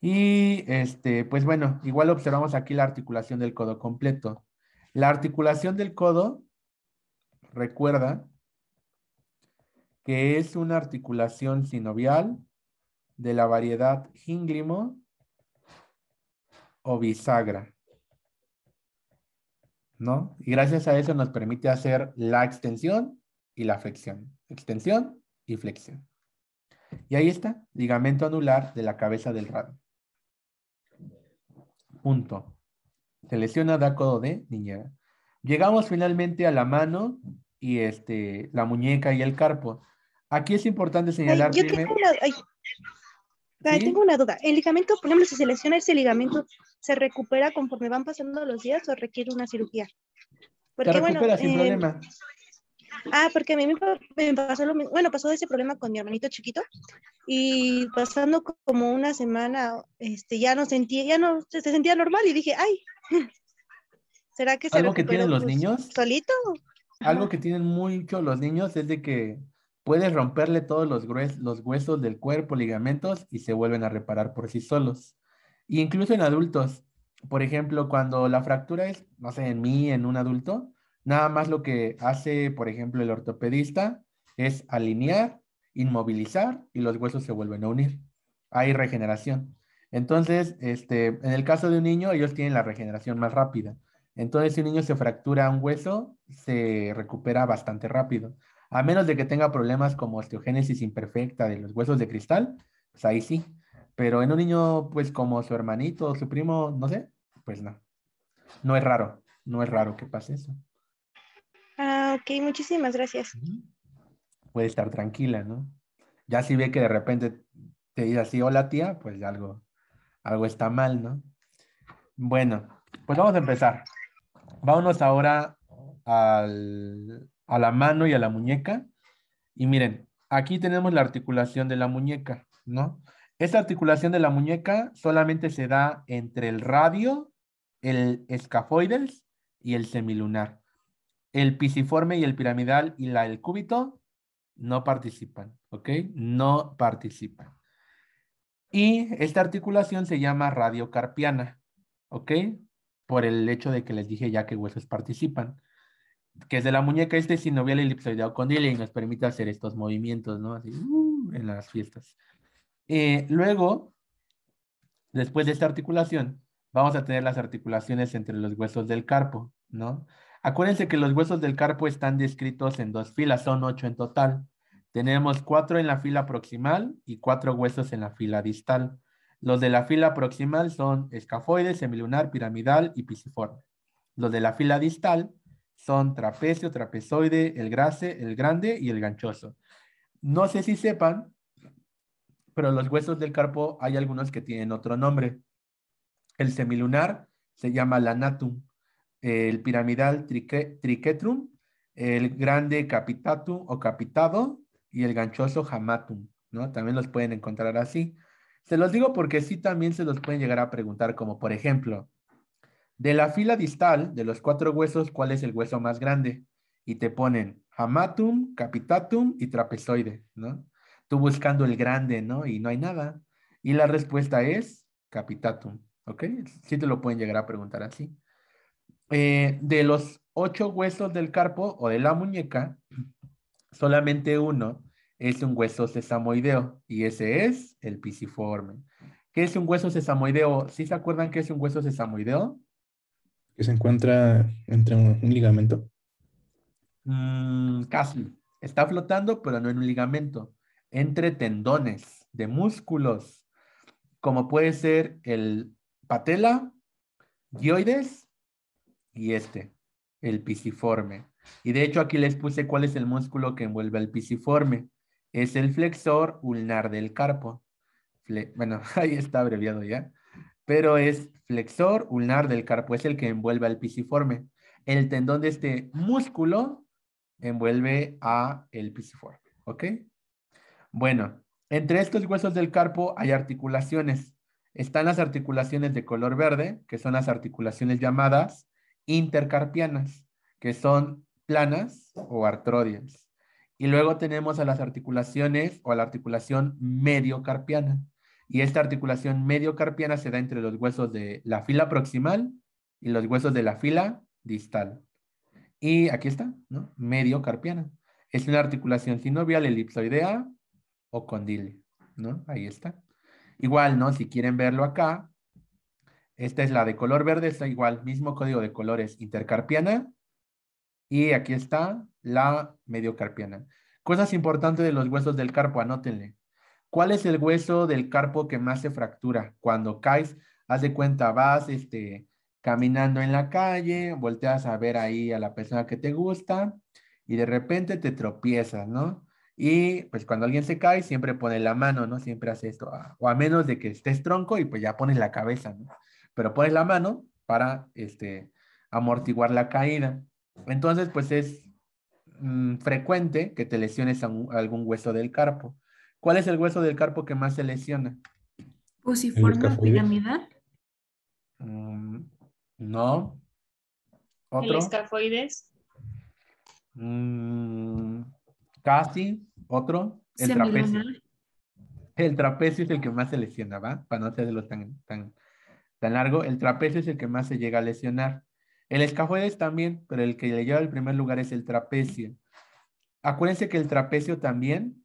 [SPEAKER 1] Y este, pues bueno, igual observamos aquí la articulación del codo completo. La articulación del codo, recuerda, que es una articulación sinovial de la variedad gínglimo o bisagra. ¿No? Y gracias a eso nos permite hacer la extensión y la flexión. Extensión y flexión. Y ahí está, ligamento anular de la cabeza del radio. Punto. Se lesiona da codo de niñera. Llegamos finalmente a la mano y este, la muñeca y el carpo. Aquí es importante señalar. yo tengo,
[SPEAKER 3] una, duda. ¿El ligamento, por ejemplo, si se lesiona ese ligamento, se recupera conforme van pasando los días o requiere una cirugía?
[SPEAKER 2] Porque, bueno, sin eh, problema.
[SPEAKER 3] Ah, porque a mí me pasó lo mismo. Bueno, pasó ese problema con mi hermanito chiquito y pasando como una semana, este, ya no sentía, ya no se sentía normal y dije, ay, ¿será que se algo que tienen los niños? Solito. Algo que
[SPEAKER 1] tienen mucho los niños es de que puedes romperle todos los, los huesos del cuerpo, ligamentos y se vuelven a reparar por sí solos. incluso en adultos, por ejemplo, cuando la fractura es, no sé, en mí, en un adulto, Nada más lo que hace, por ejemplo, el ortopedista es alinear, inmovilizar y los huesos se vuelven a unir. Hay regeneración. Entonces, este, en el caso de un niño, ellos tienen la regeneración más rápida. Entonces, si un niño se fractura un hueso, se recupera bastante rápido. A menos de que tenga problemas como osteogénesis imperfecta de los huesos de cristal, pues ahí sí. Pero en un niño, pues como su hermanito, su primo, no sé, pues no. No es raro, no es raro que pase eso.
[SPEAKER 3] Ah, ok, muchísimas gracias.
[SPEAKER 1] Puede estar tranquila, ¿no? Ya si ve que de repente te dice así, hola tía, pues algo, algo está mal, ¿no? Bueno, pues vamos a empezar. Vámonos ahora a la mano y a la muñeca. Y miren, aquí tenemos la articulación de la muñeca, ¿no? Esta articulación de la muñeca solamente se da entre el radio, el escafoides y el semilunar el pisiforme y el piramidal y la del cúbito no participan, ¿ok? No participan. Y esta articulación se llama radiocarpiana, ¿ok? Por el hecho de que les dije ya que huesos participan. Que es de la muñeca este sinovial elipsoideo elipsoideocondil y nos permite hacer estos movimientos, ¿no? Así, uh, en las fiestas. Eh, luego, después de esta articulación, vamos a tener las articulaciones entre los huesos del carpo, ¿no? Acuérdense que los huesos del carpo están descritos en dos filas, son ocho en total. Tenemos cuatro en la fila proximal y cuatro huesos en la fila distal. Los de la fila proximal son escafoide, semilunar, piramidal y pisiforme. Los de la fila distal son trapecio, trapezoide, el grase, el grande y el ganchoso. No sé si sepan, pero los huesos del carpo hay algunos que tienen otro nombre. El semilunar se llama lanatum el piramidal triquetrum, el grande capitatum o capitado y el ganchoso hamatum, ¿no? También los pueden encontrar así. Se los digo porque sí también se los pueden llegar a preguntar, como por ejemplo, de la fila distal de los cuatro huesos, ¿cuál es el hueso más grande? Y te ponen hamatum, capitatum y trapezoide, ¿no? Tú buscando el grande, ¿no? Y no hay nada. Y la respuesta es capitatum, ¿ok? Sí te lo pueden llegar a preguntar así. Eh, de los ocho huesos del carpo o de la muñeca, solamente uno es un hueso sesamoideo y ese es el pisiforme. ¿Qué es un hueso sesamoideo? ¿Sí se acuerdan qué es un hueso sesamoideo? Que se encuentra entre un, ligamento. Mm, casi. Está flotando, pero no en un ligamento. Entre tendones de músculos, como puede ser el patela, dioides y este, el pisiforme. Y de hecho aquí les puse cuál es el músculo que envuelve al pisiforme. Es el flexor ulnar del carpo. bueno, ahí está abreviado ya. Pero es flexor ulnar del carpo, es el que envuelve al pisiforme. El tendón de este músculo envuelve a el pisiforme, ¿ok? Bueno, entre estos huesos del carpo hay articulaciones. Están las articulaciones de color verde, que son las articulaciones llamadas intercarpianas, que son planas o artrodias. Y luego tenemos a las articulaciones o a la articulación mediocarpiana. Y esta articulación mediocarpiana se da entre los huesos de la fila proximal y los huesos de la fila distal. Y aquí está, ¿no? Mediocarpiana. Es una articulación sinovial elipsoidea o condile, ¿no? Ahí está. Igual, ¿no? Si quieren verlo acá, esta es la de color verde, está igual, mismo código de colores intercarpiana. Y aquí está la mediocarpiana. Cosas importantes de los huesos del carpo, anótenle. ¿Cuál es el hueso del carpo que más se fractura? Cuando caes, haz de cuenta, vas este, caminando en la calle, volteas a ver ahí a la persona que te gusta y de repente te tropiezas, ¿no? Y pues cuando alguien se cae, siempre pone la mano, ¿no? Siempre hace esto, o a menos de que estés tronco y pues ya pones la cabeza, ¿no? pero pones la mano para este, amortiguar la caída. Entonces, pues es mm, frecuente que te lesiones algún hueso del carpo. ¿Cuál es el hueso del carpo que más se lesiona?
[SPEAKER 3] ¿Usiforme piramidal?
[SPEAKER 2] Mm,
[SPEAKER 1] no. ¿Otro? ¿El
[SPEAKER 3] escafoides?
[SPEAKER 1] Mm, casi. ¿Otro? El trapecio. El trapecio es el que más se lesiona, ¿va? Para no hacerlo tan, tan, tan largo, el trapecio es el que más se llega a lesionar. El escafoides también, pero el que le lleva el primer lugar es el trapecio. Acuérdense que el trapecio también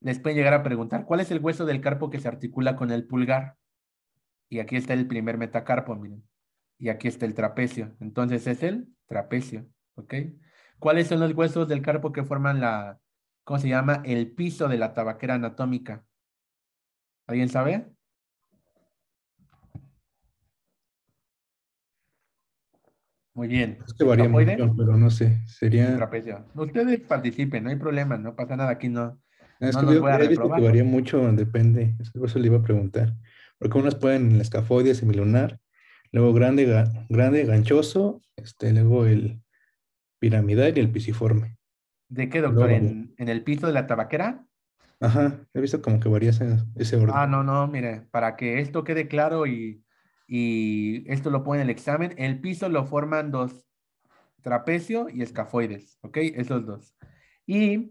[SPEAKER 1] les pueden llegar a preguntar, ¿cuál es el hueso del carpo que se articula con el pulgar? Y aquí está el primer metacarpo, miren. Y aquí está el trapecio. Entonces es el trapecio, ¿ok? ¿Cuáles son los huesos del carpo que forman la, ¿cómo se llama? El piso de la tabaquera anatómica. ¿Alguien sabe? Muy bien. Es que varía mucho,
[SPEAKER 2] pero no sé, sería...
[SPEAKER 1] Ustedes participen, no hay problema, no pasa nada aquí, no... Ah, es varía mucho, depende, es eso le iba a preguntar. Porque unos pueden en la escafoide semilunar, luego grande, grande ganchoso, este, luego el piramidal y el pisiforme. ¿De qué, doctor? ¿En, el piso de la tabaquera? Ajá, he visto como que varía ese, ese orden. Ah, no, no, mire, para que esto quede claro y y esto lo pone en el examen. El piso lo forman dos, trapecio y escafoides, ¿ok? Esos dos. Y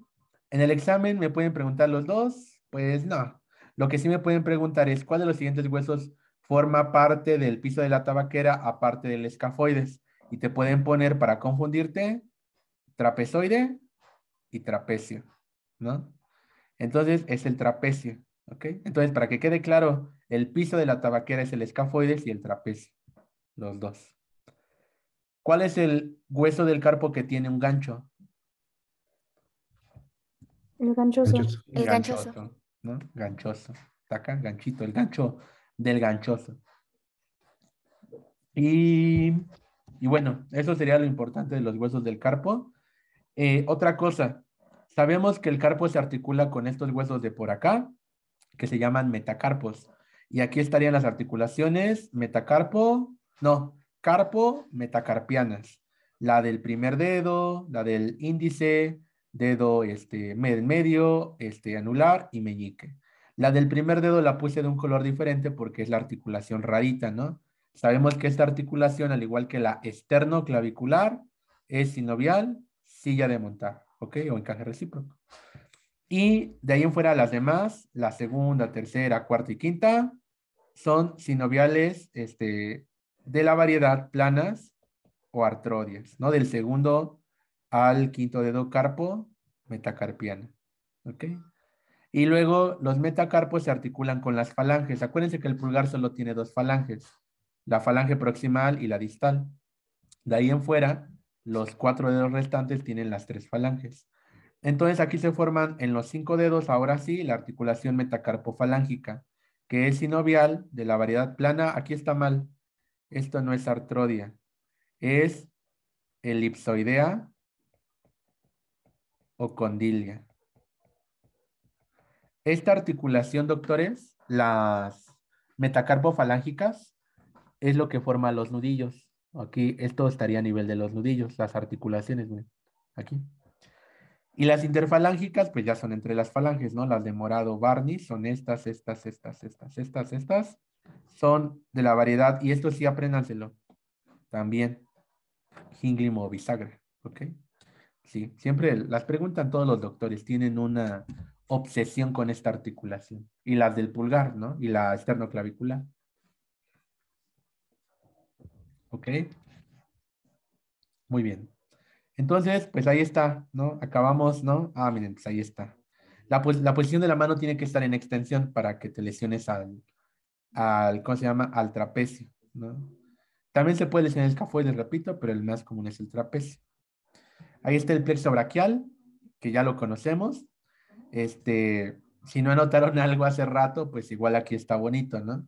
[SPEAKER 1] en el examen me pueden preguntar los dos, pues no. Lo que sí me pueden preguntar es cuál de los siguientes huesos forma parte del piso de la tabaquera aparte del escafoides. Y te pueden poner para confundirte trapezoide y trapecio, ¿no? Entonces es el trapecio, ¿ok? Entonces para que quede claro el piso de la tabaquera es el escafoides y el trapecio, los dos. ¿Cuál es el hueso del carpo que tiene un gancho?
[SPEAKER 3] El ganchoso. El ganchoso. ganchoso.
[SPEAKER 1] ¿no? Ganchoso. ganchito, el gancho del ganchoso. Y, bueno, eso sería lo importante de los huesos del carpo. Eh, otra cosa, sabemos que el carpo se articula con estos huesos de por acá, que se llaman metacarpos. Y aquí estarían las articulaciones metacarpo, no, carpo metacarpianas. La del primer dedo, la del índice, dedo este, medio, este, anular y meñique. La del primer dedo la puse de un color diferente porque es la articulación rarita, ¿no? Sabemos que esta articulación, al igual que la esternoclavicular, es sinovial, silla de montar, ¿ok? O encaje recíproco. Y de ahí en fuera las demás, la segunda, tercera, cuarta y quinta, son sinoviales este, de la variedad planas o artrodias, ¿no? Del segundo al quinto dedo carpo, metacarpiana, ¿ok? Y luego los metacarpos se articulan con las falanges. Acuérdense que el pulgar solo tiene dos falanges, la falange proximal y la distal. De ahí en fuera, los cuatro dedos restantes tienen las tres falanges. Entonces aquí se forman en los cinco dedos, ahora sí, la articulación metacarpofalángica, que es sinovial de la variedad plana. Aquí está mal. Esto no es artrodia. Es elipsoidea o condilia. Esta articulación, doctores, las metacarpofalángicas, es lo que forma los nudillos. Aquí, esto estaría a nivel de los nudillos, las articulaciones, aquí. Y las interfalángicas, pues ya son entre las falanges, ¿no? Las de morado Barney son estas, estas, estas, estas, estas, estas. Son de la variedad, y esto sí apréndanselo también. Hinglimo o bisagra, ¿ok? Sí, siempre las preguntan todos los doctores, tienen una obsesión con esta articulación. Y las del pulgar, ¿no? Y la esternoclavicular. ¿Ok? Muy bien. Entonces, pues ahí está, ¿no? Acabamos, ¿no? Ah, miren, pues ahí está. La, posición de la mano tiene que estar en extensión para que te lesiones al, al ¿cómo se llama? Al trapecio, ¿no? También se puede lesionar el escafoides, repito, pero el más común es el trapecio. Ahí está el plexo brachial, que ya lo conocemos. Este, si no anotaron algo hace rato, pues igual aquí está bonito, ¿no?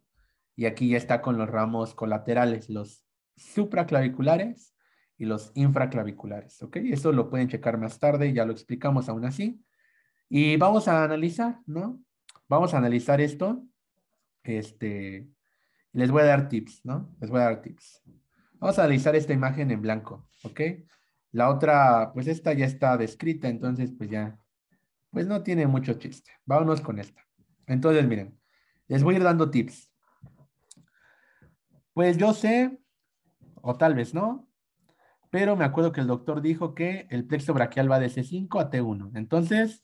[SPEAKER 1] Y aquí ya está con los ramos colaterales, los supraclaviculares y los infraclaviculares, ¿ok? Eso lo pueden checar más tarde, ya lo explicamos aún así. Y vamos a analizar, ¿no? Vamos a analizar esto. Este, les voy a dar tips, ¿no? Les voy a dar tips. Vamos a analizar esta imagen en blanco, ¿ok? La otra, pues esta ya está descrita, entonces pues ya, pues no tiene mucho chiste. Vámonos con esta. Entonces, miren, les voy a ir dando tips. Pues yo sé, o tal vez no, pero me acuerdo que el doctor dijo que el plexo braquial va de C5 a T1. Entonces,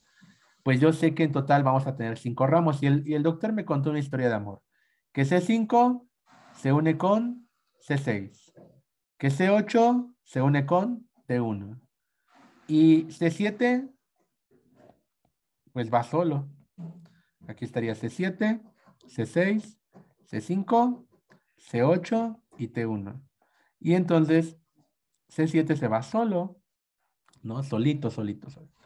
[SPEAKER 1] pues yo sé que en total vamos a tener cinco ramos y el, y el doctor me contó una historia de amor. Que C5 se une con C6, que C8 se une con T1 y C7 pues va solo. Aquí estaría C7, C6, C5, C8 y T1. Y entonces C7 se va solo, ¿no? Solito, solito, solito.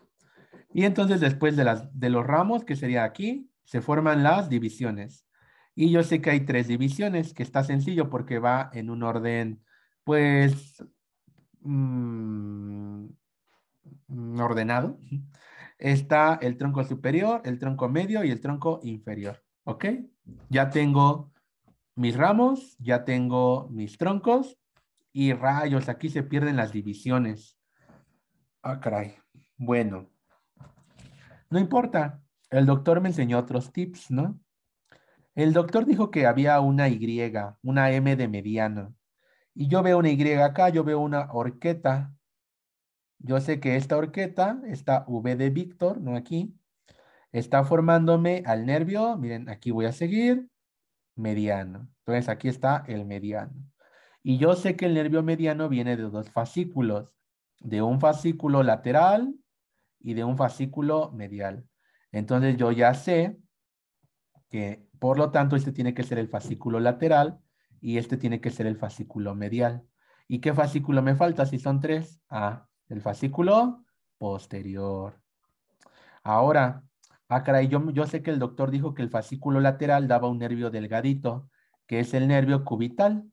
[SPEAKER 1] Y entonces después de, las, de los ramos, que sería aquí, se forman las divisiones. Y yo sé que hay tres divisiones, que está sencillo porque va en un orden, pues, mm, ordenado. Está el tronco superior, el tronco medio y el tronco inferior. ¿Ok? Ya tengo mis ramos, ya tengo mis troncos, y rayos, aquí se pierden las divisiones. Ah, caray. Bueno, no importa. El doctor me enseñó otros tips, ¿no? El doctor dijo que había una Y, una M de mediano. Y yo veo una Y acá, yo veo una horqueta. Yo sé que esta horqueta, esta V de Víctor, no aquí, está formándome al nervio, miren, aquí voy a seguir, mediano. Entonces aquí está el mediano. Y yo sé que el nervio mediano viene de dos fascículos, de un fascículo lateral y de un fascículo medial. Entonces yo ya sé que, por lo tanto, este tiene que ser el fascículo lateral y este tiene que ser el fascículo medial. ¿Y qué fascículo me falta si son tres? Ah, el fascículo posterior. Ahora, ah, yo, yo sé que el doctor dijo que el fascículo lateral daba un nervio delgadito, que es el nervio cubital.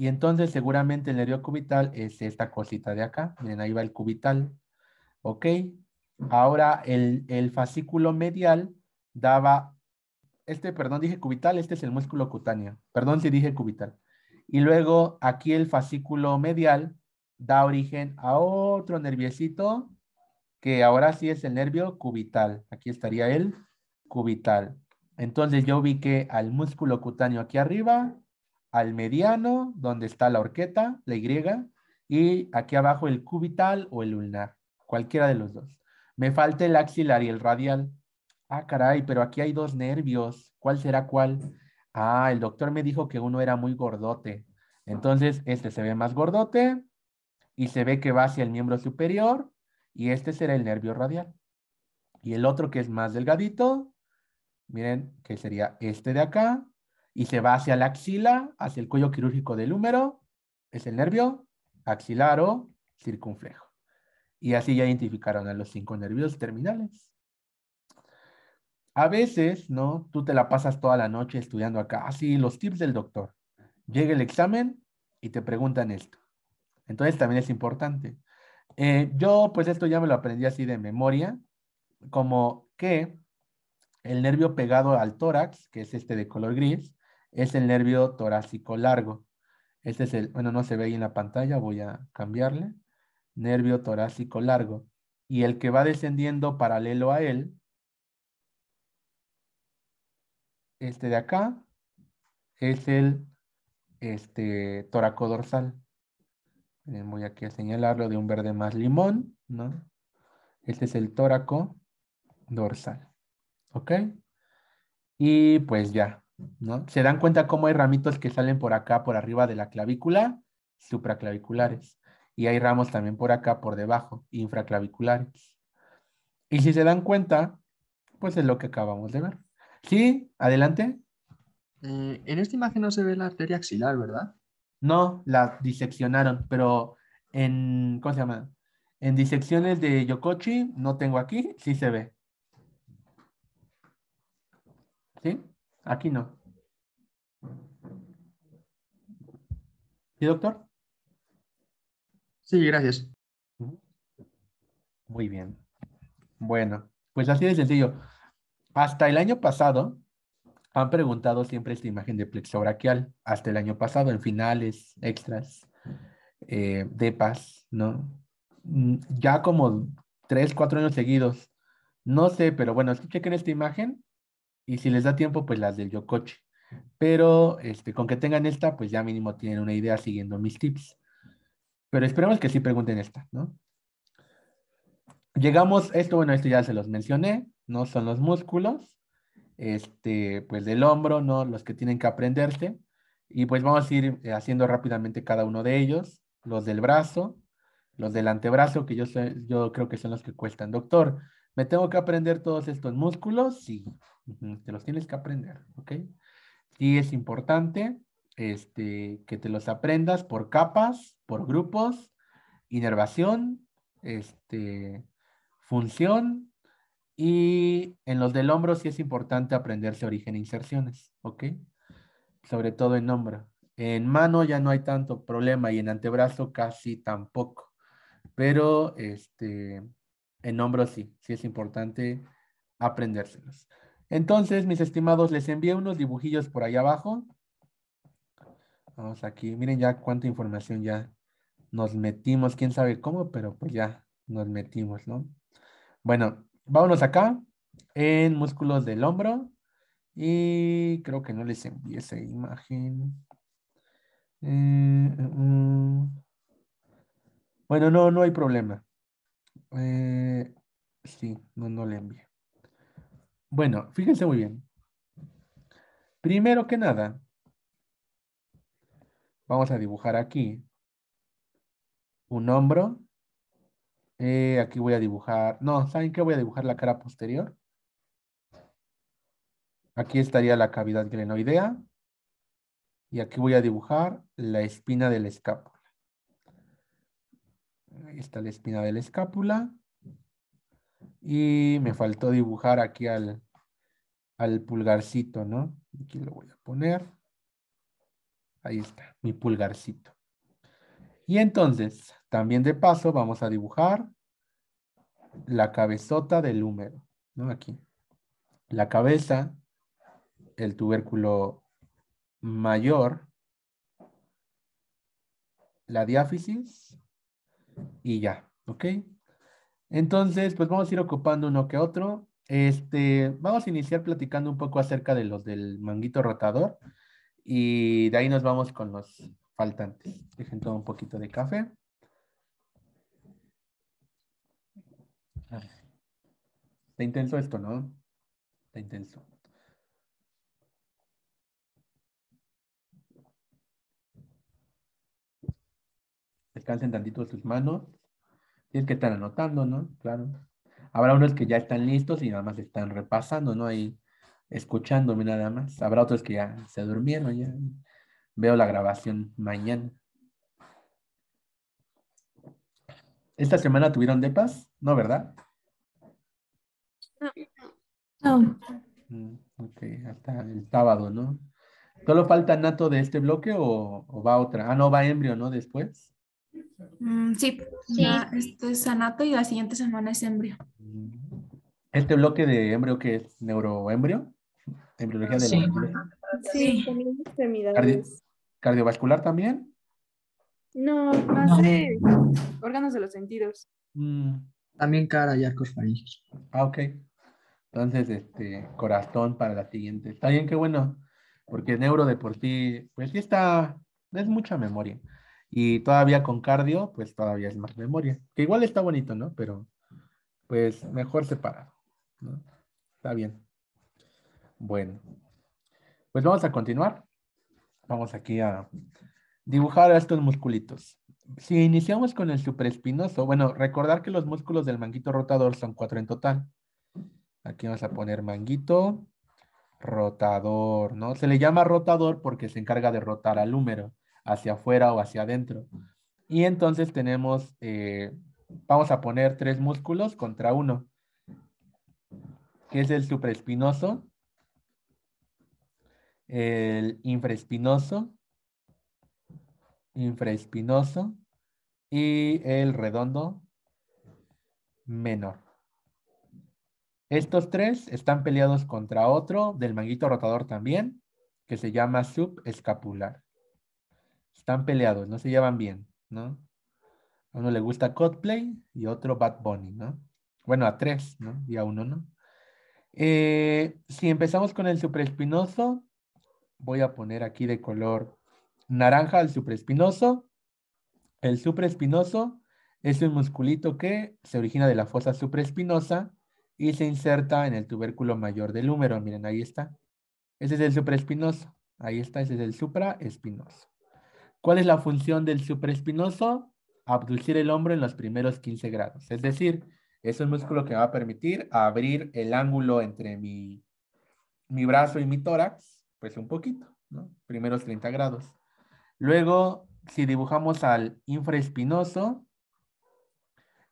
[SPEAKER 1] Y entonces seguramente el nervio cubital es esta cosita de acá. Miren, ahí va el cubital. ¿Ok? Ahora el, fascículo medial daba, este, perdón, dije cubital, este es el músculo cutáneo. Perdón si dije cubital. Y luego aquí el fascículo medial da origen a otro nerviecito que ahora sí es el nervio cubital. Aquí estaría el cubital. Entonces yo ubiqué al músculo cutáneo aquí arriba al mediano, donde está la horqueta, la Y, y aquí abajo el cubital o el ulnar, cualquiera de los dos. Me falta el axilar y el radial. Ah, caray, pero aquí hay dos nervios. ¿Cuál será cuál? Ah, el doctor me dijo que uno era muy gordote. Entonces, este se ve más gordote y se ve que va hacia el miembro superior y este será el nervio radial. Y el otro que es más delgadito, miren que sería este de acá, y se va hacia la axila, hacia el cuello quirúrgico del húmero, es el nervio axilar o circunflejo. Y así ya identificaron a los cinco nervios terminales. A veces, ¿no? Tú te la pasas toda la noche estudiando acá, así los tips del doctor. Llega el examen y te preguntan esto. Entonces también es importante. Eh, yo pues esto ya me lo aprendí así de memoria, como que el nervio pegado al tórax, que es este de color gris, es el nervio torácico largo. Este es el, bueno, no se ve ahí en la pantalla, voy a cambiarle. Nervio torácico largo. Y el que va descendiendo paralelo a él, este de acá, es el este, tóraco dorsal. Voy aquí a señalarlo de un verde más limón, ¿no? Este es el tóraco dorsal. ¿Ok? Y pues ya, ¿no? Se dan cuenta cómo hay ramitos que salen por acá, por arriba de la clavícula, supraclaviculares. Y hay ramos también por acá, por debajo, infraclaviculares. Y si se dan cuenta, pues es lo que acabamos de ver. Sí, adelante. Eh, en esta imagen no se ve la arteria axilar, ¿verdad? No, la diseccionaron, pero en, ¿cómo se llama? En disecciones de Yokochi, no tengo aquí, sí se ve. ¿Sí? Aquí no. ¿Sí, doctor? Sí, gracias. Muy bien. Bueno, pues así de sencillo. Hasta el año pasado han preguntado siempre esta imagen de plexo brachial. Hasta el año pasado, en finales, extras, eh, de paz ¿no? Mm, ya como tres, cuatro años seguidos. No sé, pero bueno, chequen esta imagen y si les da tiempo, pues las del Yokoche. Pero este, con que tengan esta, pues ya mínimo tienen una idea siguiendo mis tips. Pero esperemos que sí pregunten esta, ¿no? Llegamos, esto, bueno, esto ya se los mencioné, no son los músculos, este, pues del hombro, ¿no? Los que tienen que aprenderse. Y pues vamos a ir eh, haciendo rápidamente cada uno de ellos, los del brazo, los del antebrazo, que yo, yo creo que son los que cuestan. Doctor, ¿Me tengo que aprender todos estos músculos? Sí, te los tienes que aprender, ¿ok? Sí es importante este, que te los aprendas por capas, por grupos, inervación, este, función, y en los del hombro sí es importante aprenderse origen e inserciones, ¿ok? Sobre todo en hombro. En mano ya no hay tanto problema y en antebrazo casi tampoco. Pero este, en hombros sí, sí es importante aprendérselos. Entonces, mis estimados, les envié unos dibujillos por ahí abajo. Vamos aquí, miren ya cuánta información ya nos metimos, quién sabe cómo, pero pues ya nos metimos, ¿no? Bueno, vámonos acá en músculos del hombro y creo que no les envié esa imagen.
[SPEAKER 2] Eh, mm,
[SPEAKER 1] mm. Bueno, no, no hay problema. Eh, sí, no, le envié. Bueno, fíjense muy bien. Primero que nada, vamos a dibujar aquí un hombro. Eh, aquí voy a dibujar, no, ¿saben qué? Voy a dibujar la cara posterior. Aquí estaría la cavidad glenoidea. Y aquí voy a dibujar la espina del escape Ahí está la espina de la escápula. Y me faltó dibujar aquí al, pulgarcito, ¿no? Aquí lo voy a poner. Ahí está, mi pulgarcito. Y entonces, también de paso, vamos a dibujar la cabezota del húmero, ¿no? Aquí. La cabeza, el tubérculo mayor, la diáfisis y ya, ¿ok? Entonces, pues vamos a ir ocupando uno que otro. Este, vamos a iniciar platicando un poco acerca de los del manguito rotador y de ahí nos vamos con los faltantes. Dejen todo un poquito de café. Está intenso esto, ¿no? Está intenso. descansen tantito sus manos. Tienes que estar anotando, ¿no? Claro. Habrá unos que ya están listos y nada más están repasando, ¿no? Ahí escuchándome nada más. Habrá otros que ya se durmieron, ya. Veo la grabación mañana. ¿Esta semana tuvieron de paz No, ¿verdad? No. Mm, ok, hasta el sábado, ¿no? ¿Solo falta Nato de este bloque o, o va otra? Ah, no, va Embrio, ¿no? Después.
[SPEAKER 3] Mm, sí, este es anato y la siguiente semana es embrio.
[SPEAKER 1] Este bloque de embrio que es neuroembrio, embriología de sí. la Sí. ¿Cardiovascular también?
[SPEAKER 3] No, más órganos de los sentidos.
[SPEAKER 1] Mm. También cara y arcos faríngeos. Ah, ok. Entonces, este, corazón para la siguiente. Está bien, qué bueno. Porque neuro de por ti pues sí está, es mucha memoria. Y todavía con cardio, pues todavía es más memoria. Que igual está bonito, ¿no? Pero pues mejor separado. Está bien. Bueno. Pues vamos a continuar. Vamos aquí a dibujar estos musculitos. Si iniciamos con el supraespinoso, bueno, recordar que los músculos del manguito rotador son cuatro en total. Aquí vamos a poner manguito rotador, ¿no? Se le llama rotador porque se encarga de rotar al húmero hacia afuera o hacia adentro. Y entonces tenemos, eh, vamos a poner tres músculos contra uno, que es el supraespinoso, el infraespinoso, infraespinoso y el redondo menor. Estos tres están peleados contra otro del manguito rotador también, que se llama subescapular están peleados, no se llevan bien, ¿no? A uno le gusta Codplay y otro Bad Bunny, ¿no? Bueno, a tres, ¿no? Y a uno, ¿no? Eh, si empezamos con el supraespinoso, voy a poner aquí de color naranja al supraespinoso. El supraespinoso es un musculito que se origina de la fosa supraespinosa y se inserta en el tubérculo mayor del húmero. Miren, ahí está. Ese es el supraespinoso. Ahí está, ese es el supraespinoso. ¿Cuál es la función del supraespinoso? Abducir el hombro en los primeros 15 grados. Es decir, es un músculo que va a permitir abrir el ángulo entre mi, mi brazo y mi tórax, pues un poquito, ¿no? Primeros 30 grados. Luego, si dibujamos al infraespinoso,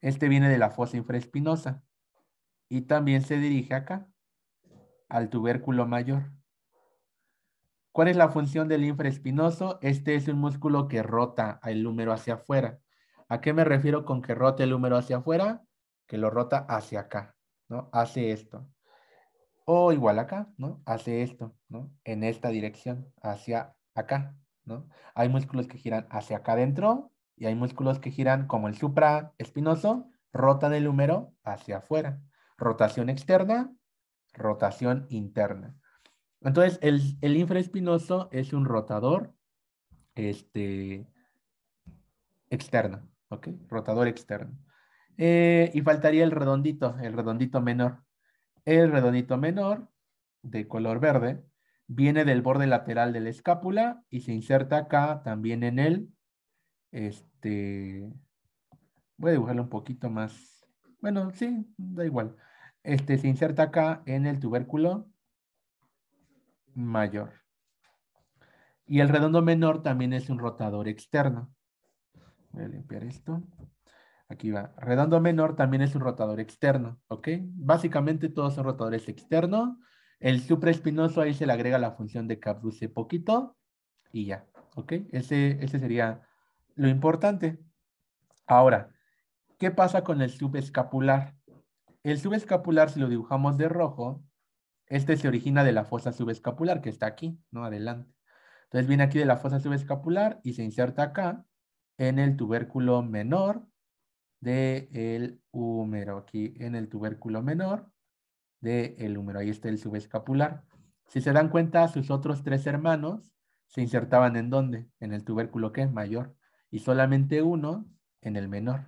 [SPEAKER 1] este viene de la fosa infraespinosa y también se dirige acá, al tubérculo mayor. ¿Cuál es la función del infraespinoso? Este es un músculo que rota el húmero hacia afuera. ¿A qué me refiero con que rote el húmero hacia afuera? Que lo rota hacia acá, ¿no? Hace esto. O igual acá, ¿no? Hace esto, ¿no? En esta dirección, hacia acá, ¿no? Hay músculos que giran hacia acá adentro y hay músculos que giran como el supraespinoso, rotan el húmero hacia afuera. Rotación externa, rotación interna. Entonces, el, infraespinoso es un rotador este, externo, ¿ok? Rotador externo. Eh, y faltaría el redondito, el redondito menor. El redondito menor, de color verde, viene del borde lateral de la escápula y se inserta acá también en el, este, voy a dibujarlo un poquito más, bueno, sí, da igual. Este se inserta acá en el tubérculo mayor. Y el redondo menor también es un rotador externo. Voy a limpiar esto. Aquí va. Redondo menor también es un rotador externo, ¿ok? Básicamente todos son rotadores externos. El supraespinoso ahí se le agrega la función de capduce poquito y ya, ¿ok? Ese, ese sería lo importante. Ahora, ¿qué pasa con el subescapular? El subescapular, si lo dibujamos de rojo, este se origina de la fosa subescapular, que está aquí, ¿no? Adelante. Entonces viene aquí de la fosa subescapular y se inserta acá en el tubérculo menor del húmero. Aquí en el tubérculo menor del húmero. Ahí está el subescapular. Si se dan cuenta, sus otros tres hermanos se insertaban en dónde? En el tubérculo que es mayor. Y solamente uno en el menor.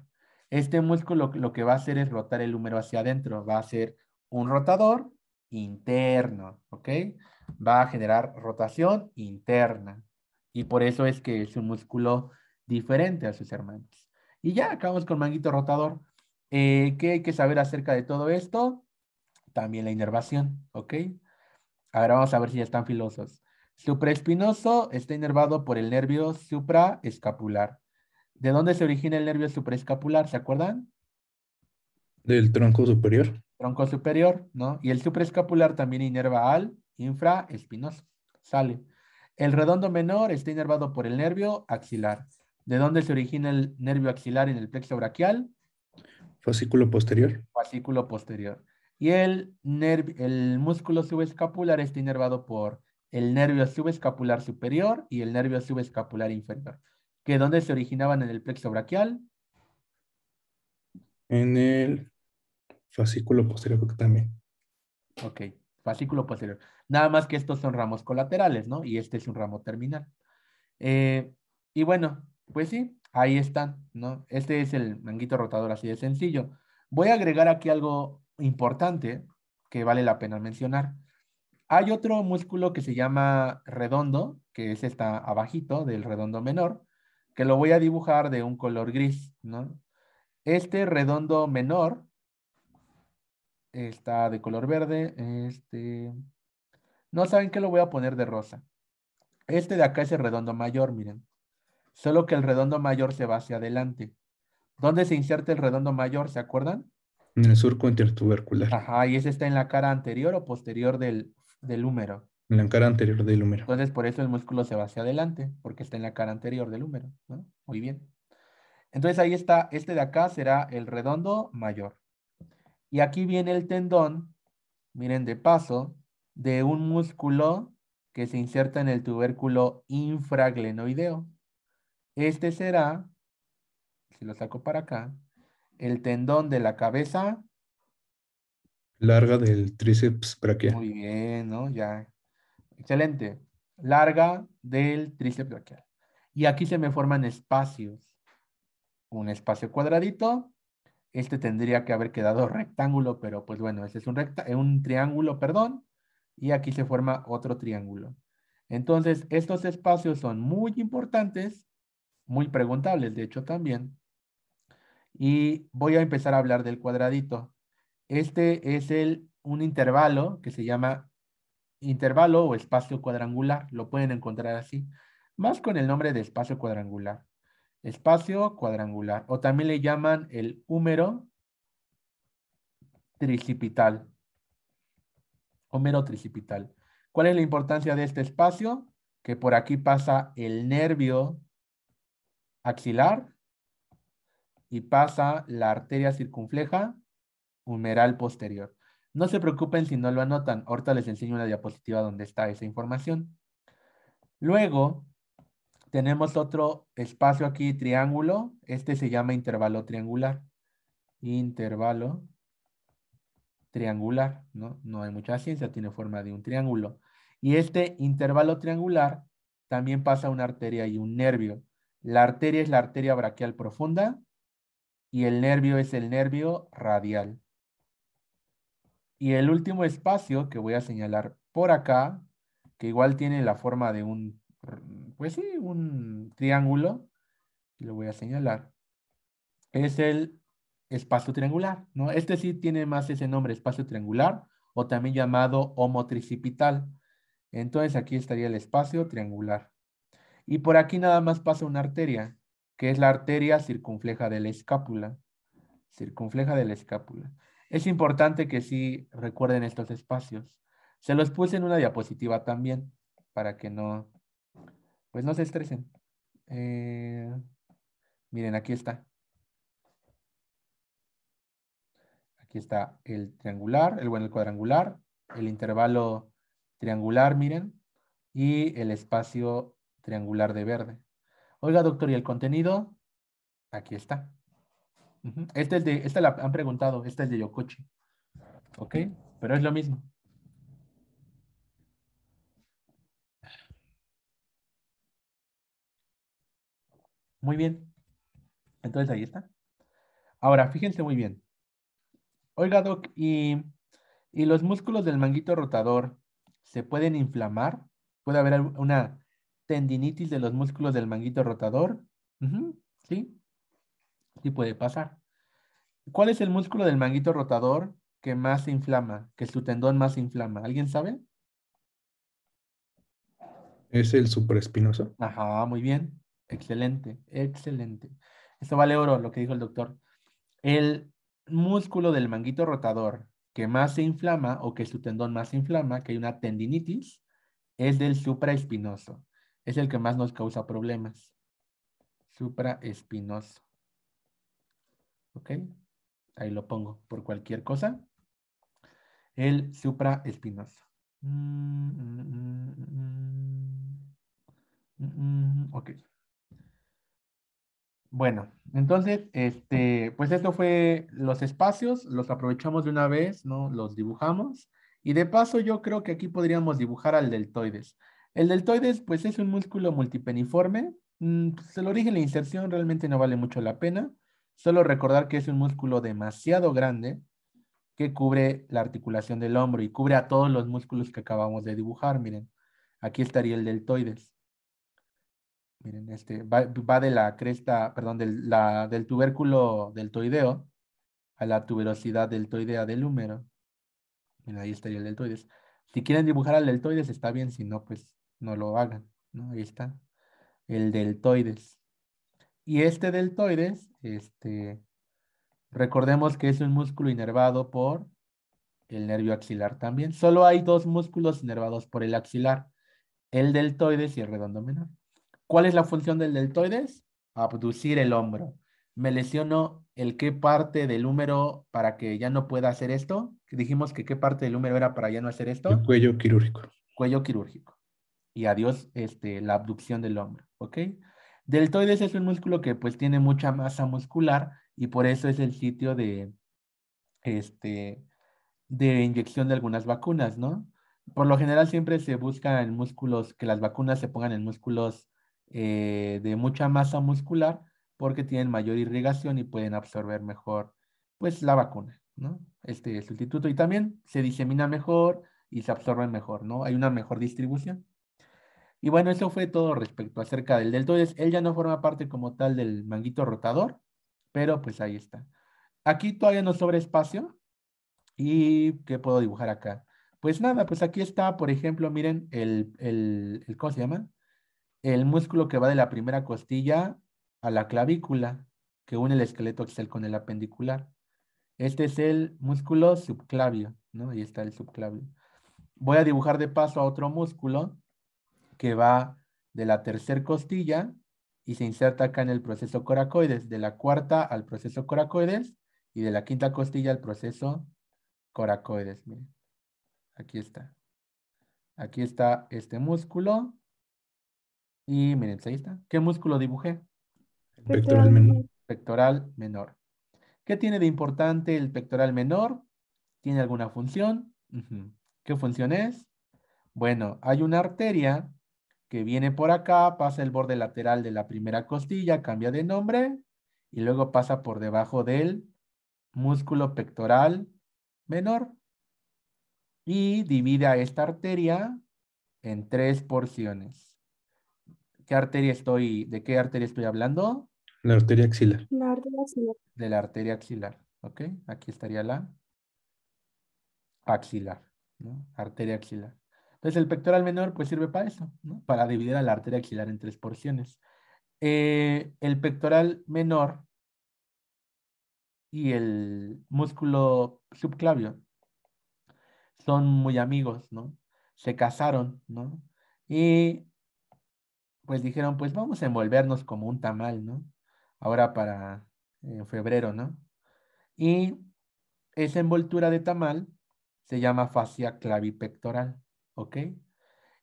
[SPEAKER 1] Este músculo lo que va a hacer es rotar el húmero hacia adentro. Va a ser un rotador interno, ¿ok? Va a generar rotación interna. Y por eso es que es un músculo diferente a sus hermanos. Y ya acabamos con manguito rotador. Eh, ¿Qué hay que saber acerca de todo esto? También la inervación, ¿ok? Ahora vamos a ver si ya están filosos. Supraespinoso está inervado por el nervio supraescapular. ¿De dónde se origina el nervio supraescapular? ¿Se acuerdan? Del tronco superior tronco superior, ¿no? Y el supraescapular también inerva al infraespinoso. Sale. El redondo menor está inervado por el nervio axilar. ¿De dónde se origina el nervio axilar en el plexo braquial? Fascículo posterior. Fascículo posterior. Y el, el músculo subescapular está inervado por el nervio subescapular superior y el nervio subescapular inferior. ¿Que dónde se originaban en el plexo braquial? En el fascículo posterior también. Ok, fascículo posterior. Nada más que estos son ramos colaterales, ¿no? Y este es un ramo terminal. Eh, y bueno, pues sí, ahí están, ¿no? Este es el manguito rotador así de sencillo. Voy a agregar aquí algo importante que vale la pena mencionar. Hay otro músculo que se llama redondo, que es esta abajito del redondo menor, que lo voy a dibujar de un color gris, ¿no? Este redondo menor Está de color verde. Este. No saben que lo voy a poner de rosa. Este de acá es el redondo mayor, miren. Solo que el redondo mayor se va hacia adelante. ¿Dónde se inserta el redondo mayor? ¿Se acuerdan? En el surco intertubercular. Ajá, y ese está en la cara anterior o posterior del, del húmero. En la cara anterior del húmero. Entonces, por eso el músculo se va hacia adelante, porque está en la cara anterior del húmero. Muy bien. Entonces, ahí está, este de acá será el redondo mayor. Y aquí viene el tendón, miren de paso, de un músculo que se inserta en el tubérculo infraglenoideo. Este será, si lo saco para acá, el tendón de la cabeza. Larga del tríceps brachial. Muy bien, ¿no? Ya. Excelente. Larga del tríceps brachial. Y aquí se me forman espacios. Un espacio cuadradito este tendría que haber quedado rectángulo, pero pues bueno, ese es un, recta, eh, un triángulo, perdón, y aquí se forma otro triángulo. Entonces, estos espacios son muy importantes, muy preguntables, de hecho, también. Y voy a empezar a hablar del cuadradito. Este es el, un intervalo que se llama intervalo o espacio cuadrangular. Lo pueden encontrar así, más con el nombre de espacio cuadrangular espacio cuadrangular, o también le llaman el húmero tricipital. Húmero tricipital. ¿Cuál es la importancia de este espacio? Que por aquí pasa el nervio axilar y pasa la arteria circunfleja humeral posterior. No se preocupen si no lo anotan. Ahorita les enseño una diapositiva donde está esa información. Luego, tenemos otro espacio aquí, triángulo. Este se llama intervalo triangular. Intervalo triangular, ¿no? No hay mucha ciencia, tiene forma de un triángulo. Y este intervalo triangular también pasa una arteria y un nervio. La arteria es la arteria braquial profunda y el nervio es el nervio radial. Y el último espacio que voy a señalar por acá, que igual tiene la forma de un pues sí, un triángulo, y lo voy a señalar, es el espacio triangular, ¿no? Este sí tiene más ese nombre, espacio triangular, o también llamado tricipital. Entonces aquí estaría el espacio triangular. Y por aquí nada más pasa una arteria, que es la arteria circunfleja de la escápula. Circunfleja de la escápula. Es importante que sí recuerden estos espacios. Se los puse en una diapositiva también, para que no pues no se estresen. Eh, miren, aquí está. Aquí está el triangular, el bueno, el cuadrangular, el intervalo triangular, miren, y el espacio triangular de verde. Oiga, doctor, ¿y el contenido? Aquí está. Este es de, esta la han preguntado, esta es de Yokochi. ¿Ok? Pero es lo mismo. Muy bien. Entonces ahí está. Ahora, fíjense muy bien. Oiga, Doc, ¿y, los músculos del manguito rotador se pueden inflamar? ¿Puede haber una tendinitis de los músculos del manguito rotador? ¿Sí? Sí puede pasar. ¿Cuál es el músculo del manguito rotador que más se inflama, que su tendón más inflama? ¿Alguien sabe? Es el supraespinoso. Ajá, muy bien. Excelente, excelente. Esto vale oro, lo que dijo el doctor. El músculo del manguito rotador que más se inflama o que su tendón más inflama, que hay una tendinitis, es del supraespinoso. Es el que más nos causa problemas. Supraespinoso. ¿Ok? Ahí lo pongo por cualquier cosa. El supraespinoso.
[SPEAKER 2] Mm, mm, mm, ok.
[SPEAKER 1] Bueno, entonces, este, pues esto fue los espacios, los aprovechamos de una vez, ¿no? Los dibujamos. Y de paso yo creo que aquí podríamos dibujar al deltoides. El deltoides, pues es un músculo multipeniforme. Mm, Se pues, el origen la inserción realmente no vale mucho la pena. Solo recordar que es un músculo demasiado grande que cubre la articulación del hombro y cubre a todos los músculos que acabamos de dibujar. Miren, aquí estaría el deltoides miren, este, va, de la cresta, perdón, del, del tubérculo deltoideo a la tuberosidad deltoidea del húmero. Miren, ahí estaría el deltoides. Si quieren dibujar al deltoides, está bien, si no, pues no lo hagan. ¿no? Ahí está, el deltoides. Y este deltoides, este, recordemos que es un músculo inervado por el nervio axilar también. Solo hay dos músculos inervados por el axilar, el deltoides y el redondo menor. ¿Cuál es la función del deltoides? Abducir el hombro. Me lesionó el qué parte del húmero para que ya no pueda hacer esto. Dijimos que qué parte del húmero era para ya no hacer esto. El cuello quirúrgico. Cuello quirúrgico. Y adiós este, la abducción del hombro. ¿Ok? Deltoides es un músculo que pues tiene mucha masa muscular y por eso es el sitio de, este, de inyección de algunas vacunas, ¿no? Por lo general siempre se busca en músculos, que las vacunas se pongan en músculos eh, de mucha masa muscular porque tienen mayor irrigación y pueden absorber mejor pues la vacuna, ¿no? Este sustituto y también se disemina mejor y se absorbe mejor, ¿no? Hay una mejor distribución. Y bueno, eso fue todo respecto acerca del deltoides. Él ya no forma parte como tal del manguito rotador, pero pues ahí está. Aquí todavía no sobra espacio. ¿Y qué puedo dibujar acá? Pues nada, pues aquí está, por ejemplo, miren, el, el, el ¿cómo se llama? el músculo que va de la primera costilla a la clavícula, que une el esqueleto axial con el apendicular. Este es el músculo subclavio, ¿no? Ahí está el subclavio. Voy a dibujar de paso a otro músculo que va de la tercera costilla y se inserta acá en el proceso coracoides, de la cuarta al proceso coracoides y de la quinta costilla al proceso coracoides. Miren, aquí está. Aquí está este músculo y miren, pues, ahí está. ¿Qué músculo dibujé?
[SPEAKER 2] pectoral menor.
[SPEAKER 1] Pectoral menor. ¿Qué tiene de importante el pectoral menor? ¿Tiene alguna función? ¿Qué función es? Bueno, hay una arteria que viene por acá, pasa el borde lateral de la primera costilla, cambia de nombre y luego pasa por debajo del músculo pectoral menor y divide a esta arteria en tres porciones arteria estoy, de qué arteria estoy hablando? La arteria axilar.
[SPEAKER 2] La arteria axilar.
[SPEAKER 1] De la arteria axilar, ¿ok? Aquí estaría la axilar, ¿no? Arteria axilar. Entonces el pectoral menor pues sirve para eso, ¿no? Para dividir a la arteria axilar en tres porciones. Eh, el pectoral menor y el músculo subclavio son muy amigos, ¿no? Se casaron, ¿no? Y pues dijeron, pues vamos a envolvernos como un tamal, ¿no? Ahora para febrero, ¿no? Y esa envoltura de tamal se llama fascia clavipectoral, ¿ok?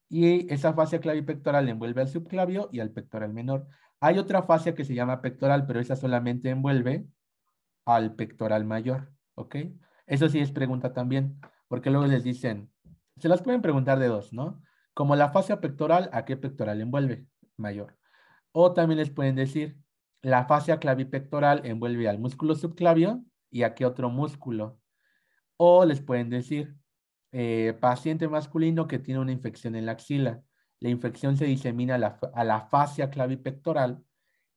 [SPEAKER 1] Y esa fascia clavipectoral envuelve al subclavio y al pectoral menor. Hay otra fascia que se llama pectoral, pero esa solamente envuelve al pectoral mayor, ¿ok? Eso sí es pregunta también, porque luego les dicen, se las pueden preguntar de dos, ¿no? Como la fascia pectoral, ¿a qué pectoral envuelve? mayor. O también les pueden decir, la fascia clavipectoral envuelve al músculo subclavio y a qué otro músculo. O les pueden decir, eh, paciente masculino que tiene una infección en la axila. La infección se disemina a la, fascia clavipectoral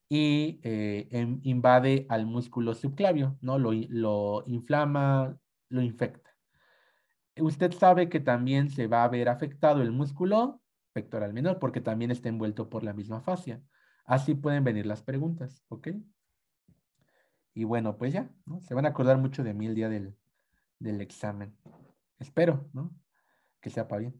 [SPEAKER 1] y eh, em, invade al músculo subclavio, ¿no? lo inflama, lo infecta. Usted sabe que también se va a ver afectado el músculo pectoral menor, porque también está envuelto por la misma fascia. Así pueden venir las preguntas, ¿ok? Y bueno, pues ya, ¿no? Se van a acordar mucho de mí el día del, examen. Espero, ¿no? Que sepa bien.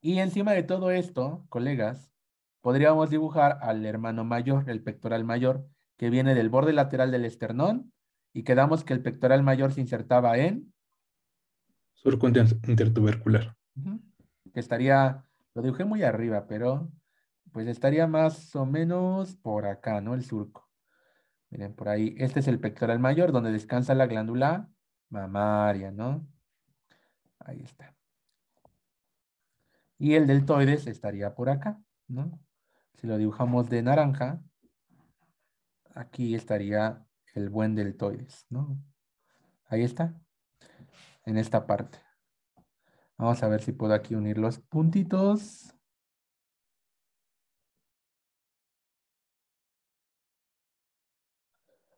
[SPEAKER 1] Y encima de todo esto, colegas, podríamos dibujar al hermano mayor, el pectoral mayor, que viene del borde lateral del esternón, y quedamos que el pectoral mayor se insertaba en... Surco intertubercular. Que estaría lo dibujé muy arriba, pero pues estaría más o menos por acá, ¿no? El surco. Miren, por ahí, este es el pectoral mayor, donde descansa la glándula mamaria, ¿no? Ahí está. Y el deltoides estaría por acá, ¿no? Si lo dibujamos de naranja, aquí estaría el buen deltoides, ¿no? Ahí está, en esta parte. Vamos a ver si puedo aquí unir los puntitos.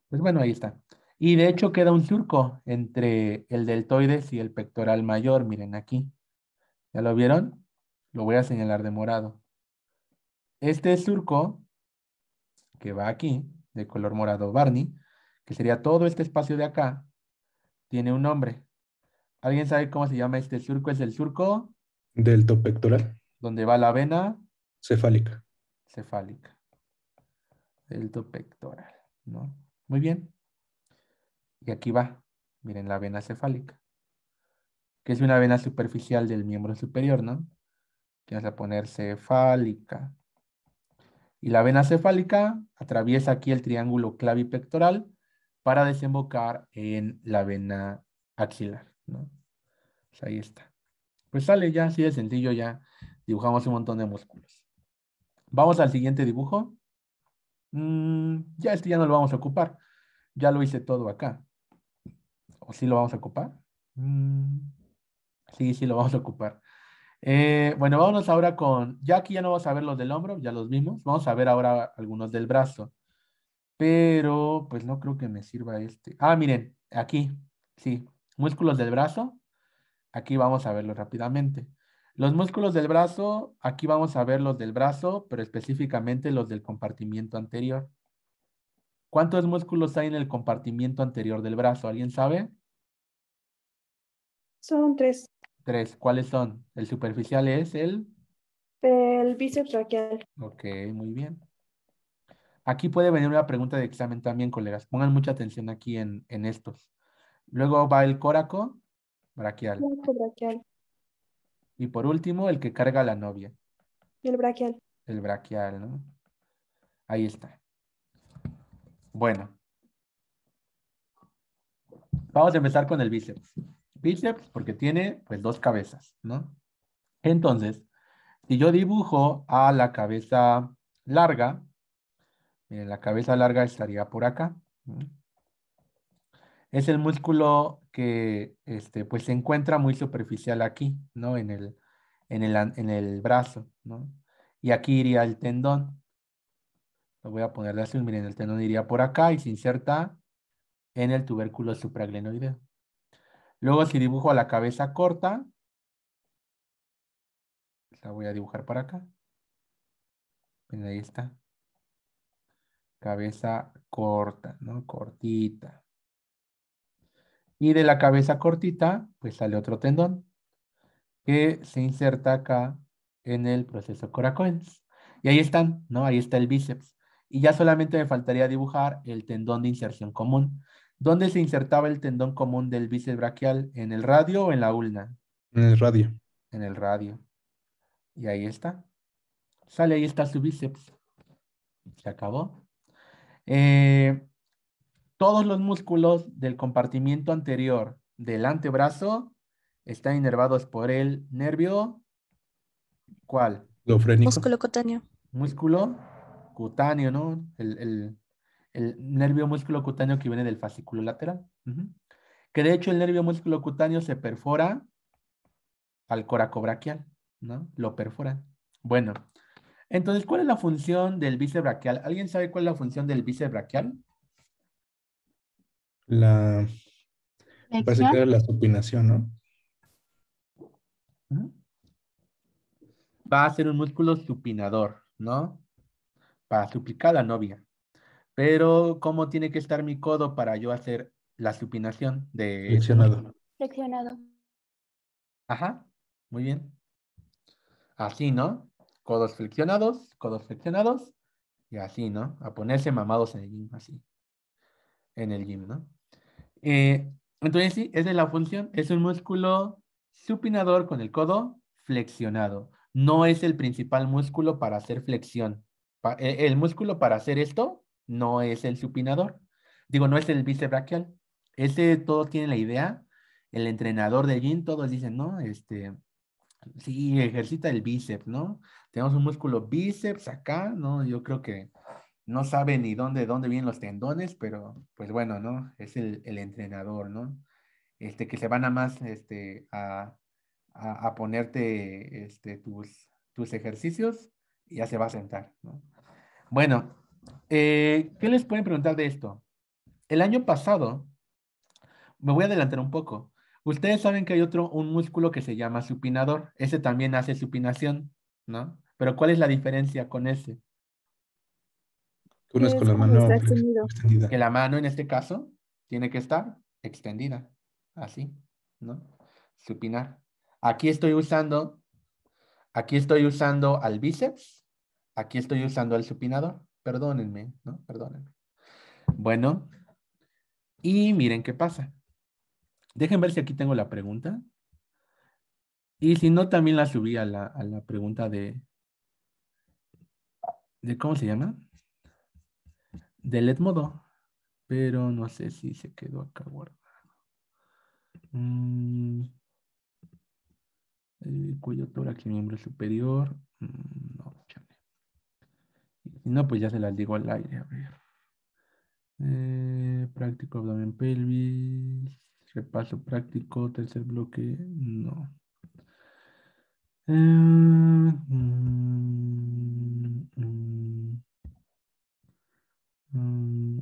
[SPEAKER 1] Pues bueno, ahí está. Y de hecho queda un surco entre el deltoides y el pectoral mayor. Miren aquí. ¿Ya lo vieron? Lo voy a señalar de morado. Este surco que va aquí, de color morado Barney, que sería todo este espacio de acá, tiene un nombre. ¿Alguien sabe cómo se llama este surco? ¿Es el surco? Delto pectoral. ¿Dónde va la vena? Cefálica. Cefálica. Delto pectoral, ¿no? Muy bien. Y aquí va. Miren la vena cefálica. Que es una vena superficial del miembro superior, ¿no? Que a poner cefálica. Y la vena cefálica atraviesa aquí el triángulo clavipectoral para desembocar en la vena axilar. Pues ahí está. Pues sale ya así de sencillo, ya dibujamos un montón de músculos. Vamos al siguiente dibujo. Mm, ya este ya no lo vamos a ocupar. Ya lo hice todo acá. ¿O sí lo vamos a ocupar?
[SPEAKER 2] Mm,
[SPEAKER 1] sí, sí lo vamos a ocupar. Eh, bueno, vámonos ahora con, ya aquí ya no vamos a ver los del hombro, ya los vimos. Vamos a ver ahora algunos del brazo. Pero, pues no creo que me sirva este. Ah, miren, aquí, sí. Músculos del brazo, aquí vamos a verlo rápidamente. Los músculos del brazo, aquí vamos a ver los del brazo, pero específicamente los del compartimiento anterior. ¿Cuántos músculos hay en el compartimiento anterior del brazo? ¿Alguien sabe?
[SPEAKER 3] Son tres.
[SPEAKER 1] Tres. ¿Cuáles son? El superficial es el...
[SPEAKER 3] El bíceps brachial.
[SPEAKER 1] Ok, muy bien. Aquí puede venir una pregunta de examen también, colegas. Pongan mucha atención aquí en, en estos. Luego va el coraco braquial. Y por último, el que carga la novia. El braquial. El braquial, ¿no? Ahí está. Bueno. Vamos a empezar con el bíceps. Bíceps porque tiene pues dos cabezas, ¿no? Entonces, si yo dibujo a la cabeza larga, miren, eh, la cabeza larga estaría por acá es el músculo que este, pues se encuentra muy superficial aquí, ¿no? En el, en el, brazo, ¿no? Y aquí iría el tendón. Lo voy a ponerle azul, miren, el tendón iría por acá y se inserta en el tubérculo supraglenoideo. Luego si dibujo la cabeza corta, la voy a dibujar para acá. Miren, ahí está. Cabeza corta, ¿no? Cortita. Y de la cabeza cortita, pues sale otro tendón que se inserta acá en el proceso coracoens. Y ahí están, ¿no? Ahí está el bíceps. Y ya solamente me faltaría dibujar el tendón de inserción común. ¿Dónde se insertaba el tendón común del bíceps braquial? ¿En el radio o en la ulna? En el radio. En el radio. Y ahí está. Sale, ahí está su bíceps. Se acabó. Eh, todos los músculos del compartimiento anterior del antebrazo están inervados por el nervio. ¿Cuál? el Músculo cutáneo. Músculo cutáneo, ¿no? El, nervio músculo cutáneo que viene del fascículo lateral. Que de hecho el nervio músculo cutáneo se perfora al coracobraquial, ¿no? Lo perfora. Bueno, entonces, ¿cuál es la función del bíceps braquial? ¿Alguien sabe cuál es la función del bíceps braquial? La. Parece que la supinación, ¿no? Va a ser un músculo supinador, ¿no? Para suplicar a la novia. Pero, ¿cómo tiene que estar mi codo para yo hacer la supinación de. Flexionado.
[SPEAKER 3] Flexionado.
[SPEAKER 1] Ajá, muy bien. Así, ¿no? Codos flexionados, codos flexionados, y así, ¿no? A ponerse mamados en el mismo así en el gym, ¿no? Eh, entonces sí, es es la función, es un músculo supinador con el codo flexionado. No es el principal músculo para hacer flexión. E, el músculo para hacer esto no es el supinador. Digo, no es el bíceps brachial. Ese todos tienen la idea. El entrenador de gym, todos dicen, no, este, sí, ejercita el bíceps, ¿no? Tenemos un músculo bíceps acá, ¿no? Yo creo que no sabe ni dónde, dónde vienen los tendones, pero pues bueno, ¿no? Es el, entrenador, ¿no? Este, que se van a más este, a, a, ponerte este, tus, tus ejercicios y ya se va a sentar, ¿no? Bueno, eh, ¿qué les pueden preguntar de esto? El año pasado, me voy a adelantar un poco. Ustedes saben que hay otro, un músculo que se llama supinador. Ese también hace supinación, ¿no? Pero ¿cuál es la diferencia con ese?
[SPEAKER 3] Que con la mano Que
[SPEAKER 1] la mano en este caso tiene que estar extendida, así, ¿no? Supinar. Aquí estoy usando, aquí estoy usando al bíceps, aquí estoy usando al supinador. Perdónenme, ¿no? Perdónenme. Bueno, y miren qué pasa. Dejen ver si aquí tengo la pregunta. Y si no, también la subí a la, a la pregunta de, de, ¿cómo se llama? Delete modo, pero no sé si se quedó acá guardado. Mm. cuello tórax miembro superior. Mm, no, Si no, pues ya se las digo al aire. A ver. Eh, práctico abdomen pelvis. Repaso práctico. Tercer bloque.
[SPEAKER 2] No. Eh, mm. Mm.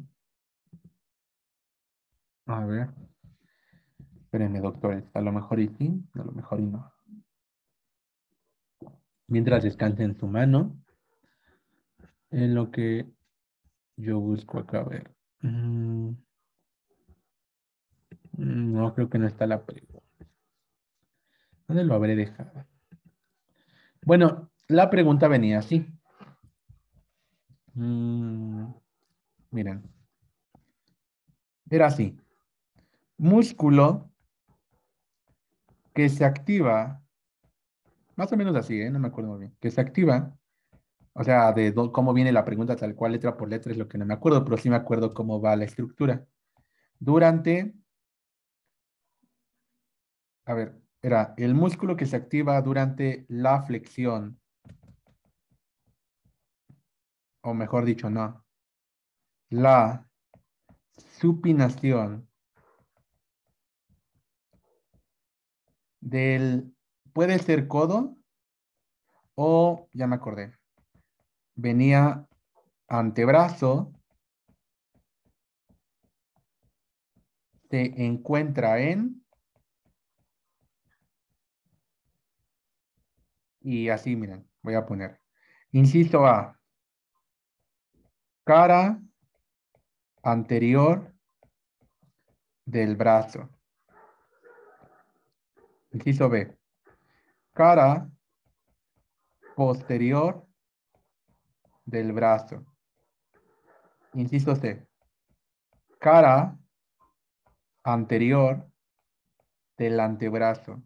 [SPEAKER 1] A ver. Espérenme, doctor. A lo mejor y sí, a lo mejor y no. Mientras en su mano, en lo que yo busco acá, a ver.
[SPEAKER 2] Mm.
[SPEAKER 1] Mm, no, creo que no está la pregunta. ¿Dónde lo habré dejado? Bueno, la pregunta venía así. Miren. Era así. Músculo que se activa, más o menos así, ¿eh? no me acuerdo muy bien, que se activa, o sea, de cómo viene la pregunta tal cual, letra por letra, es lo que no me acuerdo, pero sí me acuerdo cómo va la estructura. Durante, a ver, era el músculo que se activa durante la flexión, o mejor dicho, no, la supinación del, puede ser codo o, ya me acordé, venía antebrazo, se encuentra en y así miren, voy a poner. Insisto A, cara, anterior del brazo. Inciso B. Cara posterior del brazo. Inciso C. Cara anterior del antebrazo.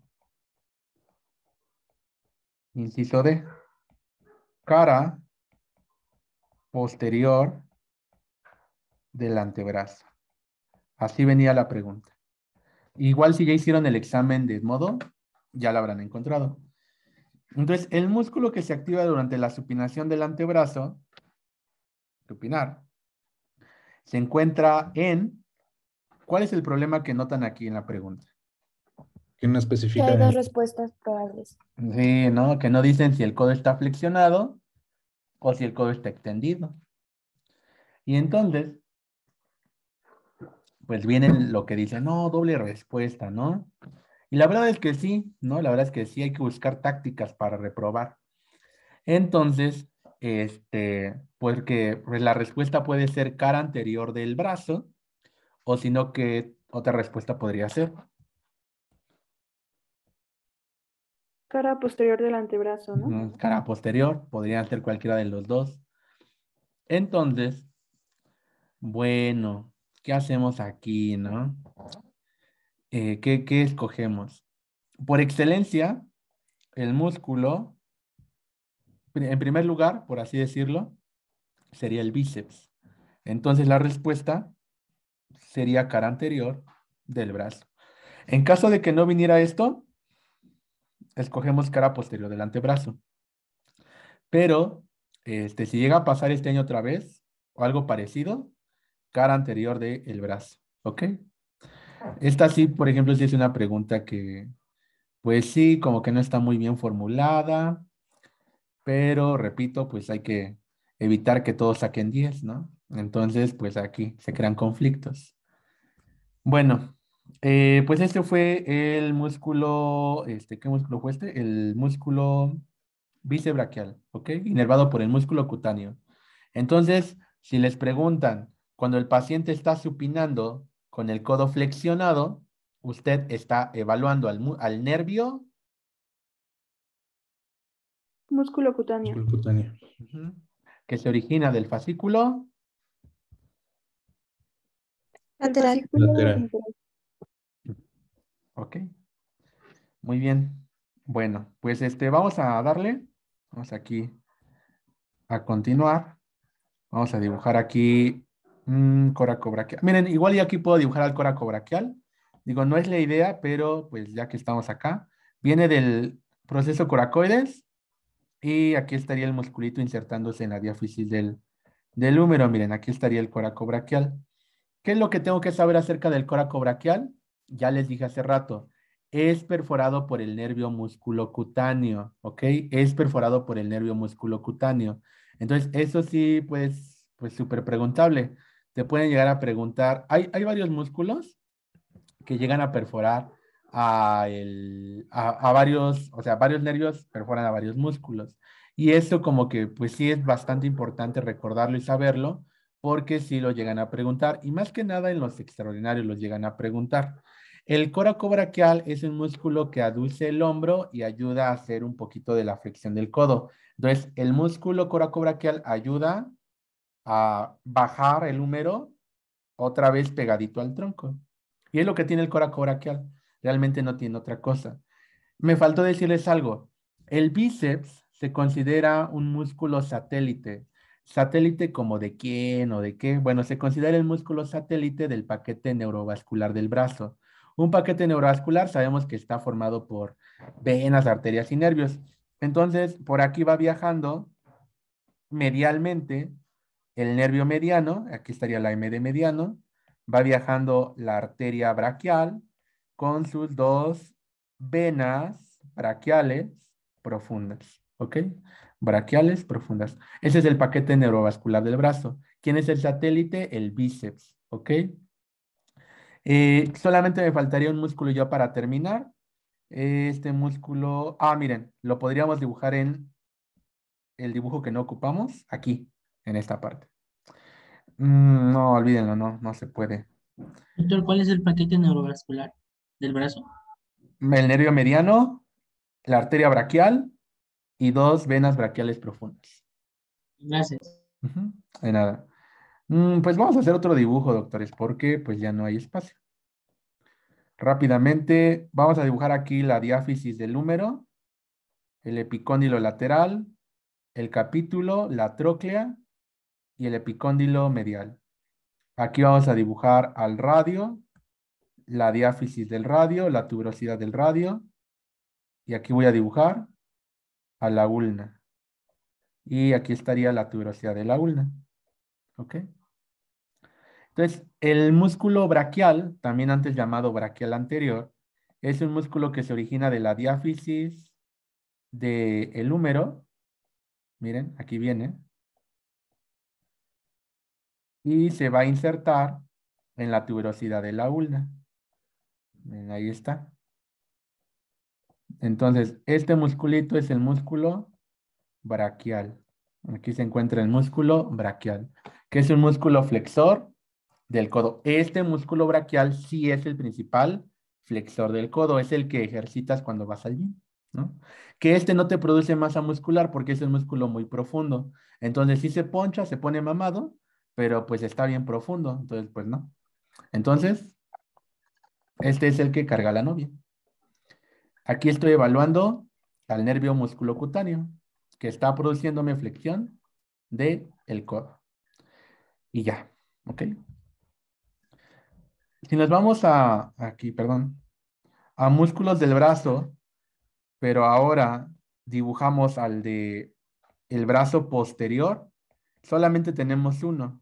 [SPEAKER 1] Inciso D. Cara posterior del antebrazo. Así venía la pregunta. Igual si ya hicieron el examen de modo, ya la habrán encontrado. Entonces, el músculo que se activa durante la supinación del antebrazo, supinar, se encuentra en... ¿Cuál es el problema que notan aquí en la pregunta? Que no especifica. hay dos
[SPEAKER 3] respuestas probables.
[SPEAKER 1] Sí, ¿no? Que no dicen si el codo está flexionado o si el codo está extendido. Y entonces, pues vienen lo que dicen, no, doble respuesta, ¿no? Y la verdad es que sí, ¿no? La verdad es que sí hay que buscar tácticas para reprobar. Entonces, este, porque pues, la respuesta puede ser cara anterior del brazo, o no, que otra respuesta podría ser.
[SPEAKER 3] Cara posterior del antebrazo,
[SPEAKER 1] ¿no? Cara posterior, podría ser cualquiera de los dos. Entonces, bueno, ¿qué hacemos aquí, no? Eh, ¿qué, ¿Qué escogemos? Por excelencia, el músculo, en primer lugar, por así decirlo, sería el bíceps. Entonces la respuesta sería cara anterior del brazo. En caso de que no viniera esto, escogemos cara posterior del antebrazo. Pero este, si llega a pasar este año otra vez o algo parecido, cara anterior del brazo, ¿ok? Ah. Esta sí, por ejemplo, sí es una pregunta que, pues sí, como que no está muy bien formulada, pero repito, pues hay que evitar que todos saquen 10, ¿no? Entonces, pues aquí se crean conflictos. Bueno, eh, pues este fue el músculo, este, ¿qué músculo fue este? El músculo bicebraquial, ¿ok? Inervado por el músculo cutáneo. Entonces, si les preguntan, cuando el paciente está supinando con el codo flexionado, usted está evaluando al, nervio.
[SPEAKER 3] Músculo cutáneo.
[SPEAKER 1] cutáneo. Que se origina del fascículo. Lateral. Ok. Muy bien. Bueno, pues este, vamos a darle. Vamos aquí a continuar. Vamos a dibujar aquí Mm, Miren, igual y aquí puedo dibujar al coracobrachial, Digo, no es la idea, pero pues ya que estamos acá, viene del proceso coracoides y aquí estaría el musculito insertándose en la diáfisis del, húmero. Miren, aquí estaría el coraco ¿Qué es lo que tengo que saber acerca del coraco Ya les dije hace rato, es perforado por el nervio musculocutáneo, ¿ok? Es perforado por el nervio musculocutáneo. Entonces, eso sí, pues, pues súper preguntable te pueden llegar a preguntar, hay, varios músculos que llegan a perforar a, varios, o sea, varios nervios perforan a varios músculos. Y eso como que, pues sí es bastante importante recordarlo y saberlo, porque sí lo llegan a preguntar, y más que nada en los extraordinarios los llegan a preguntar. El coracobraquial es un músculo que aduce el hombro y ayuda a hacer un poquito de la flexión del codo. Entonces, el músculo coracobraquial ayuda a bajar el húmero otra vez pegadito al tronco. Y es lo que tiene el coraco brachial. Realmente no tiene otra cosa. Me faltó decirles algo. El bíceps se considera un músculo satélite. Satélite como de quién o de qué. Bueno, se considera el músculo satélite del paquete neurovascular del brazo. Un paquete neurovascular sabemos que está formado por venas, arterias y nervios. Entonces, por aquí va viajando medialmente el nervio mediano, aquí estaría la M mediano, va viajando la arteria braquial con sus dos venas braquiales profundas, ¿ok? Braquiales profundas. Ese es el paquete neurovascular del brazo. ¿Quién es el satélite? El bíceps, ¿ok? Eh, solamente me faltaría un músculo ya para terminar. Este músculo, ah, miren, lo podríamos dibujar en el dibujo que no ocupamos, aquí en esta parte. Mm, no, olvídenlo, no, no se puede.
[SPEAKER 3] Doctor, ¿cuál es el paquete neurovascular del brazo?
[SPEAKER 1] El nervio mediano, la arteria braquial y dos venas braquiales profundas. Gracias. nada. Mm, pues vamos a hacer otro dibujo, doctores, porque pues ya no hay espacio. Rápidamente, vamos a dibujar aquí la diáfisis del húmero, el epicóndilo lateral, el capítulo, la tróclea y el epicóndilo medial. Aquí vamos a dibujar al radio, la diáfisis del radio, la tuberosidad del radio. Y aquí voy a dibujar a la ulna. Y aquí estaría la tuberosidad de la ulna. ¿Ok? Entonces, el músculo braquial, también antes llamado braquial anterior, es un músculo que se origina de la diáfisis del el húmero. Miren, aquí viene y se va a insertar en la tuberosidad de la ulna. ahí está. Entonces, este musculito es el músculo braquial. Aquí se encuentra el músculo braquial, que es un músculo flexor del codo. Este músculo braquial sí es el principal flexor del codo, es el que ejercitas cuando vas allí. Que este no te produce masa muscular porque es un músculo muy profundo. Entonces, si se poncha, se pone mamado, pero pues está bien profundo, entonces pues no. Entonces, este es el que carga la novia. Aquí estoy evaluando al nervio musculocutáneo que está produciéndome flexión del el codo. Y ya, ¿ok? Si nos vamos a, aquí, perdón, a músculos del brazo, pero ahora dibujamos al de el brazo posterior, solamente tenemos uno.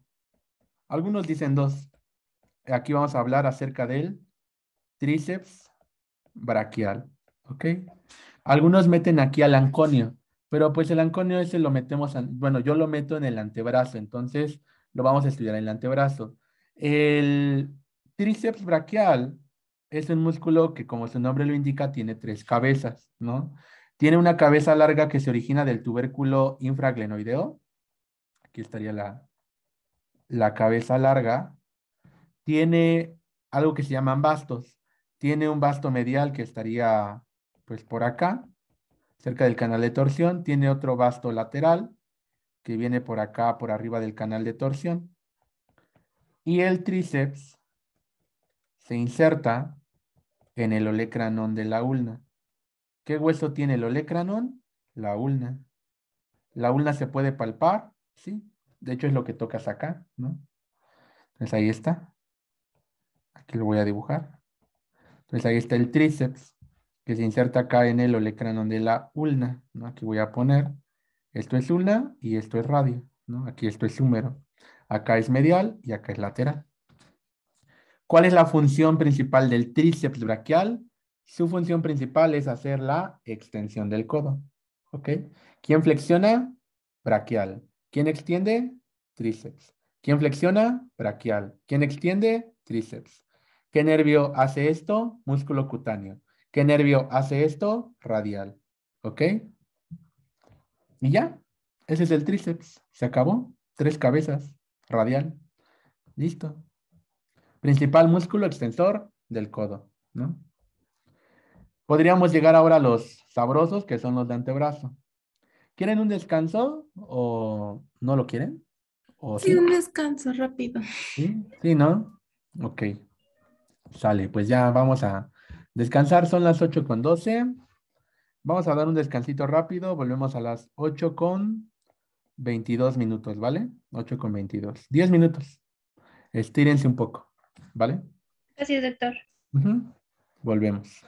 [SPEAKER 1] Algunos dicen dos. Aquí vamos a hablar acerca del tríceps braquial. ¿Ok? Algunos meten aquí al anconio, pero pues el anconio ese lo metemos, bueno, yo lo meto en el antebrazo, entonces lo vamos a estudiar en el antebrazo. El tríceps braquial es un músculo que, como su nombre lo indica, tiene tres cabezas, ¿no? Tiene una cabeza larga que se origina del tubérculo infraglenoideo. Aquí estaría la, la cabeza larga, tiene algo que se llaman bastos. Tiene un basto medial que estaría pues por acá, cerca del canal de torsión. Tiene otro basto lateral que viene por acá, por arriba del canal de torsión. Y el tríceps se inserta en el olecranón de la ulna. ¿Qué hueso tiene el olecranón? La ulna. La ulna se puede palpar, ¿sí? de hecho es lo que tocas acá, ¿no? Entonces ahí está. Aquí lo voy a dibujar. Entonces ahí está el tríceps que se inserta acá en el olecranon de la ulna, ¿no? Aquí voy a poner, esto es ulna y esto es radio, ¿no? Aquí esto es húmero. Acá es medial y acá es lateral. ¿Cuál es la función principal del tríceps braquial? Su función principal es hacer la extensión del codo. ¿Ok? ¿Quién flexiona? Braquial. ¿Quién extiende? Tríceps. ¿Quién flexiona? Brachial. ¿Quién extiende? Tríceps. ¿Qué nervio hace esto? Músculo cutáneo. ¿Qué nervio hace esto? Radial. ¿Ok? Y ya. Ese es el tríceps. Se acabó. Tres cabezas. Radial. Listo. Principal músculo extensor del codo. ¿no? Podríamos llegar ahora a los sabrosos, que son los de antebrazo. ¿Quieren un descanso o no lo quieren? ¿O sí, un
[SPEAKER 3] descanso rápido.
[SPEAKER 1] ¿Sí? sí, no Ok. Sale, pues ya vamos a descansar. Son las 8 con 12. Vamos a dar un descansito rápido. Volvemos a las 8 con 22 minutos, ¿vale? 8 con 22. 10 minutos. Estírense un poco, ¿vale? Gracias, doctor. Volvemos.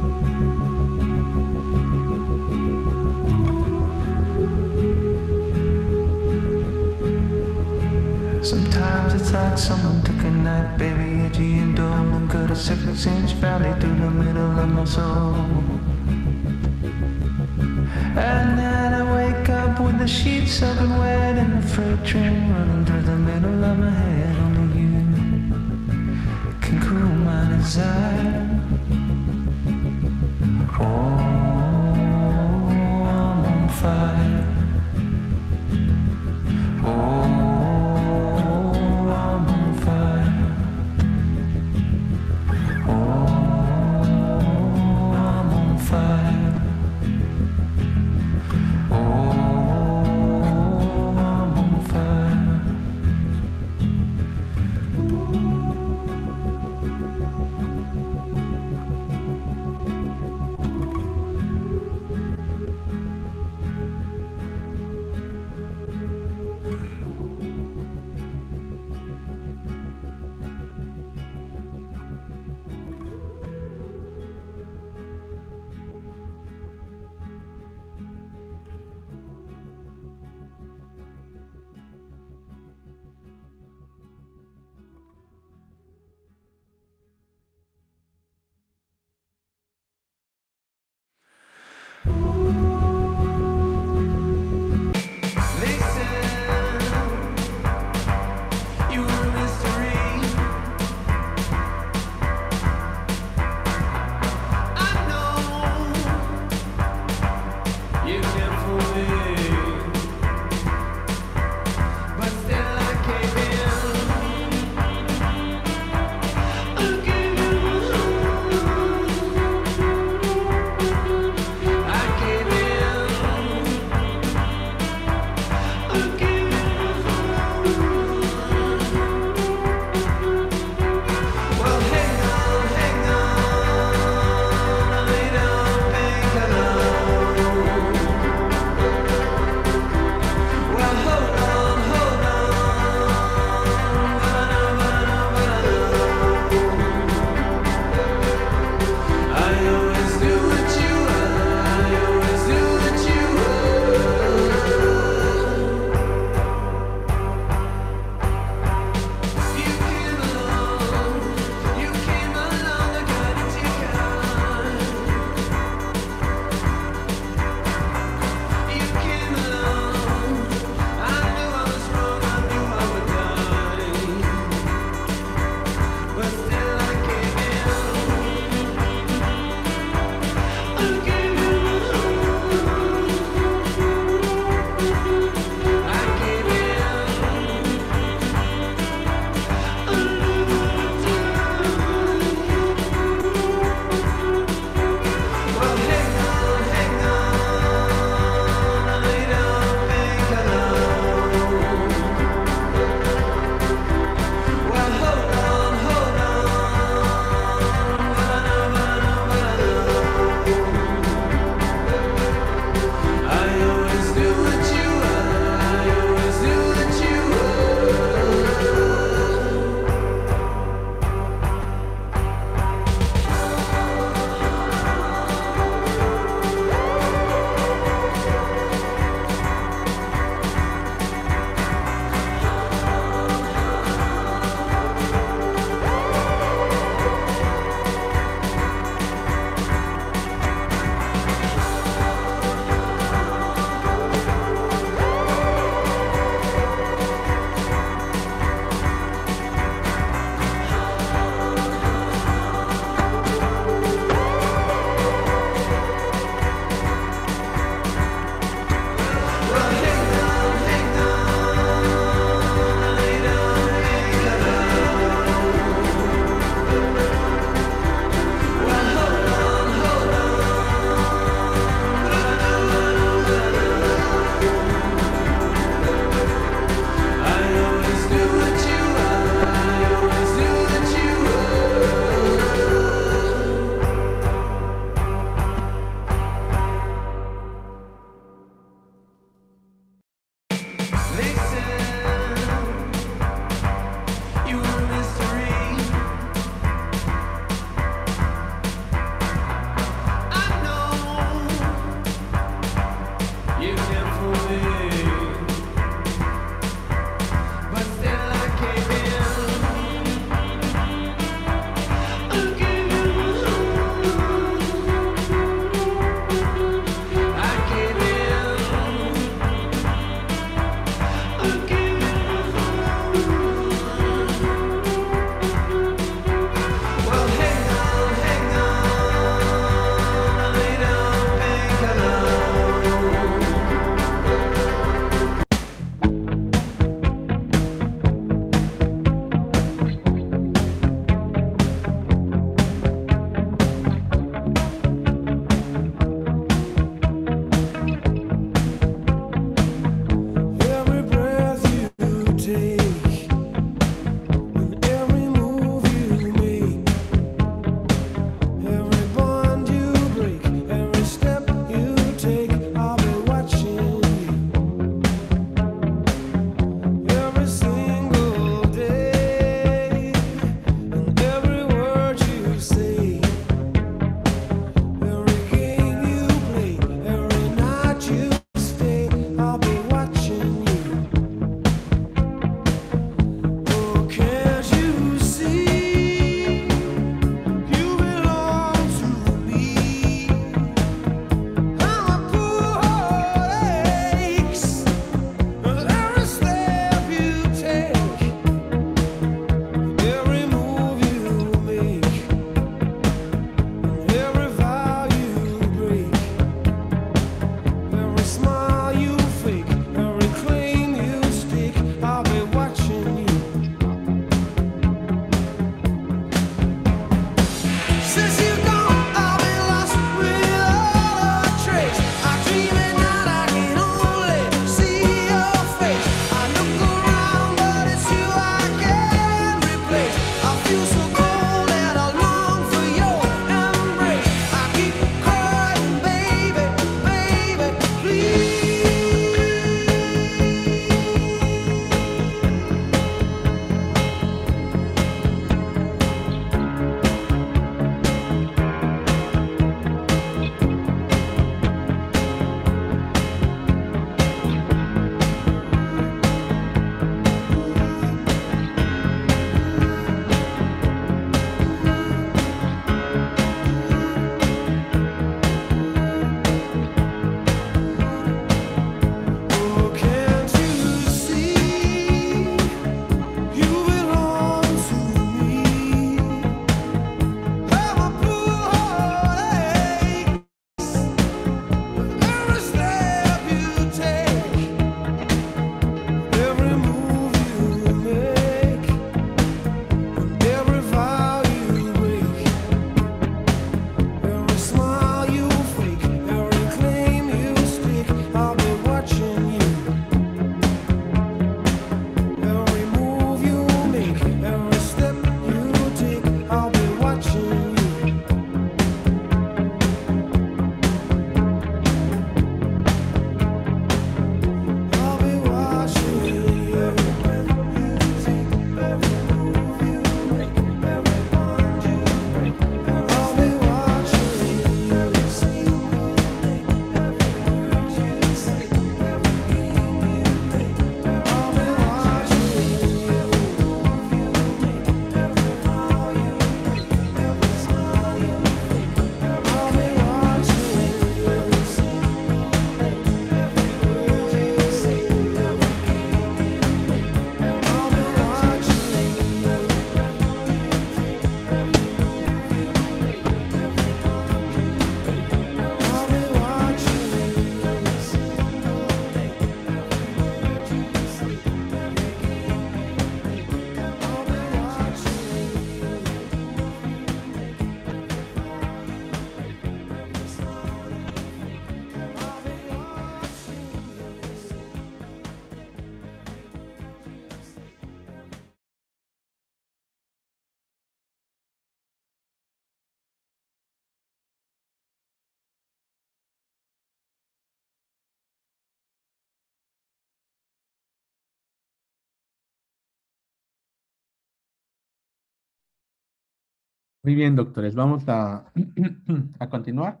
[SPEAKER 1] Muy bien, doctores, vamos a, continuar.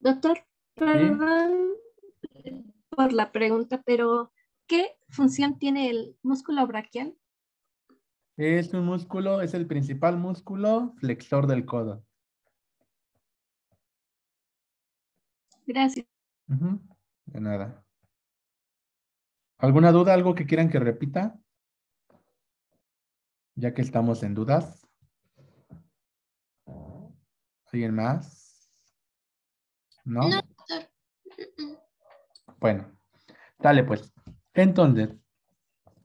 [SPEAKER 3] Doctor, perdón por la pregunta, pero ¿qué función tiene el músculo braquial?
[SPEAKER 1] Es un músculo, es el principal músculo flexor del codo.
[SPEAKER 3] Gracias.
[SPEAKER 2] De
[SPEAKER 1] nada. ¿Alguna duda, algo que quieran que repita? Ya que estamos en dudas. ¿Alguien más? ¿No? Bueno, dale pues. Entonces,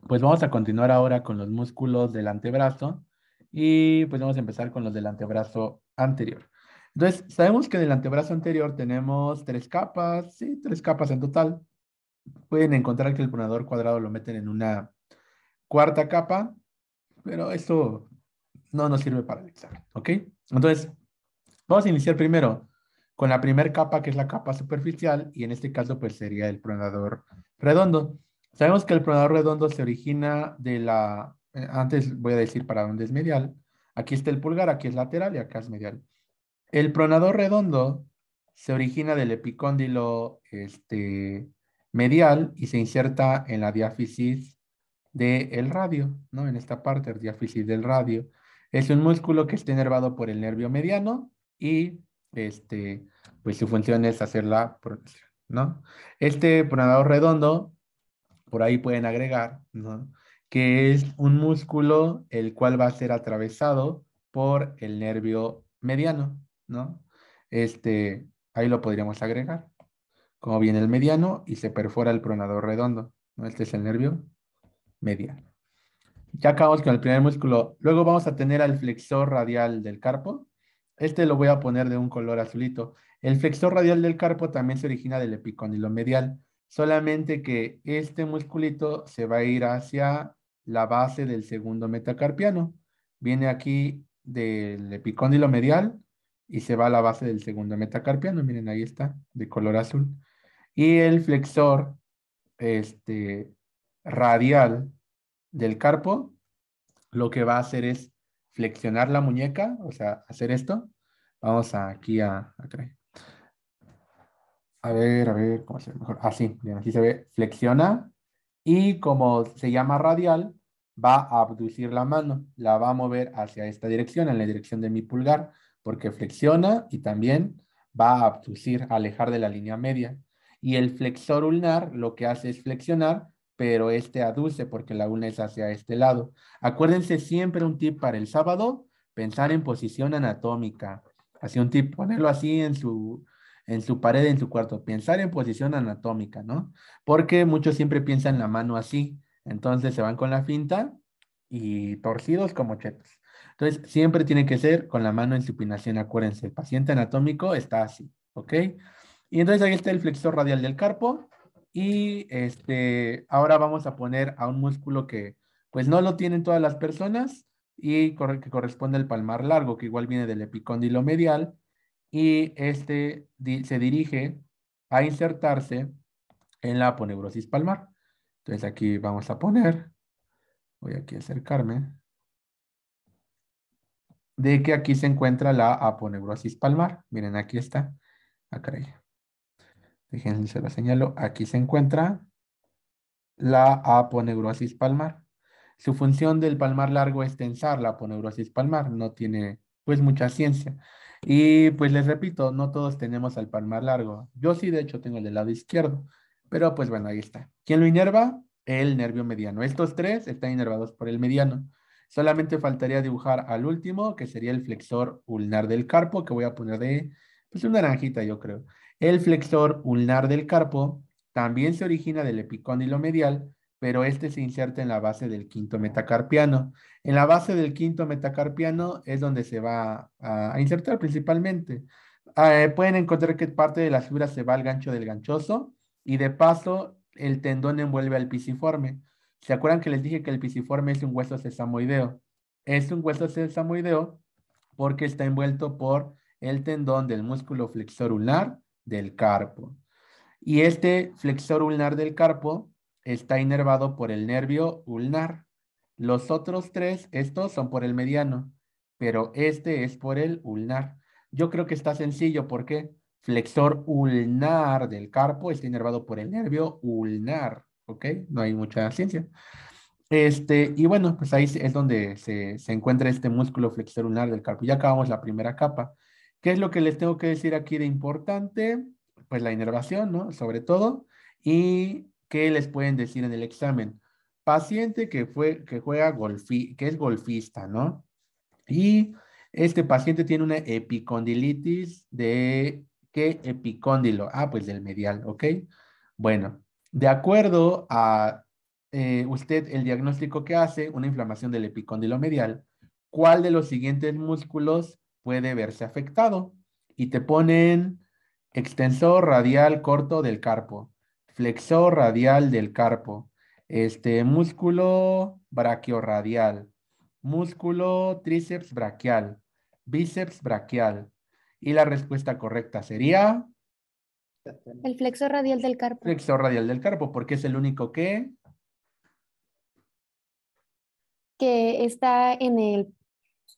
[SPEAKER 1] pues vamos a continuar ahora con los músculos del antebrazo y pues vamos a empezar con los del antebrazo anterior. Entonces, sabemos que del antebrazo anterior tenemos tres capas, sí, tres capas en total. Pueden encontrar que el pronador cuadrado lo meten en una cuarta capa, pero eso no nos sirve para el examen, ¿ok? Entonces, Vamos a iniciar primero con la primera capa, que es la capa superficial, y en este caso pues sería el pronador redondo. Sabemos que el pronador redondo se origina de la, eh, antes voy a decir para dónde es medial, aquí está el pulgar, aquí es lateral y acá es medial. El pronador redondo se origina del epicóndilo este, medial y se inserta en la diáfisis del radio, ¿no? En esta parte, el diáfisis del radio. Es un músculo que está enervado por el nervio mediano, y este, pues su función es hacer la pronunciación, ¿no? Este pronador redondo, por ahí pueden agregar, ¿no? Que es un músculo el cual va a ser atravesado por el nervio mediano, ¿no? Este, ahí lo podríamos agregar. Como viene el mediano y se perfora el pronador redondo, ¿no? Este es el nervio mediano. Ya acabamos con el primer músculo. Luego vamos a tener al flexor radial del carpo, este lo voy a poner de un color azulito. El flexor radial del carpo también se origina del epicondilo medial, solamente que este musculito se va a ir hacia la base del segundo metacarpiano. Viene aquí del epicóndilo medial y se va a la base del segundo metacarpiano. Miren, ahí está, de color azul. Y el flexor este, radial del carpo lo que va a hacer es flexionar la muñeca, o sea, hacer esto. Vamos aquí a, a, ver, a ver, ¿cómo se mejor? Así, ah, bien, aquí se ve, flexiona y como se llama radial, va a abducir la mano, la va a mover hacia esta dirección, en la dirección de mi pulgar, porque flexiona y también va a abducir, alejar de la línea media. Y el flexor ulnar lo que hace es flexionar pero este aduce porque la una es hacia este lado. Acuérdense siempre un tip para el sábado, pensar en posición anatómica. Así un tip, ponerlo así en su, en su pared, en su cuarto, pensar en posición anatómica, ¿no? Porque muchos siempre piensan la mano así, entonces se van con la finta y torcidos como chetos. Entonces, siempre tiene que ser con la mano en supinación, acuérdense, el paciente anatómico está así, ¿ok? Y entonces ahí está el flexor radial del carpo, y este, ahora vamos a poner a un músculo que pues no lo tienen todas las personas y que corresponde al palmar largo, que igual viene del epicóndilo medial. Y este se dirige a insertarse en la aponeurosis palmar. Entonces aquí vamos a poner, voy aquí a acercarme, de que aquí se encuentra la aponeurosis palmar. Miren, aquí está. Acá. Ah, Déjenme, se la señalo. Aquí se encuentra la aponeurosis palmar. Su función del palmar largo es tensar la aponeurosis palmar. No tiene, pues, mucha ciencia. Y, pues, les repito, no todos tenemos el palmar largo. Yo sí, de hecho, tengo el del lado izquierdo. Pero, pues, bueno, ahí está. ¿Quién lo inerva? El nervio mediano. Estos tres están inervados por el mediano. Solamente faltaría dibujar al último, que sería el flexor ulnar del carpo, que voy a poner de pues, una naranjita, yo creo. El flexor ulnar del carpo también se origina del epicóndilo medial, pero este se inserta en la base del quinto metacarpiano. En la base del quinto metacarpiano es donde se va a, insertar principalmente. Ah, eh, pueden encontrar que parte de la fibra se va al gancho del ganchoso y de paso el tendón envuelve al pisiforme. ¿Se acuerdan que les dije que el pisiforme es un hueso sesamoideo? Es un hueso sesamoideo porque está envuelto por el tendón del músculo flexor ulnar del carpo. Y este flexor ulnar del carpo está inervado por el nervio ulnar. Los otros tres, estos son por el mediano, pero este es por el ulnar. Yo creo que está sencillo porque flexor ulnar del carpo está inervado por el nervio ulnar, ¿ok? No hay mucha ciencia. Este, y bueno, pues ahí es donde se, se encuentra este músculo flexor ulnar del carpo. Ya acabamos la primera capa. ¿Qué es lo que les tengo que decir aquí de importante? Pues la inervación, ¿no? Sobre todo. ¿Y qué les pueden decir en el examen? Paciente que, fue, que juega que es golfista, ¿no? Y este paciente tiene una epicondilitis de qué epicóndilo? Ah, pues del medial, ¿ok? Bueno, de acuerdo a eh, usted el diagnóstico que hace, una inflamación del epicóndilo medial, ¿cuál de los siguientes músculos puede verse afectado. Y te ponen extensor radial corto del carpo, flexor radial del carpo, este músculo brachioradial, músculo tríceps braquial, bíceps braquial. Y la respuesta correcta sería...
[SPEAKER 2] El
[SPEAKER 3] flexor radial del carpo.
[SPEAKER 1] Flexor radial del carpo, porque es el único que...
[SPEAKER 3] Que está en el,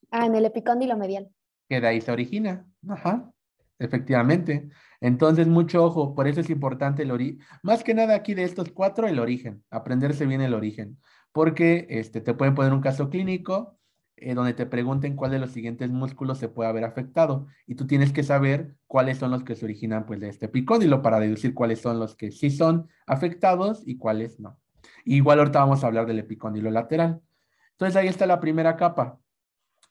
[SPEAKER 3] ah, en el epicóndilo medial
[SPEAKER 1] que de ahí se origina. Ajá, efectivamente. Entonces, mucho ojo, por eso es importante el origen. Más que nada aquí de estos cuatro, el origen, aprenderse bien el origen, porque este, te pueden poner un caso clínico eh, donde te pregunten cuál de los siguientes músculos se puede haber afectado y tú tienes que saber cuáles son los que se originan pues de este epicóndilo. para deducir cuáles son los que sí son afectados y cuáles no. Igual ahorita vamos a hablar del epicóndilo lateral. Entonces ahí está la primera capa.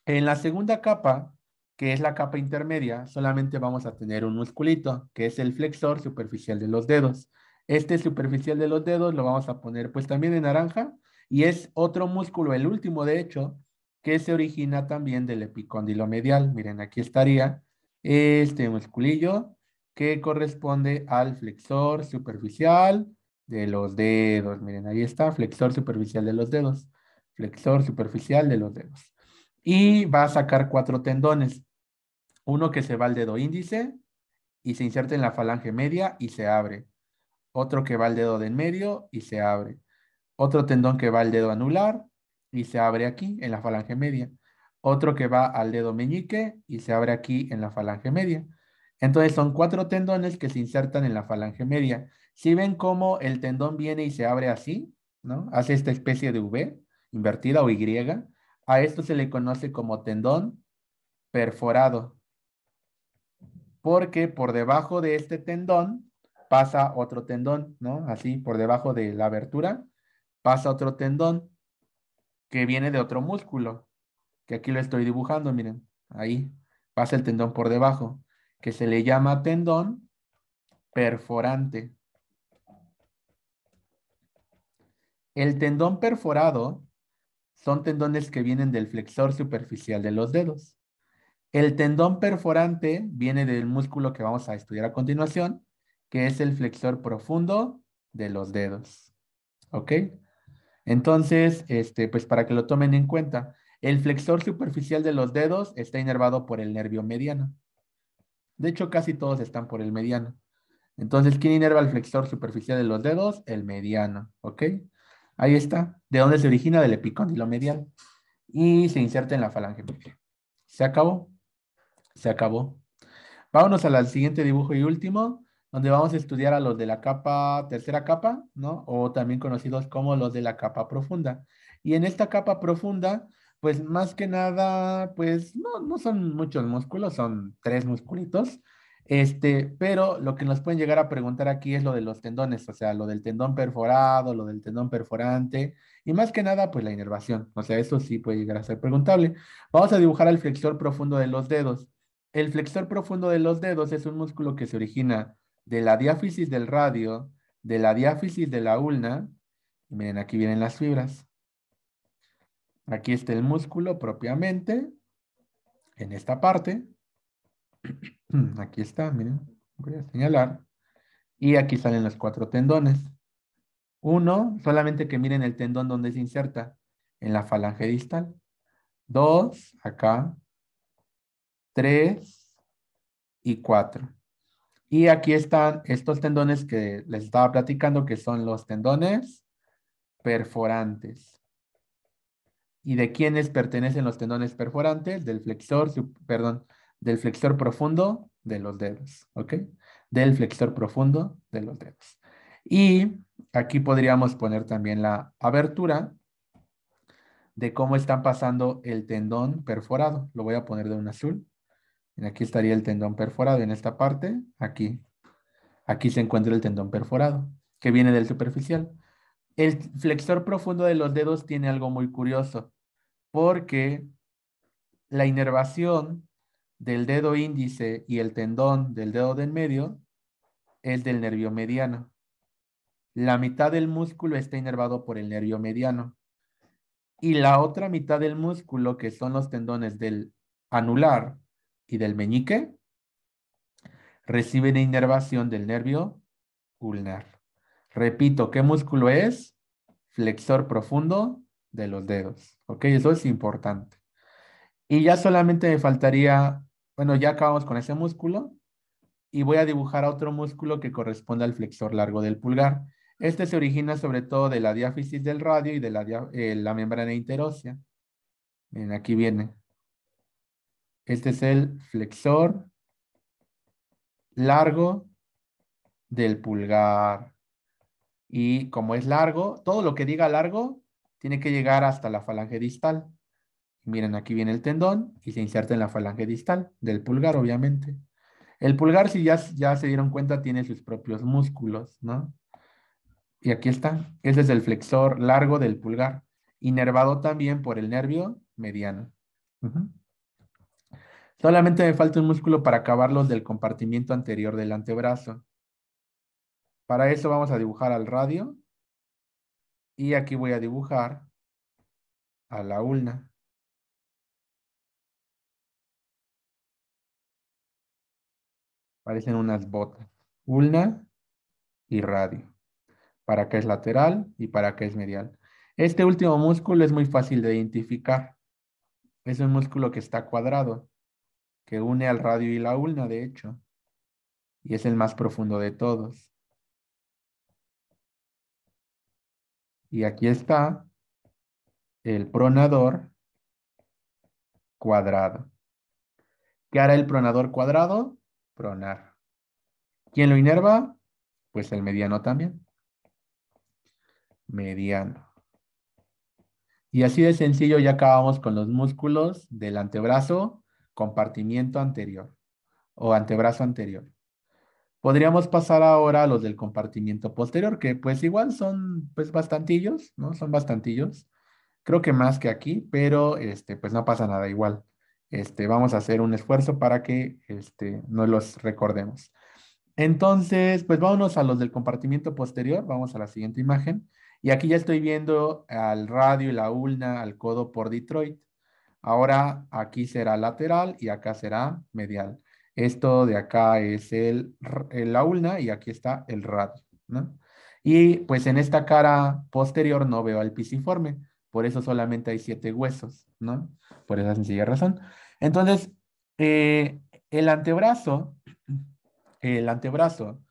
[SPEAKER 1] En la segunda capa que es la capa intermedia, solamente vamos a tener un musculito, que es el flexor superficial de los dedos. Este superficial de los dedos lo vamos a poner pues también en naranja y es otro músculo, el último de hecho, que se origina también del epicóndilo medial. Miren, aquí estaría este musculillo que corresponde al flexor superficial de los dedos. Miren, ahí está, flexor superficial de los dedos. Flexor superficial de los dedos. Y va a sacar cuatro tendones. Uno que se va al dedo índice y se inserta en la falange media y se abre. Otro que va al dedo del medio y se abre. Otro tendón que va al dedo anular y se abre aquí en la falange media. Otro que va al dedo meñique y se abre aquí en la falange media. Entonces son cuatro tendones que se insertan en la falange media. Si ven cómo el tendón viene y se abre así, ¿no? Hace esta especie de V invertida o Y. A esto se le conoce como tendón perforado porque por debajo de este tendón pasa otro tendón, ¿no? Así, por debajo de la abertura pasa otro tendón que viene de otro músculo, que aquí lo estoy dibujando, miren, ahí pasa el tendón por debajo, que se le llama tendón perforante. El tendón perforado son tendones que vienen del flexor superficial de los dedos. El tendón perforante viene del músculo que vamos a estudiar a continuación, que es el flexor profundo de los dedos. ¿Ok? Entonces, este, pues para que lo tomen en cuenta, el flexor superficial de los dedos está inervado por el nervio mediano. De hecho, casi todos están por el mediano. Entonces, ¿quién inerva el flexor superficial de los dedos? El mediano, ¿ok? Ahí está. ¿De dónde se origina? Del epicóndilo medial. Y se inserta en la falange Se acabó se acabó. Vámonos al siguiente dibujo y último, donde vamos a estudiar a los de la capa, tercera capa, ¿no? O también conocidos como los de la capa profunda. Y en esta capa profunda, pues más que nada, pues no, no son muchos músculos, son tres musculitos. Este, pero lo que nos pueden llegar a preguntar aquí es lo de los tendones, o sea, lo del tendón perforado, lo del tendón perforante y más que nada, pues la inervación. O sea, eso sí puede llegar a ser preguntable. Vamos a dibujar el flexor profundo de los dedos. El flexor profundo de los dedos es un músculo que se origina de la diáfisis del radio, de la diáfisis de la ulna. Y miren, aquí vienen las fibras. Aquí está el músculo propiamente, en esta parte. Aquí está, miren, voy a señalar. Y aquí salen los cuatro tendones. Uno, solamente que miren el tendón donde se inserta, en la falange distal. Dos, acá, 3 y 4. Y aquí están estos tendones que les estaba platicando, que son los tendones perforantes. ¿Y de quiénes pertenecen los tendones perforantes? Del flexor, perdón, del flexor profundo de los dedos, ¿ok? Del flexor profundo de los dedos. Y aquí podríamos poner también la abertura de cómo están pasando el tendón perforado. Lo voy a poner de un azul. Aquí estaría el tendón perforado. En esta parte, aquí, aquí se encuentra el tendón perforado, que viene del superficial. El flexor profundo de los dedos tiene algo muy curioso, porque la inervación del dedo índice y el tendón del dedo del medio es del nervio mediano. La mitad del músculo está inervado por el nervio mediano. Y la otra mitad del músculo, que son los tendones del anular y del meñique reciben inervación del nervio ulnar. Repito, ¿qué músculo es? Flexor profundo de los dedos. ¿Ok? Eso es importante. Y ya solamente me faltaría, bueno, ya acabamos con ese músculo y voy a dibujar otro músculo que corresponde al flexor largo del pulgar. Este se origina sobre todo de la diáfisis del radio y de la, eh, membrana interósea. Miren, aquí viene. Este es el flexor largo del pulgar. Y como es largo, todo lo que diga largo tiene que llegar hasta la falange distal. Miren, aquí viene el tendón y se inserta en la falange distal del pulgar, obviamente. El pulgar, si ya, se dieron cuenta, tiene sus propios músculos, ¿no? Y aquí está. Ese es el flexor largo del pulgar, inervado también por el nervio mediano. Solamente me falta un músculo para acabarlos del compartimiento anterior del antebrazo. Para eso vamos a dibujar al radio. Y aquí voy a dibujar a la ulna. Parecen unas botas. Ulna y radio. Para qué es lateral y para qué es medial. Este último músculo es muy fácil de identificar. Es un músculo que está cuadrado que une al radio y la ulna, de hecho, y es el más profundo de todos. Y aquí está el pronador cuadrado. ¿Qué hará el pronador cuadrado? Pronar. ¿Quién lo inerva? Pues el mediano también. Mediano. Y así de sencillo ya acabamos con los músculos del antebrazo compartimiento anterior o antebrazo anterior. Podríamos pasar ahora a los del compartimiento posterior, que pues igual son pues bastantillos, ¿no? Son bastantillos. Creo que más que aquí, pero este, pues no pasa nada igual. Este, vamos a hacer un esfuerzo para que este, no los recordemos. Entonces, pues vámonos a los del compartimiento posterior. Vamos a la siguiente imagen. Y aquí ya estoy viendo al radio, y la ulna, al codo por Detroit. Ahora aquí será lateral y acá será medial. Esto de acá es el, la ulna y aquí está el radio. Y pues en esta cara posterior no veo al pisiforme. Por eso solamente hay siete huesos, ¿no? Por esa sencilla razón. Entonces, eh, el antebrazo, el antebrazo,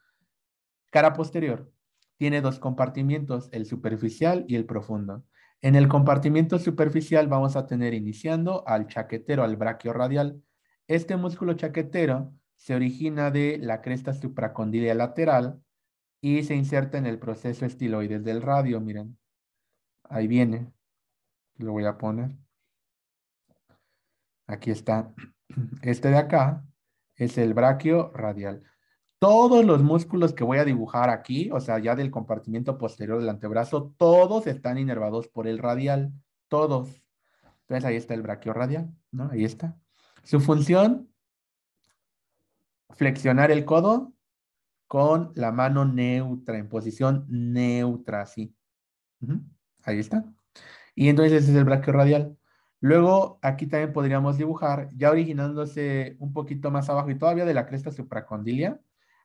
[SPEAKER 1] cara posterior, tiene dos compartimientos, el superficial y el profundo. En el compartimiento superficial vamos a tener iniciando al chaquetero, al braquio radial. Este músculo chaquetero se origina de la cresta supracondilia lateral y se inserta en el proceso estiloides del radio, miren. Ahí viene. Lo voy a poner. Aquí está. Este de acá es el braquio radial todos los músculos que voy a dibujar aquí, o sea, ya del compartimiento posterior del antebrazo, todos están inervados por el radial, todos. Entonces ahí está el radial, ¿no? Ahí está. Su función, flexionar el codo con la mano neutra, en posición neutra, así. Ahí está. Y entonces ese es el radial. Luego aquí también podríamos dibujar, ya originándose un poquito más abajo y todavía de la cresta supracondilia,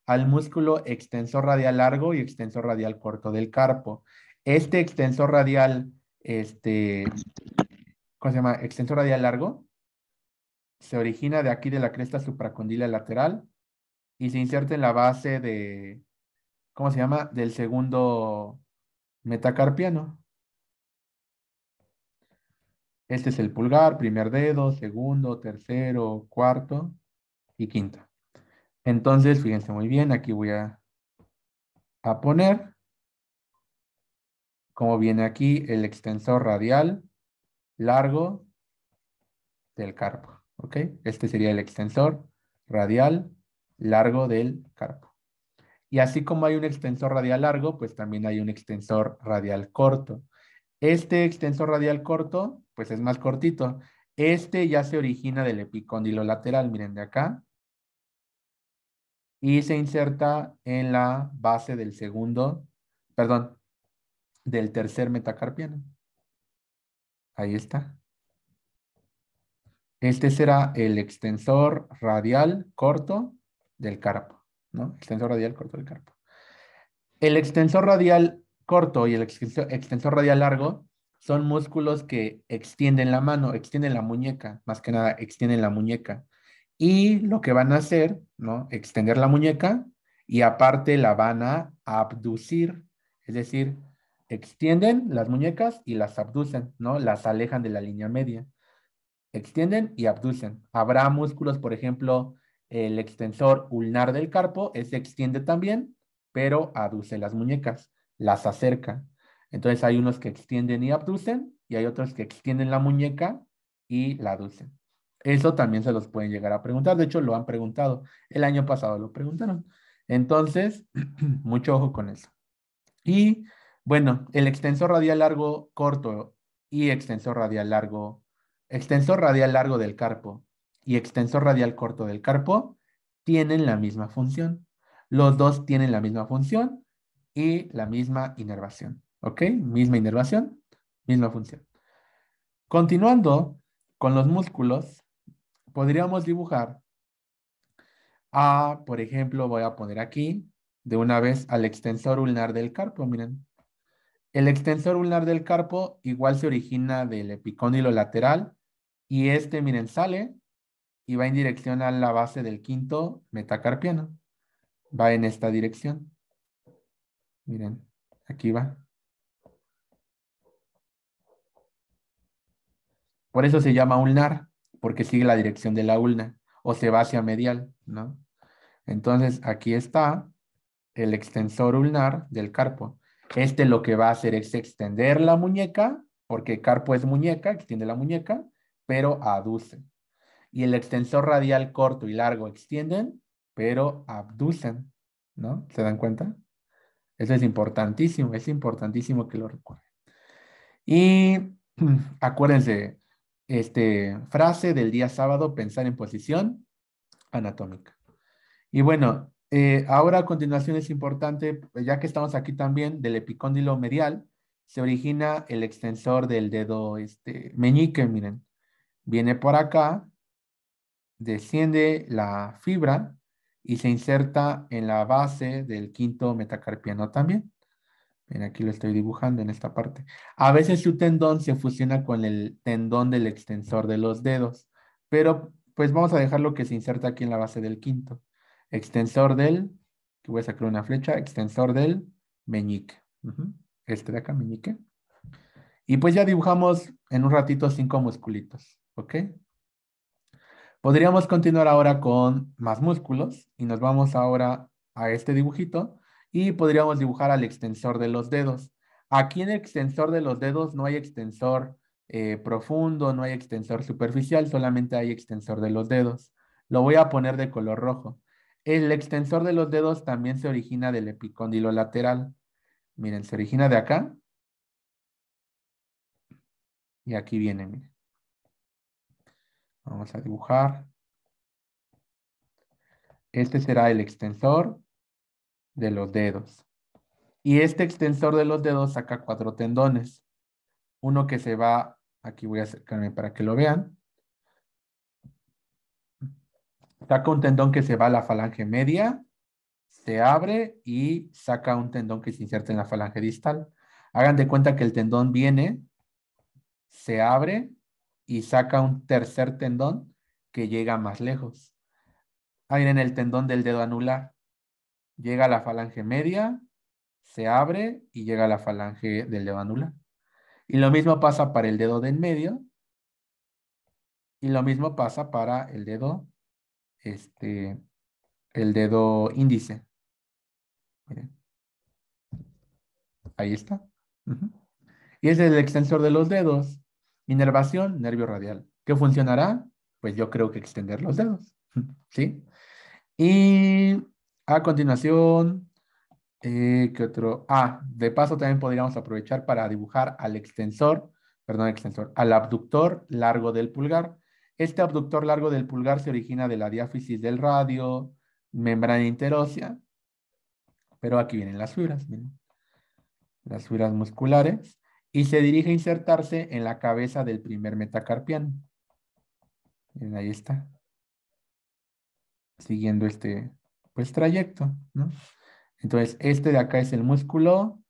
[SPEAKER 1] al músculo extensor radial largo y extensor radial corto del carpo. Este extensor radial, este, ¿cómo se llama? Extensor radial largo, se origina de aquí de la cresta supracondila lateral y se inserta en la base de, ¿cómo se llama? Del segundo metacarpiano. Este es el pulgar, primer dedo, segundo, tercero, cuarto y quinto. Entonces, fíjense muy bien, aquí voy a, poner, como viene aquí, el extensor radial largo del carpo. ¿Ok? Este sería el extensor radial largo del carpo. Y así como hay un extensor radial largo, pues también hay un extensor radial corto. Este extensor radial corto, pues es más cortito. Este ya se origina del epicóndilo lateral, miren de acá y se inserta en la base del segundo, perdón, del tercer metacarpiano. Ahí está. Este será el extensor radial corto del carpo, ¿no? Extensor radial corto del carpo. El extensor radial corto y el extensor radial largo son músculos que extienden la mano, extienden la muñeca, más que nada extienden la muñeca y lo que van a hacer, ¿no? Extender la muñeca y aparte la van a abducir, es decir, extienden las muñecas y las abducen, ¿no? Las alejan de la línea media. Extienden y abducen. Habrá músculos, por ejemplo, el extensor ulnar del carpo, ese extiende también, pero aduce las muñecas, las acerca. Entonces hay unos que extienden y abducen y hay otros que extienden la muñeca y la aducen. Eso también se los pueden llegar a preguntar. De hecho, lo han preguntado. El año pasado lo preguntaron. Entonces, mucho ojo con eso. Y bueno, el extensor radial largo corto y extensor radial largo, extensor radial largo del carpo y extensor radial corto del carpo tienen la misma función. Los dos tienen la misma función y la misma inervación. ¿Ok? Misma inervación, misma función. Continuando con los músculos, podríamos dibujar a, por ejemplo, voy a poner aquí de una vez al extensor ulnar del carpo, miren. El extensor ulnar del carpo igual se origina del epicóndilo lateral y este, miren, sale y va en dirección a la base del quinto metacarpiano. Va en esta dirección. Miren, aquí va. Por eso se llama ulnar porque sigue la dirección de la ulna o se va hacia medial, ¿no? Entonces aquí está el extensor ulnar del carpo. Este lo que va a hacer es extender la muñeca, porque carpo es muñeca, extiende la muñeca, pero aduce. Y el extensor radial corto y largo extienden, pero abducen, ¿no? ¿Se dan cuenta? Eso es importantísimo, es importantísimo que lo recuerden. Y acuérdense, este, frase del día sábado, pensar en posición anatómica. Y bueno, eh, ahora a continuación es importante, ya que estamos aquí también, del epicóndilo medial, se origina el extensor del dedo este, meñique, miren. Viene por acá, desciende la fibra y se inserta en la base del quinto metacarpiano también. Mira, aquí lo estoy dibujando en esta parte. A veces su tendón se fusiona con el tendón del extensor de los dedos, pero pues vamos a dejarlo que se inserta aquí en la base del quinto. Extensor del, que voy a sacar una flecha, extensor del meñique. Este de acá, meñique. Y pues ya dibujamos en un ratito cinco musculitos, ¿ok? Podríamos continuar ahora con más músculos y nos vamos ahora a este dibujito y podríamos dibujar al extensor de los dedos. Aquí en el extensor de los dedos no hay extensor eh, profundo, no hay extensor superficial, solamente hay extensor de los dedos. Lo voy a poner de color rojo. El extensor de los dedos también se origina del epicóndilo lateral. Miren, se origina de acá. Y aquí viene, miren. Vamos a dibujar. Este será el extensor de los dedos. Y este extensor de los dedos saca cuatro tendones. Uno que se va, aquí voy a acercarme para que lo vean. Saca un tendón que se va a la falange media, se abre y saca un tendón que se inserta en la falange distal. Hagan de cuenta que el tendón viene, se abre y saca un tercer tendón que llega más lejos. Ahí en el tendón del dedo anular llega a la falange media, se abre y llega a la falange del dedo Y lo mismo pasa para el dedo del medio. Y lo mismo pasa para el dedo, este, el dedo índice. Ahí está. Y es el extensor de los dedos. Inervación, nervio radial. ¿Qué funcionará? Pues yo creo que extender los dedos. ¿Sí? Y a continuación, eh, ¿qué otro? Ah, de paso también podríamos aprovechar para dibujar al extensor, perdón, extensor, al abductor largo del pulgar. Este abductor largo del pulgar se origina de la diáfisis del radio, membrana interósea, pero aquí vienen las fibras, las fibras musculares, y se dirige a insertarse en la cabeza del primer metacarpiano. Miren, ahí está, siguiendo este, pues trayecto, ¿no? Entonces, este de acá es el músculo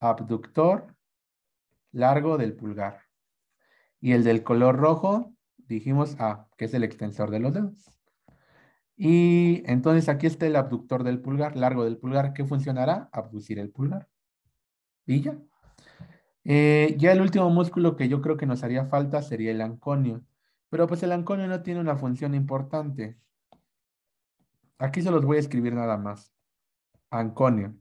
[SPEAKER 1] abductor largo del pulgar. Y el del color rojo, dijimos ah, que es el extensor de los dedos. Y entonces aquí está el abductor del pulgar, largo del pulgar. ¿Qué funcionará? Abducir el pulgar. Y ya. Eh, ya el último músculo que yo creo que nos haría falta sería el anconio. Pero pues el anconio no tiene una función importante. Aquí se los voy a escribir nada más. Anconio.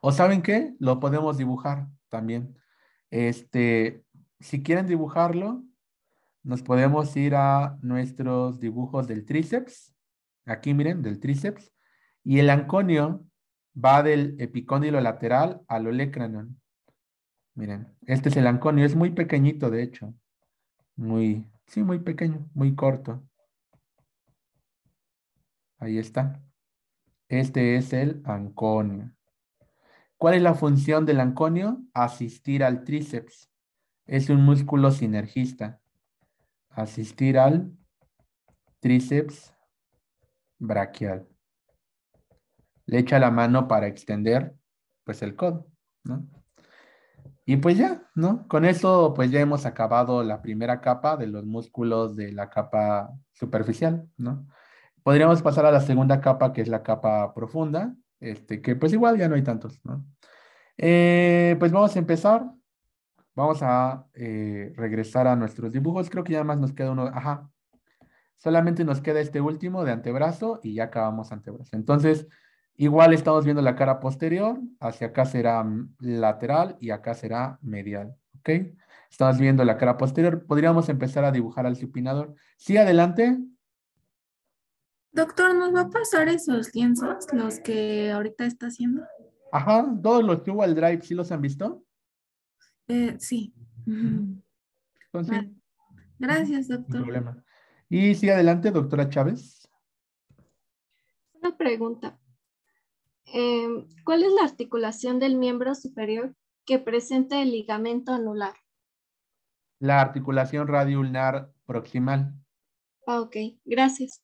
[SPEAKER 1] O saben qué? Lo podemos dibujar también. Este, si quieren dibujarlo, nos podemos ir a nuestros dibujos del tríceps. Aquí miren, del tríceps. Y el anconio va del epicóndilo lateral al olecranon. Miren, este es el anconio. Es muy pequeñito, de hecho. Muy, sí, muy pequeño, muy corto. Ahí está. Este es el anconio. ¿Cuál es la función del anconio? Asistir al tríceps. Es un músculo sinergista. Asistir al tríceps braquial. Le echa la mano para extender pues el codo, ¿no? Y pues ya, ¿no? Con eso pues ya hemos acabado la primera capa de los músculos de la capa superficial, ¿no? Podríamos pasar a la segunda capa, que es la capa profunda, este, que pues igual ya no hay tantos, ¿no? Eh, pues vamos a empezar. Vamos a eh, regresar a nuestros dibujos. Creo que ya más nos queda uno. Ajá. Solamente nos queda este último de antebrazo y ya acabamos antebrazo. Entonces, igual estamos viendo la cara posterior. Hacia acá será lateral y acá será medial. ¿Ok? Estamos viendo la cara posterior. Podríamos empezar a dibujar al supinador. Sí, adelante.
[SPEAKER 3] Doctor, ¿nos va a pasar esos lienzos, los que ahorita está haciendo?
[SPEAKER 1] Ajá, todos los que hubo al drive, ¿sí los han visto?
[SPEAKER 3] Eh, sí. Gracias, doctor. No
[SPEAKER 1] problema. Y sigue adelante, doctora Chávez.
[SPEAKER 3] Una pregunta. Em, ¿Cuál es la articulación del miembro superior que presenta el ligamento anular?
[SPEAKER 1] La articulación radioulnar proximal.
[SPEAKER 3] Ah, ok, gracias.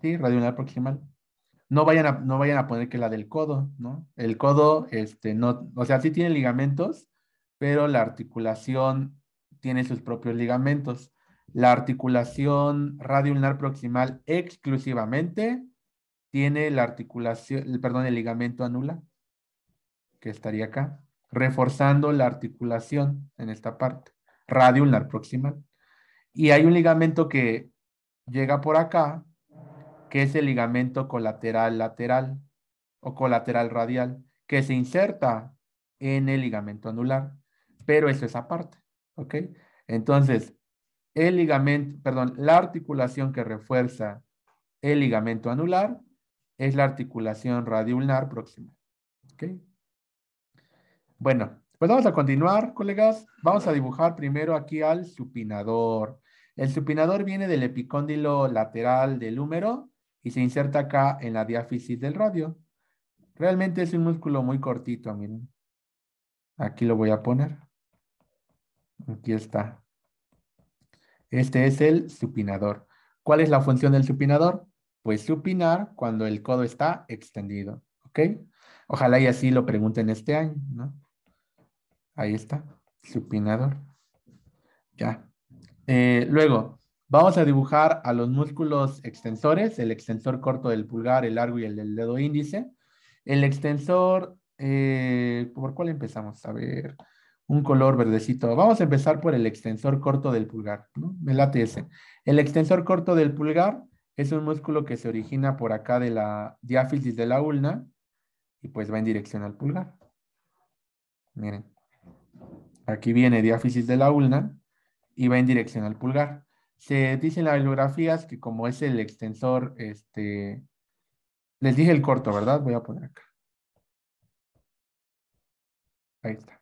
[SPEAKER 1] Sí, proximal. No vayan, a, no vayan a poner que la del codo, ¿no? El codo, este, no, o sea, sí tiene ligamentos, pero la articulación tiene sus propios ligamentos. La articulación ulnar proximal exclusivamente tiene la articulación, perdón, el ligamento anula que estaría acá, reforzando la articulación en esta parte, radioulnar proximal. Y hay un ligamento que llega por acá, que es el ligamento colateral lateral o colateral radial, que se inserta en el ligamento anular, pero eso es aparte, ¿ok? Entonces, el ligamento, perdón, la articulación que refuerza el ligamento anular es la articulación radiulnar próxima, ¿ok? Bueno, pues vamos a continuar, colegas. Vamos a dibujar primero aquí al supinador. El supinador viene del epicóndilo lateral del húmero y se inserta acá en la diáfisis del radio. Realmente es un músculo muy cortito, miren. Aquí lo voy a poner. Aquí está. Este es el supinador. ¿Cuál es la función del supinador? Pues supinar cuando el codo está extendido, ¿ok? Ojalá y así lo pregunten este año, ¿no? Ahí está, supinador. Ya. Eh, luego, Vamos a dibujar a los músculos extensores, el extensor corto del pulgar, el largo y el del dedo índice. El extensor, eh, ¿por cuál empezamos? A ver, un color verdecito. Vamos a empezar por el extensor corto del pulgar, ¿no? el El extensor corto del pulgar es un músculo que se origina por acá de la diáfisis de la ulna y pues va en dirección al pulgar. Miren, aquí viene diáfisis de la ulna y va en dirección al pulgar se dice en las bibliografías que como es el extensor, este, les dije el corto, ¿verdad? Voy a poner acá. Ahí está.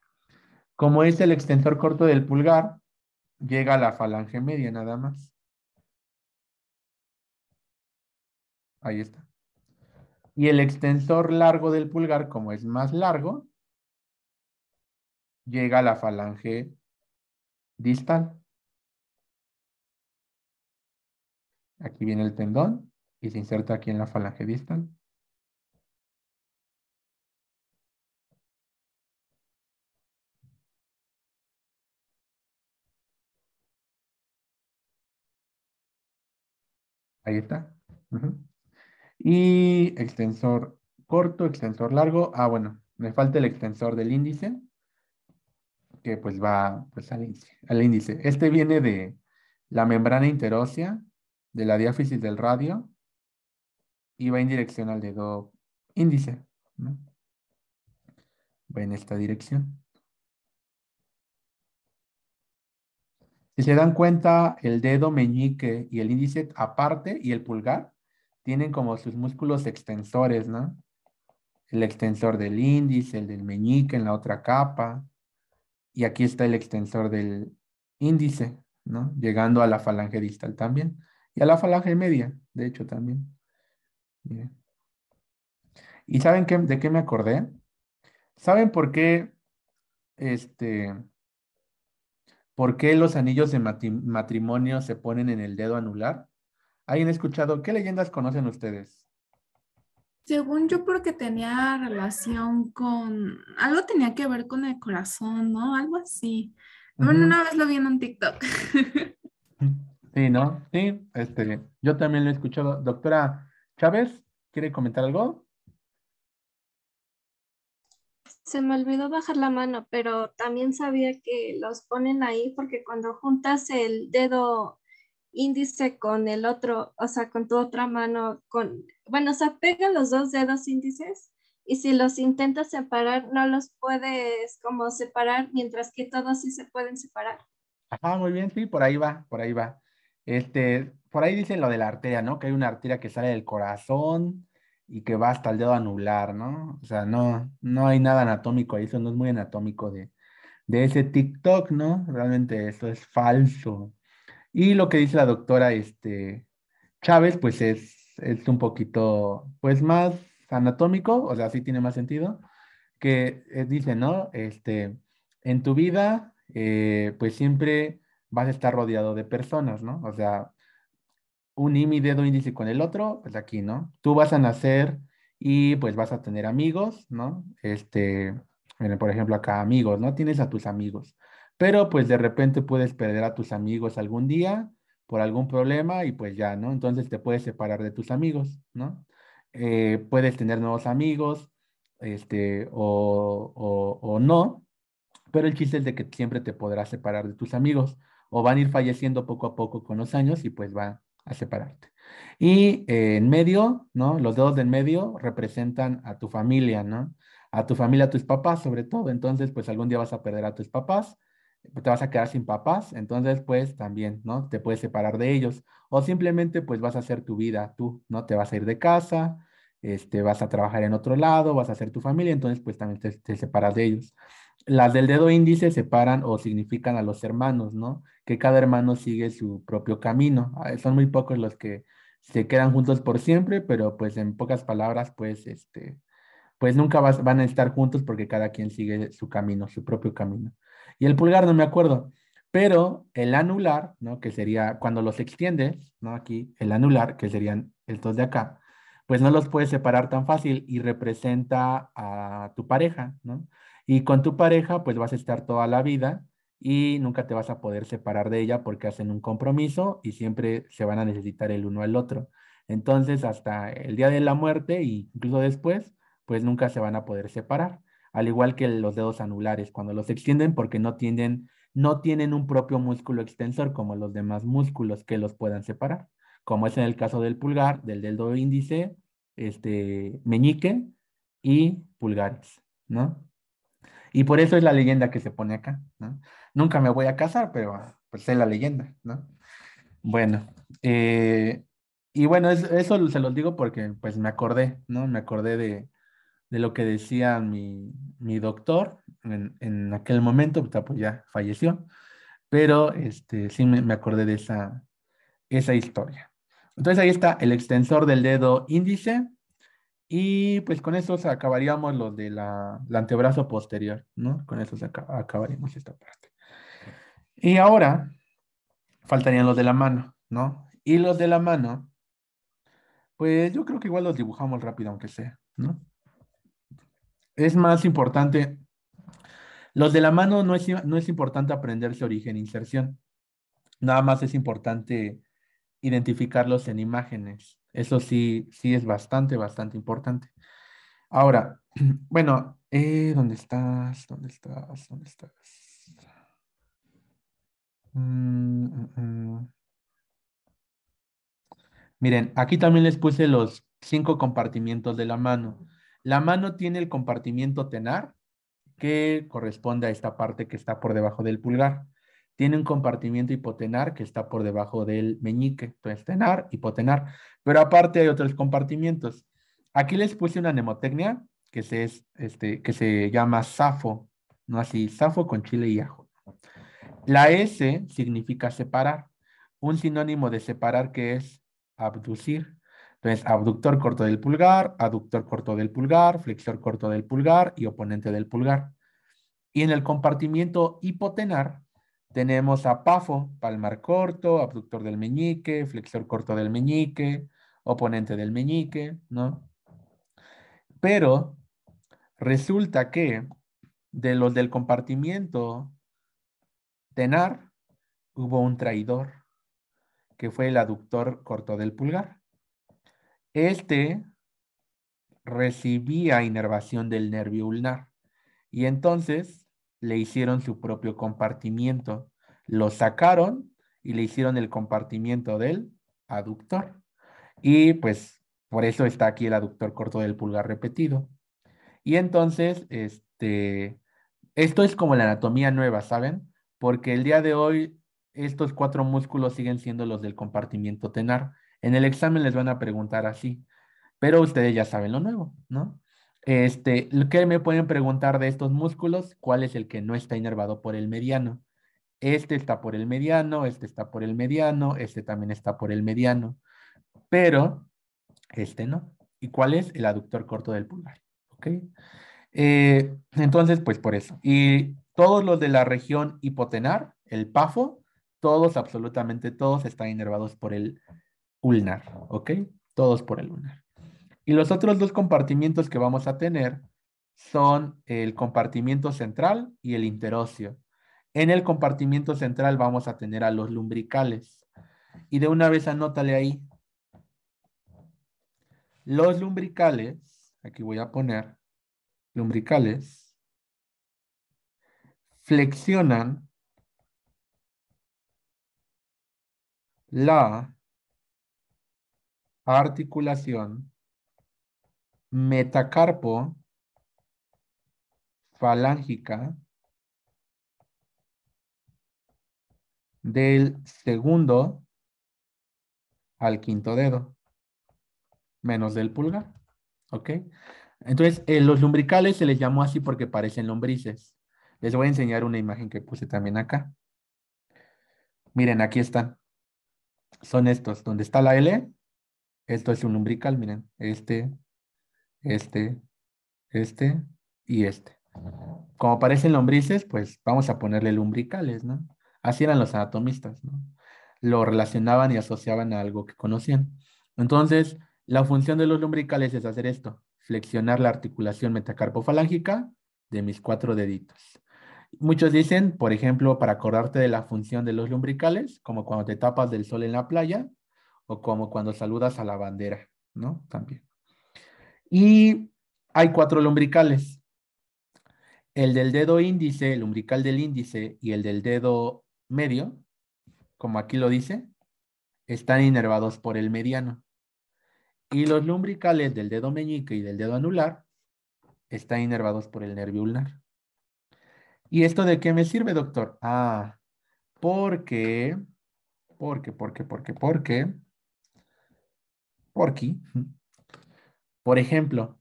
[SPEAKER 1] Como es el extensor corto del pulgar, llega a la falange media nada más. Ahí está. Y el extensor largo del pulgar, como es más largo, llega a la falange distal. Aquí viene el tendón y se inserta aquí en la falange distal. Ahí está. Y extensor corto, extensor largo. Ah, bueno, me falta el extensor del índice, que pues va pues, al, índice, al índice. Este viene de la membrana interósea de la diáfisis del radio y va en dirección al dedo índice. Va en esta dirección. Si se dan cuenta, el dedo meñique y el índice aparte y el pulgar tienen como sus músculos extensores, ¿no? El extensor del índice, el del meñique en la otra capa. Y aquí está el extensor del índice, ¿no? Llegando a la falange distal también. Y a la falange media, de hecho, también. ¿Y saben qué, de qué me acordé? ¿Saben por qué, este, por qué los anillos de matrimonio se ponen en el dedo anular? ¿Alguien ha escuchado? ¿Qué leyendas conocen ustedes?
[SPEAKER 3] Según yo, porque tenía relación con, algo tenía que ver con el corazón, ¿no? Algo así. Bueno, una vez lo vi en un TikTok.
[SPEAKER 1] Sí, ¿no? Sí, este, yo también lo he escuchado. Doctora Chávez, ¿quiere comentar algo?
[SPEAKER 3] Se me olvidó bajar la mano, pero también sabía que los ponen ahí porque cuando juntas el dedo índice con el otro, o sea, con tu otra mano, con, bueno, se pegan los dos dedos índices y si los intentas separar, no los puedes como separar, mientras que todos sí se pueden separar.
[SPEAKER 1] Ajá, muy bien, sí, por ahí va, por ahí va. Este, por ahí dicen lo de la arteria, ¿no? Que hay una arteria que sale del corazón y que va hasta el dedo anular, ¿no? O sea, no, no hay nada anatómico ahí, eso no es muy anatómico de, de ese TikTok, ¿no? Realmente eso es falso. Y lo que dice la doctora este, Chávez, pues es, es un poquito, pues más anatómico, o sea, sí tiene más sentido, que eh, dice, ¿no? Este, en tu vida, eh, pues siempre vas a estar rodeado de personas, ¿no? O sea, un mi dedo índice con el otro, pues aquí, ¿no? Tú vas a nacer y pues vas a tener amigos, ¿no? Este, miren, por ejemplo, acá amigos, ¿no? Tienes a tus amigos, pero pues de repente puedes perder a tus amigos algún día por algún problema y pues ya, ¿no? Entonces te puedes separar de tus amigos, ¿no? Eh, puedes tener nuevos amigos, este, o, o, o no, pero el chiste es de que siempre te podrás separar de tus amigos o van a ir falleciendo poco a poco con los años y pues va a separarte. Y eh, en medio, ¿no? Los dedos del medio representan a tu familia, ¿no? A tu familia, a tus papás sobre todo. Entonces, pues algún día vas a perder a tus papás, te vas a quedar sin papás, entonces pues también, ¿no? Te puedes separar de ellos o simplemente pues vas a hacer tu vida tú, ¿no? Te vas a ir de casa, este, vas a trabajar en otro lado, vas a hacer tu familia, entonces pues también te separas de ellos las del dedo índice separan o significan a los hermanos, ¿no? Que cada hermano sigue su propio camino. Ah, son muy pocos los que se quedan juntos por siempre, pero pues en pocas palabras, pues este, pues nunca van a estar juntos porque cada quien sigue su camino, su propio camino. Y el pulgar no me acuerdo, pero el anular, ¿no? Que sería cuando los extiendes, ¿no? Aquí, el anular, que serían estos de acá, pues no los puedes separar tan fácil y representa a tu pareja, ¿no? Y con tu pareja, pues vas a estar toda la vida y nunca te vas a poder separar de ella porque hacen un compromiso y siempre se van a necesitar el uno al otro. Entonces, hasta el día de la muerte e incluso después, pues nunca se van a poder separar. Al igual que los dedos anulares, cuando los extienden porque no tienen, no tienen un propio músculo extensor como los demás músculos que los puedan separar, como es en el caso del pulgar, del dedo índice, este, meñique y pulgares, ¿no? Y por eso es la leyenda que se pone acá, Nunca me voy a casar, pero pues es la leyenda, ¿no? Bueno, eh, y bueno, es, eso se los digo porque pues me acordé, ¿no? Me acordé de, lo que decía mi, doctor en, aquel momento, pues, pues ya falleció, pero este, sí me, acordé de esa, esa historia. Entonces ahí está el extensor del dedo índice, y pues con eso acabaríamos los de la, antebrazo posterior, ¿no? Con eso acabaríamos esta parte. Y ahora faltarían los de la mano, ¿no? Y los de la mano, pues yo creo que igual los dibujamos rápido, aunque sea, ¿no? Es más importante, los de la mano no es, no es importante aprenderse origen e inserción, nada más es importante identificarlos en imágenes, eso sí, sí es bastante, bastante importante. Ahora, bueno, eh, ¿dónde estás? ¿Dónde estás? ¿Dónde estás?
[SPEAKER 2] Mm, mm, mm.
[SPEAKER 1] Miren, aquí también les puse los cinco compartimientos de la mano. La mano tiene el compartimiento tenar que corresponde a esta parte que está por debajo del pulgar tiene un compartimiento hipotenar que está por debajo del meñique, entonces tenar, hipotenar, pero aparte hay otros compartimientos. Aquí les puse una nemotecnia que se, es, este, que se llama SAFO, no así, SAFO con chile y ajo. La S significa separar, un sinónimo de separar que es abducir. Entonces, abductor corto del pulgar, aductor corto del pulgar, flexor corto del pulgar y oponente del pulgar. Y en el compartimiento hipotenar tenemos a Pafo, palmar corto, abductor del meñique, flexor corto del meñique, oponente del meñique, ¿no? Pero resulta que de los del compartimiento tenar hubo un traidor, que fue el aductor corto del pulgar. Este recibía inervación del nervio ulnar y entonces le hicieron su propio compartimiento. Lo sacaron y le hicieron el compartimiento del aductor. Y pues por eso está aquí el aductor corto del pulgar repetido. Y entonces, este, esto es como la anatomía nueva, ¿saben? Porque el día de hoy estos cuatro músculos siguen siendo los del compartimiento tenar. En el examen les van a preguntar así, pero ustedes ya saben lo nuevo, ¿no? Este, ¿Qué me pueden preguntar de estos músculos? ¿Cuál es el que no está inervado por el mediano? Este está por el mediano, este está por el mediano, este también está por el mediano, pero este no. ¿Y cuál es? El aductor corto del pulgar. ¿Ok? Eh, entonces, pues por eso. Y todos los de la región hipotenar, el PAFO, todos, absolutamente todos, están inervados por el ulnar. ¿Ok? Todos por el ulnar. Y los otros dos compartimientos que vamos a tener son el compartimiento central y el interocio. En el compartimiento central vamos a tener a los lumbricales. Y de una vez anótale ahí. Los lumbricales, aquí voy a poner, lumbricales, flexionan la articulación metacarpo falángica del segundo al quinto dedo, menos del pulgar. ¿Ok? Entonces, los lumbricales se les llamó así porque parecen lombrices. Les voy a enseñar una imagen que puse también acá. Miren, aquí están. Son estos. Donde está la L, esto es un lumbrical, miren. Este este, este y este. Como parecen lombrices, pues vamos a ponerle lumbricales, ¿no? Así eran los anatomistas, ¿no? Lo relacionaban y asociaban a algo que conocían. Entonces, la función de los lumbricales es hacer esto, flexionar la articulación metacarpofalángica de mis cuatro deditos. Muchos dicen, por ejemplo, para acordarte de la función de los lumbricales, como cuando te tapas del sol en la playa o como cuando saludas a la bandera, ¿no? También. Y hay cuatro lumbricales. El del dedo índice, el lumbrical del índice y el del dedo medio, como aquí lo dice, están inervados por el mediano. Y los lumbricales del dedo meñique y del dedo anular están inervados por el nervio ulnar. ¿Y esto de qué me sirve, doctor? Ah, porque, porque, porque, porque, porque, porque, por ejemplo,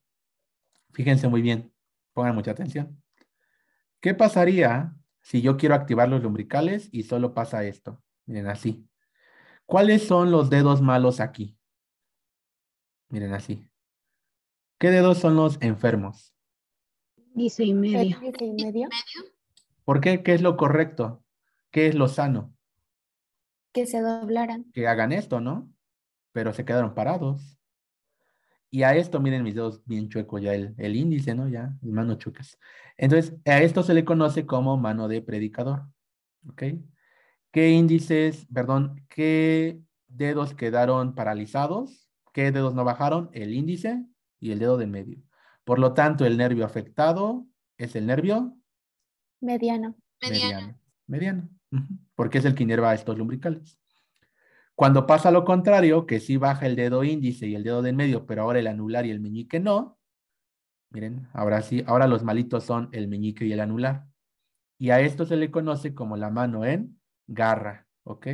[SPEAKER 1] fíjense muy bien, pongan mucha atención. ¿Qué pasaría si yo quiero activar los lumbricales y solo pasa esto? Miren así. ¿Cuáles son los dedos malos aquí? Miren así. ¿Qué dedos son los enfermos?
[SPEAKER 3] Dice y medio. Eh, y medio.
[SPEAKER 1] ¿Por qué? ¿Qué es lo correcto? ¿Qué es lo sano?
[SPEAKER 3] Que se doblaran.
[SPEAKER 1] Que hagan esto, ¿no? Pero se quedaron parados. Y a esto, miren mis dedos bien chueco ya el, índice, ¿no? Ya, mano chucas Entonces, a esto se le conoce como mano de predicador. ¿Ok? ¿Qué índices, perdón, qué dedos quedaron paralizados? ¿Qué dedos no bajaron? El índice y el dedo del medio. Por lo tanto, el nervio afectado es el nervio mediano. Mediano. Mediano. Porque es el que inerva estos lumbricales. Cuando pasa lo contrario, que sí baja el dedo índice y el dedo del medio, pero ahora el anular y el meñique no. Miren, ahora sí, ahora los malitos son el meñique y el anular. Y a esto se le conoce como la mano en garra, ¿ok?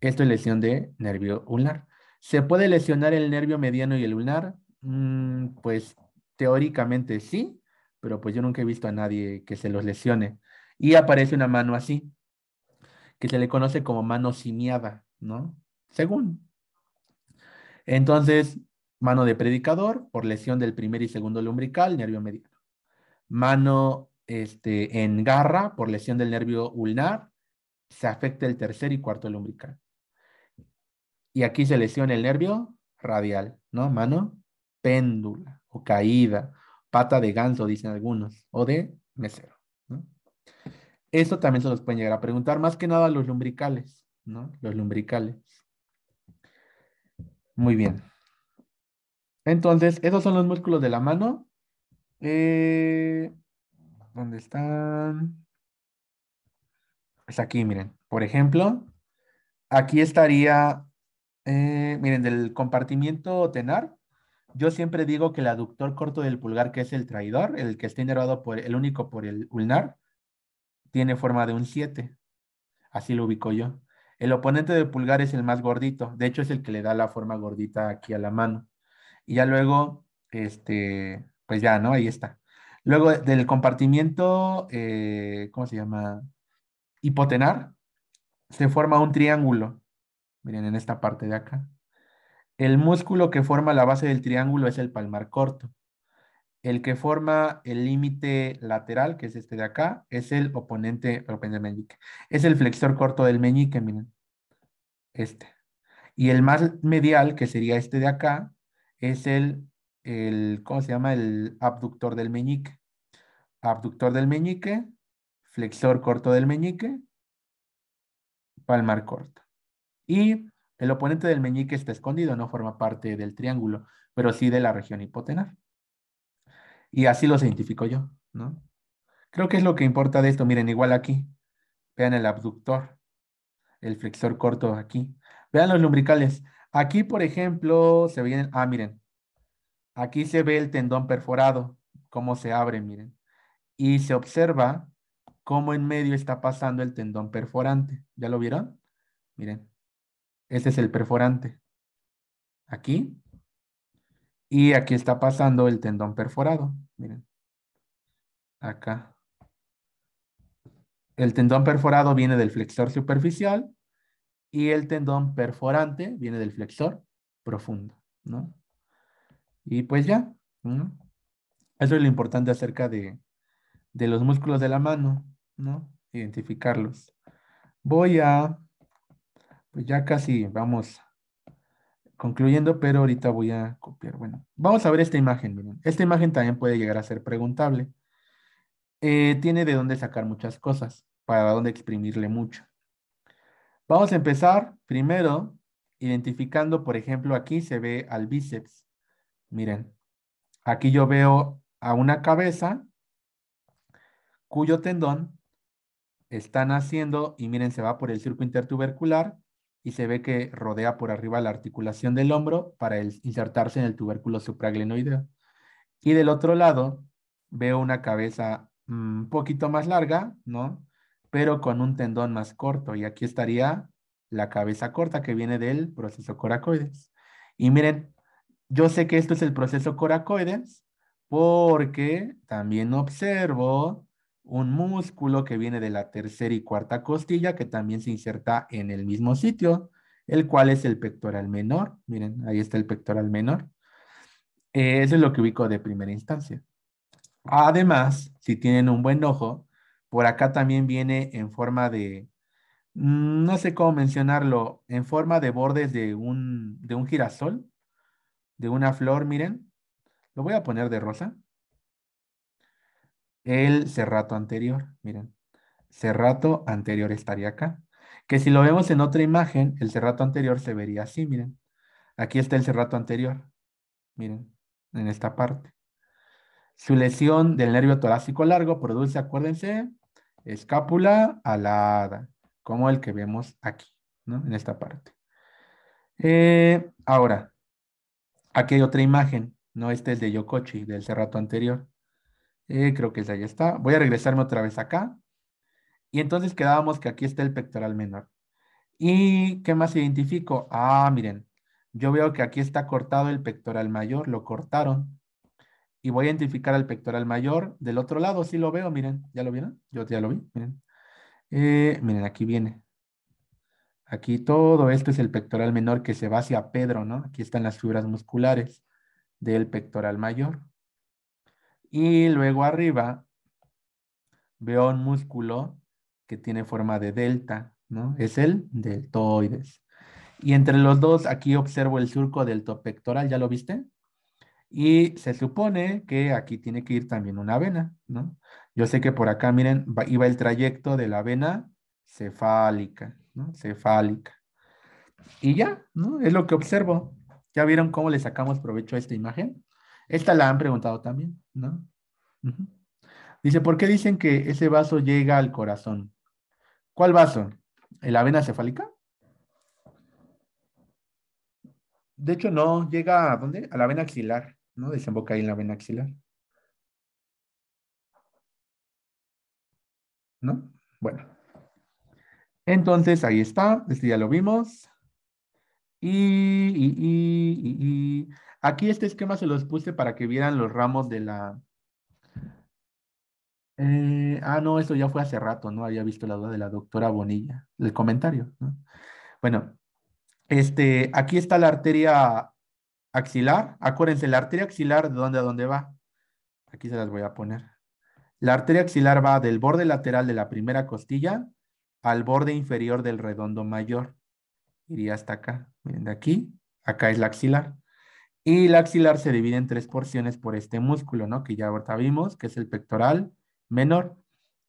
[SPEAKER 1] Esto es lesión de nervio ulnar. ¿Se puede lesionar el nervio mediano y el ulnar?
[SPEAKER 2] Mm,
[SPEAKER 1] pues teóricamente sí, pero pues yo nunca he visto a nadie que se los lesione. Y aparece una mano así, que se le conoce como mano simiada. ¿no? Según. Entonces, mano de predicador por lesión del primer y segundo lumbrical, nervio mediano. Mano este, en garra por lesión del nervio ulnar, se afecta el tercer y cuarto lumbrical. Y aquí se lesiona el nervio radial, ¿no? Mano péndula o caída, pata de ganso, dicen algunos, o de mesero. esto también se los pueden llegar a preguntar, más que nada los lumbricales. ¿no? Los lumbricales. Muy bien. Entonces, esos son los músculos de la mano. Eh, ¿Dónde están? Es pues aquí, miren. Por ejemplo, aquí estaría, eh, miren, del compartimiento tenar. Yo siempre digo que el aductor corto del pulgar, que es el traidor, el que está inervado por el único por el ulnar, tiene forma de un 7. Así lo ubico yo. El oponente de pulgar es el más gordito, de hecho es el que le da la forma gordita aquí a la mano. Y ya luego, este, pues ya, ¿no? Ahí está. Luego del compartimiento, eh, ¿cómo se llama? Hipotenar, se forma un triángulo. Miren, en esta parte de acá. El músculo que forma la base del triángulo es el palmar corto. El que forma el límite lateral, que es este de acá, es el oponente, del meñique. Es el flexor corto del meñique, miren. Este. Y el más medial, que sería este de acá, es el, el ¿cómo se llama? El abductor del meñique. Abductor del meñique, flexor corto del meñique, palmar corto. Y el oponente del meñique está escondido, no forma parte del triángulo, pero sí de la región hipotenar. Y así los identifico yo, ¿no? Creo que es lo que importa de esto. Miren, igual aquí. Vean el abductor, el flexor corto aquí. Vean los lumbricales. Aquí, por ejemplo, se vienen ah, miren, aquí se ve el tendón perforado, cómo se abre, miren. Y se observa cómo en medio está pasando el tendón perforante. ¿Ya lo vieron? Miren, este es el perforante. Aquí. Y aquí está pasando el tendón perforado. Miren. Acá. El tendón perforado viene del flexor superficial y el tendón perforante viene del flexor profundo, ¿no? Y pues ya. Eso es lo importante acerca de, de los músculos de la mano, ¿no? Identificarlos. Voy a, pues ya casi vamos concluyendo, pero ahorita voy a copiar. Bueno, vamos a ver esta imagen. Miren. Esta imagen también puede llegar a ser preguntable. Eh, tiene de dónde sacar muchas cosas, para dónde exprimirle mucho. Vamos a empezar primero identificando, por ejemplo, aquí se ve al bíceps. Miren, aquí yo veo a una cabeza cuyo tendón están haciendo, y miren, se va por el circo intertubercular, y se ve que rodea por arriba la articulación del hombro para insertarse en el tubérculo supraglenoideo. Y del otro lado veo una cabeza mm, un poquito más larga, ¿no? Pero con un tendón más corto. Y aquí estaría la cabeza corta que viene del proceso coracoides. Y miren, yo sé que esto es el proceso coracoides porque también observo un músculo que viene de la tercera y cuarta costilla que también se inserta en el mismo sitio, el cual es el pectoral menor. Miren, ahí está el pectoral menor. Eh, eso es lo que ubico de primera instancia. Además, si tienen un buen ojo, por acá también viene en forma de, mm, no sé cómo mencionarlo, en forma de bordes de de un girasol, de una flor, miren. Lo voy a poner de rosa el cerrato anterior, miren, cerrato anterior estaría acá. Que si lo vemos en otra imagen, el cerrato anterior se vería así, miren. Aquí está el cerrato anterior, miren, en esta parte. Su lesión del nervio torácico largo produce, acuérdense, escápula alada, como el que vemos aquí, ¿no? En esta parte. Eh, ahora, aquí hay otra imagen, no este es de Yokochi, del cerrato anterior. Eh, creo que ahí está. Voy a regresarme otra vez acá. Y entonces quedábamos que aquí está el pectoral menor. ¿Y qué más identifico? Ah, miren, yo veo que aquí está cortado el pectoral mayor, lo cortaron. Y voy a identificar al pectoral mayor del otro lado, sí lo veo, miren, ¿ya lo vieron? Yo ya lo vi, miren. Eh, miren, aquí viene. Aquí todo esto es el pectoral menor que se va hacia Pedro, ¿no? Aquí están las fibras musculares del pectoral mayor. Y luego arriba veo un músculo que tiene forma de delta, ¿no? Es el deltoides. Y entre los dos aquí observo el surco deltopectoral, ¿ya lo viste? Y se supone que aquí tiene que ir también una vena, ¿no? Yo sé que por acá, miren, iba el trayecto de la vena cefálica, ¿no? Cefálica. Y ya, ¿no? Es lo que observo. ¿Ya vieron cómo le sacamos provecho a esta imagen? Esta la han preguntado también, ¿no? Dice, ¿por qué dicen que ese vaso llega al corazón? ¿Cuál vaso? ¿La vena cefálica? De hecho, no, llega a dónde? A la vena axilar, ¿no? Desemboca ahí en la vena axilar. ¿No? Bueno. Entonces, ahí está, este ya lo vimos. Y, y, y, y, y Aquí este esquema se los puse para que vieran los ramos de la... Eh, ah, no, eso ya fue hace rato, ¿no? Había visto la duda de la doctora Bonilla, el comentario. Bueno, este, aquí está la arteria axilar. Acuérdense, la arteria axilar, ¿de dónde a dónde va? Aquí se las voy a poner. La arteria axilar va del borde lateral de la primera costilla al borde inferior del redondo mayor. Iría hasta acá. Miren, de aquí, acá es la axilar. Y el axilar se divide en tres porciones por este músculo, ¿no? Que ya ahorita vimos, que es el pectoral menor.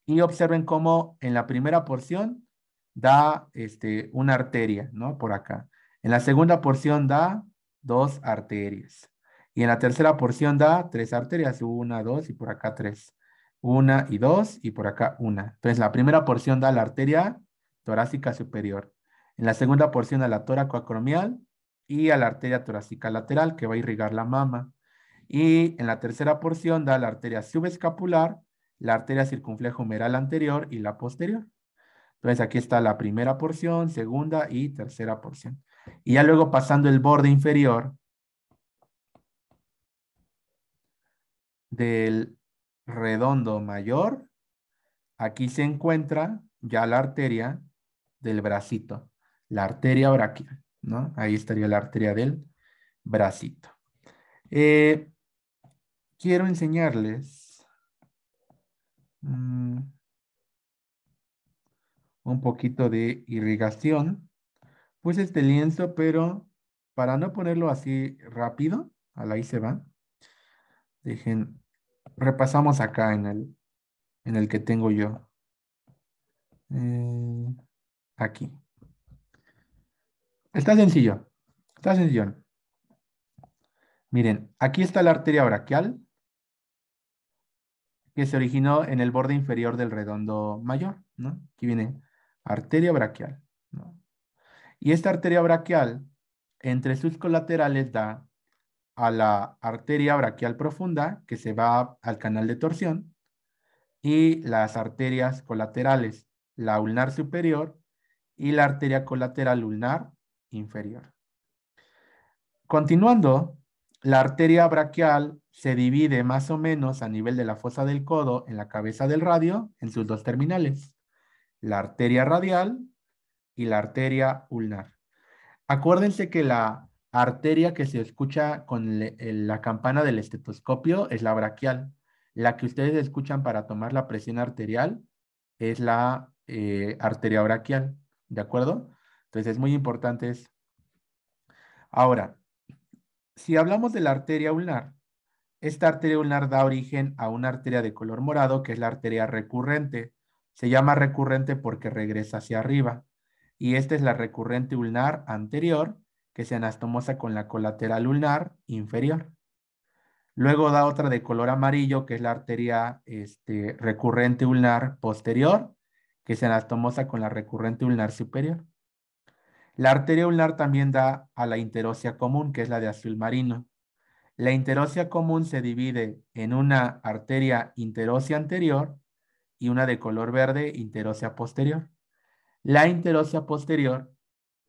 [SPEAKER 1] Y observen cómo en la primera porción da este, una arteria, ¿no? Por acá. En la segunda porción da dos arterias. Y en la tercera porción da tres arterias, una, dos y por acá tres. Una y dos y por acá una. Entonces la primera porción da la arteria torácica superior. En la segunda porción da la toracoacromial y a la arteria torácica lateral que va a irrigar la mama. Y en la tercera porción da la arteria subescapular, la arteria circunflejo humeral anterior y la posterior. Entonces aquí está la primera porción, segunda y tercera porción. Y ya luego pasando el borde inferior del redondo mayor, aquí se encuentra ya la arteria del bracito, la arteria braquial. ¿no? Ahí estaría la arteria del bracito. Eh, quiero enseñarles mm, un poquito de irrigación. Puse este lienzo, pero para no ponerlo así rápido, ahí se va. Dejen, repasamos acá en el, en el que tengo yo.
[SPEAKER 2] Eh, aquí.
[SPEAKER 1] Está sencillo. Está sencillo. Miren, aquí está la arteria braquial que se originó en el borde inferior del redondo mayor. ¿no? Aquí viene arteria braquial. Y esta arteria braquial, entre sus colaterales, da a la arteria braquial profunda, que se va al canal de torsión, y las arterias colaterales, la ulnar superior y la arteria colateral ulnar inferior. Continuando, la arteria braquial se divide más o menos a nivel de la fosa del codo en la cabeza del radio en sus dos terminales, la arteria radial y la arteria ulnar. Acuérdense que la arteria que se escucha con la campana del estetoscopio es la braquial. La que ustedes escuchan para tomar la presión arterial es la eh, arteria braquial, ¿de acuerdo? Entonces es muy importante eso. Ahora, si hablamos de la arteria ulnar, esta arteria ulnar da origen a una arteria de color morado, que es la arteria recurrente. Se llama recurrente porque regresa hacia arriba. Y esta es la recurrente ulnar anterior, que se anastomosa con la colateral ulnar inferior. Luego da otra de color amarillo, que es la arteria este, recurrente ulnar posterior, que se anastomosa con la recurrente ulnar superior. La arteria ulnar también da a la interosia común, que es la de azul marino. La interosia común se divide en una arteria interosia anterior y una de color verde interosia posterior. La interosia posterior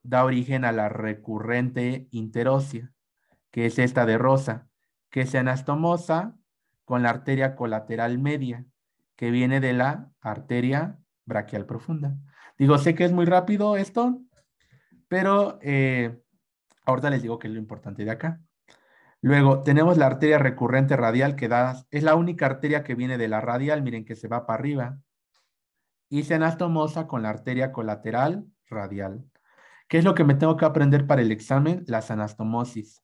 [SPEAKER 1] da origen a la recurrente interosia, que es esta de rosa, que se anastomosa con la arteria colateral media, que viene de la arteria brachial profunda. Digo, sé que es muy rápido esto, pero eh, ahorita les digo que es lo importante de acá. Luego tenemos la arteria recurrente radial que da, es la única arteria que viene de la radial, miren que se va para arriba. Y se anastomosa con la arteria colateral radial. ¿Qué es lo que me tengo que aprender para el examen? Las anastomosis.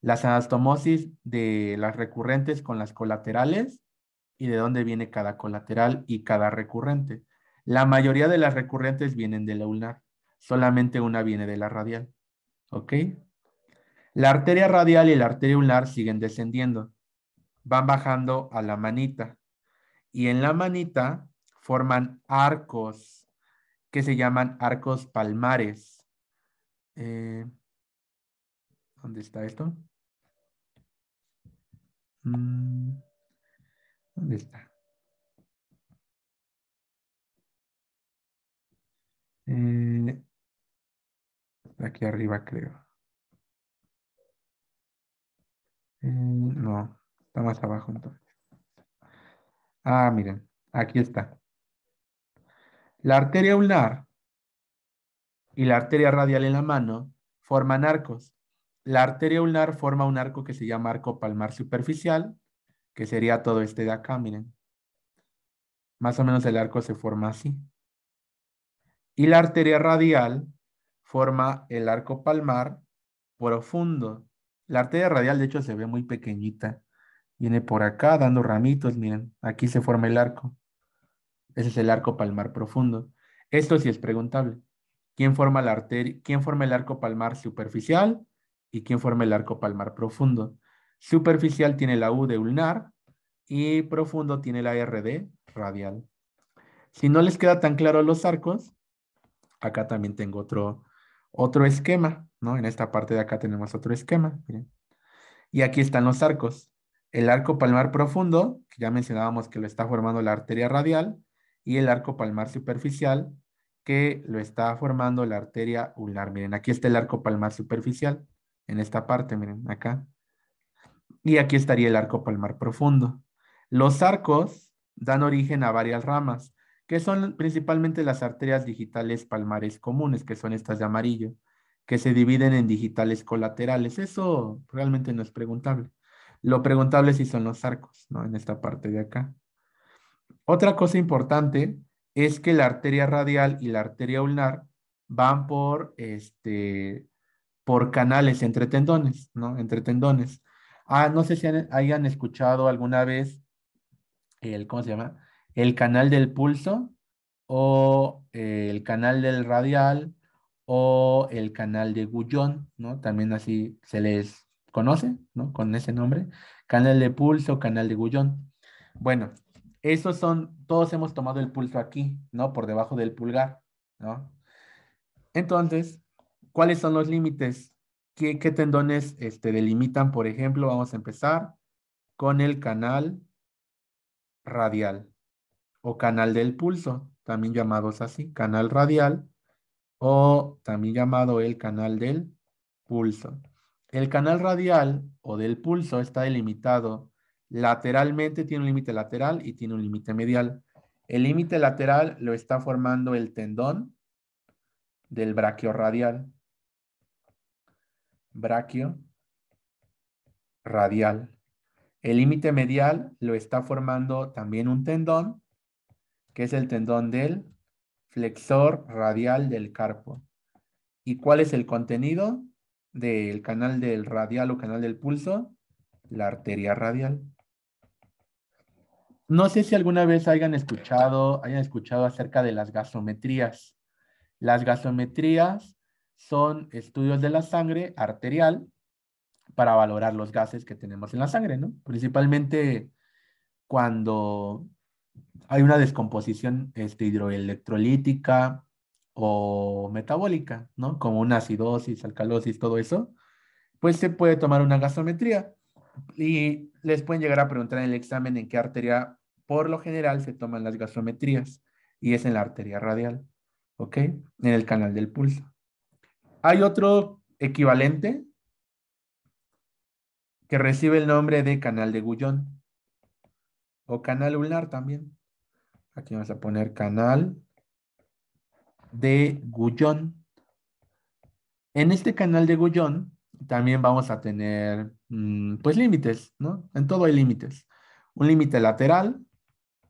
[SPEAKER 1] Las anastomosis de las recurrentes con las colaterales y de dónde viene cada colateral y cada recurrente. La mayoría de las recurrentes vienen de la ulnar solamente una viene de la radial. ¿Ok? La arteria radial y la arteria ulnar siguen descendiendo. Van bajando a la manita. Y en la manita forman arcos que se llaman arcos palmares. Eh, ¿Dónde está
[SPEAKER 2] esto? Mm, ¿Dónde está? Eh, Aquí arriba creo. Eh, no,
[SPEAKER 1] está más abajo entonces. Ah, miren, aquí está. La arteria ulnar y la arteria radial en la mano forman arcos. La arteria ulnar forma un arco que se llama arco palmar superficial, que sería todo este de acá, miren. Más o menos el arco se forma así. Y la arteria radial forma el arco palmar profundo. La arteria radial, de hecho, se ve muy pequeñita. Viene por acá dando ramitos, miren, aquí se forma el arco. Ese es el arco palmar profundo. Esto sí es preguntable. ¿Quién forma, la arteria, ¿Quién forma el arco palmar superficial y quién forma el arco palmar profundo? Superficial tiene la U de ulnar y profundo tiene la R radial. Si no les queda tan claro los arcos, acá también tengo otro, otro esquema, ¿no? En esta parte de acá tenemos otro esquema. Y aquí están los arcos. El arco palmar profundo, que ya mencionábamos que lo está formando la arteria radial, y el arco palmar superficial, que lo está formando la arteria ulnar. Miren, aquí está el arco palmar superficial, en esta parte, miren, acá. Y aquí estaría el arco palmar profundo. Los arcos dan origen a varias ramas que son principalmente las arterias digitales palmares comunes, que son estas de amarillo, que se dividen en digitales colaterales. Eso realmente no es preguntable. Lo preguntable sí son los arcos, ¿no? En esta parte de acá. Otra cosa importante es que la arteria radial y la arteria ulnar van por, este, por canales entre tendones, ¿no? Entre tendones. Ah, no sé si hayan escuchado alguna vez el, ¿cómo se llama? el canal del pulso o eh, el canal del radial o el canal de Gullón, ¿no? También así se les conoce, ¿no? Con ese nombre, canal de pulso, canal de Gullón. Bueno, esos son, todos hemos tomado el pulso aquí, ¿no? Por debajo del pulgar, ¿no? Entonces, ¿cuáles son los límites? ¿Qué, tendones este, delimitan? Por ejemplo, vamos a empezar con el canal radial o canal del pulso, también llamados así, canal radial o también llamado el canal del pulso. El canal radial o del pulso está delimitado lateralmente, tiene un límite lateral y tiene un límite medial. El límite lateral lo está formando el tendón del braquio radial. Braquio radial. El límite medial lo está formando también un tendón que es el tendón del flexor radial del carpo. ¿Y cuál es el contenido del canal del radial o canal del pulso? La arteria radial. No sé si alguna vez hayan escuchado, hayan escuchado acerca de las gasometrías. Las gasometrías son estudios de la sangre arterial para valorar los gases que tenemos en la sangre, ¿no? Principalmente cuando hay una descomposición este, hidroelectrolítica o metabólica, ¿no? Como una acidosis, alcalosis, todo eso, pues se puede tomar una gasometría y les pueden llegar a preguntar en el examen en qué arteria, por lo general, se toman las gasometrías y es en la arteria radial, ¿ok? En el canal del pulso. Hay otro equivalente que recibe el nombre de canal de Gullón. O canal ulnar también. Aquí vamos a poner canal de Gullón. En este canal de Gullón también vamos a tener mm, pues límites, ¿no? En todo hay límites. Un límite lateral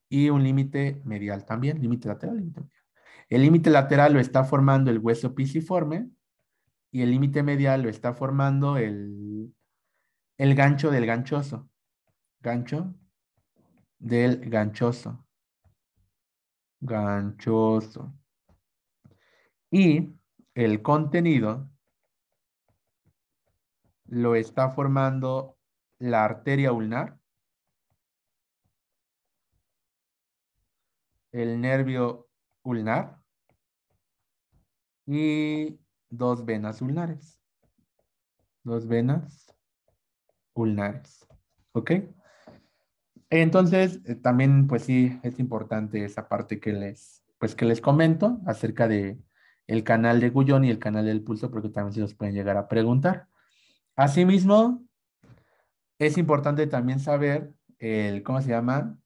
[SPEAKER 1] y un límite medial también, límite lateral, límite medial. El límite lateral lo está formando el hueso pisiforme y el límite medial lo está formando el, el gancho del ganchoso. Gancho del ganchoso. Ganchoso. Y el contenido lo está formando la arteria ulnar, el nervio ulnar y dos venas ulnares. Dos venas ulnares. ¿Ok? Entonces, eh, también, pues sí, es importante esa parte que les, pues que les comento acerca de el canal de Gullón y el canal del Pulso, porque también se los pueden llegar a preguntar. Asimismo, es importante también saber el, ¿cómo se llama?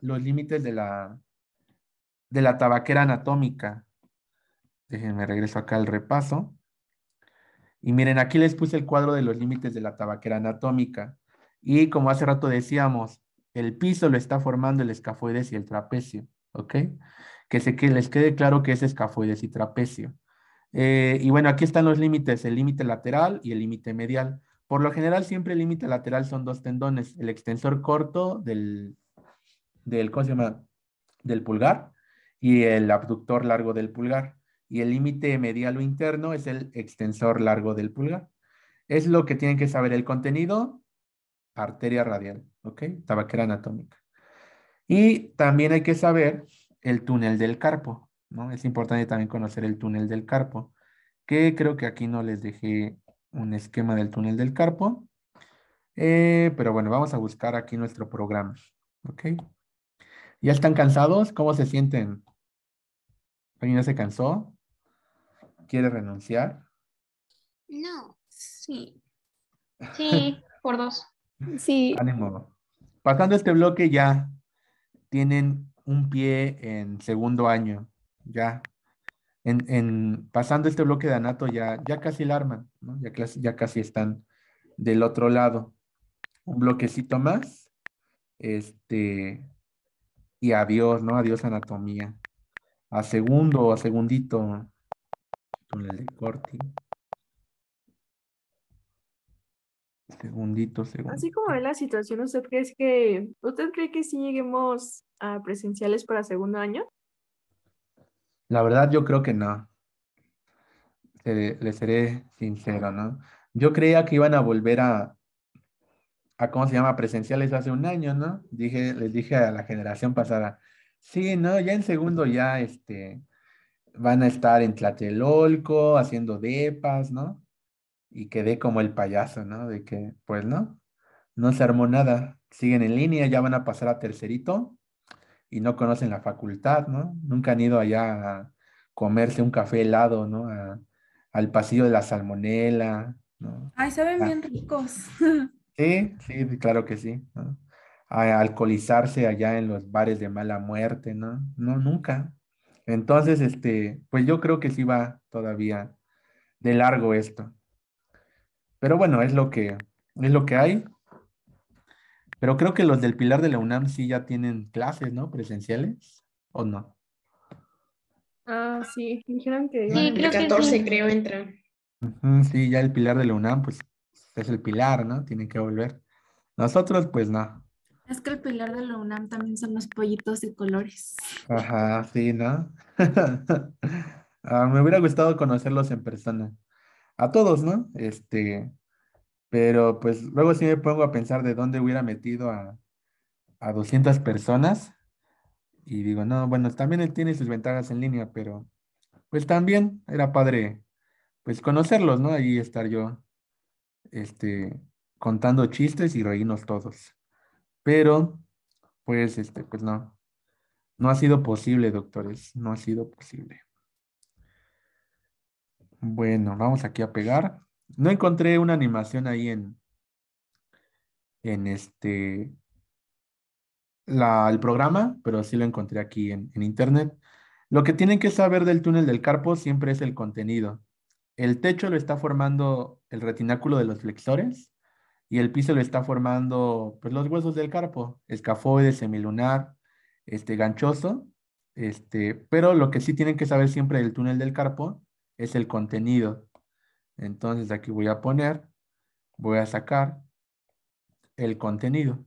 [SPEAKER 1] los límites de la, de la tabaquera anatómica. Déjenme regreso acá al repaso. Y miren, aquí les puse el cuadro de los límites de la tabaquera anatómica. Y como hace rato decíamos, el piso lo está formando el escafoides y el trapecio, ¿ok? Que, que les quede claro que es escafoides y trapecio. Eh, y bueno, aquí están los límites, el límite lateral y el límite medial. Por lo general, siempre el límite lateral son dos tendones, el extensor corto del, del, del pulgar y el abductor largo del pulgar. Y el límite medial o interno es el extensor largo del pulgar. Es lo que tienen que saber el contenido arteria radial, ¿ok? Tabaquera anatómica. Y también hay que saber el túnel del carpo, ¿no? Es importante también conocer el túnel del carpo, que creo que aquí no les dejé un esquema del túnel del carpo. Eh, pero bueno, vamos a buscar aquí nuestro programa, ¿ok? ¿Ya están cansados? ¿Cómo se sienten? ¿Alguien se cansó? ¿Quiere renunciar?
[SPEAKER 3] No, sí. Sí, por dos. Sí.
[SPEAKER 1] Ah, pasando este bloque ya tienen un pie en segundo año, ya. En, en pasando este bloque de anato ya, ya casi el arma, ya, casi, ya casi están del otro lado. Un bloquecito más, este, y adiós, ¿no? Adiós anatomía. A segundo a segundito, con el de corte. Segundito, segundo.
[SPEAKER 3] Así como ve la situación, ¿usted cree que, usted cree que sí lleguemos a presenciales para segundo año?
[SPEAKER 1] La verdad, yo creo que no. Le, seré sincero, ¿no? Yo creía que iban a volver a, a, ¿cómo se llama? Presenciales hace un año, ¿no? Dije, les dije a la generación pasada, sí, ¿no? Ya en segundo ya, este, van a estar en Tlatelolco haciendo depas, ¿no? y quedé como el payaso, ¿no? De que, pues no, no se armó nada. Siguen en línea, ya van a pasar a tercerito y no conocen la facultad, ¿no? Nunca han ido allá a comerse un café helado, ¿no? al pasillo de la salmonela,
[SPEAKER 3] ¿no? Ay, saben ah. bien ricos.
[SPEAKER 1] Sí, sí, claro que sí, A alcoholizarse allá en los bares de mala muerte, ¿no? No, nunca. Entonces, este, pues yo creo que sí va todavía de largo esto. Pero bueno, es lo que, es lo que hay. Pero creo que los del Pilar de la UNAM sí ya tienen clases, ¿no? Presenciales, ¿o no?
[SPEAKER 3] Ah, sí, dijeron que... el 14 creo entran.
[SPEAKER 1] sí, ya el Pilar de la UNAM, pues es el Pilar, ¿no? Tienen que volver. Nosotros, pues no.
[SPEAKER 3] Es que el Pilar de la UNAM también son los pollitos de colores.
[SPEAKER 1] Ajá, sí, ¿no? Ah, me hubiera gustado conocerlos en persona a todos, ¿no? Este, pero pues luego sí me pongo a pensar de dónde hubiera metido a, a 200 personas y digo, no, bueno, también él tiene sus ventajas en línea, pero pues también era padre pues conocerlos, ¿no? Ahí estar yo este contando chistes y reírnos todos. Pero pues este pues no no ha sido posible, doctores, no ha sido posible. Bueno, vamos aquí a pegar. No encontré una animación ahí en, en este, el programa, pero sí lo encontré aquí en, internet. Lo que tienen que saber del túnel del carpo siempre es el contenido. El techo lo está formando el retináculo de los flexores y el piso lo está formando pues, los huesos del carpo, escafoide, semilunar, este, ganchoso. Este, pero lo que sí tienen que saber siempre del túnel del carpo es el contenido. Entonces aquí voy a poner, voy a sacar el contenido.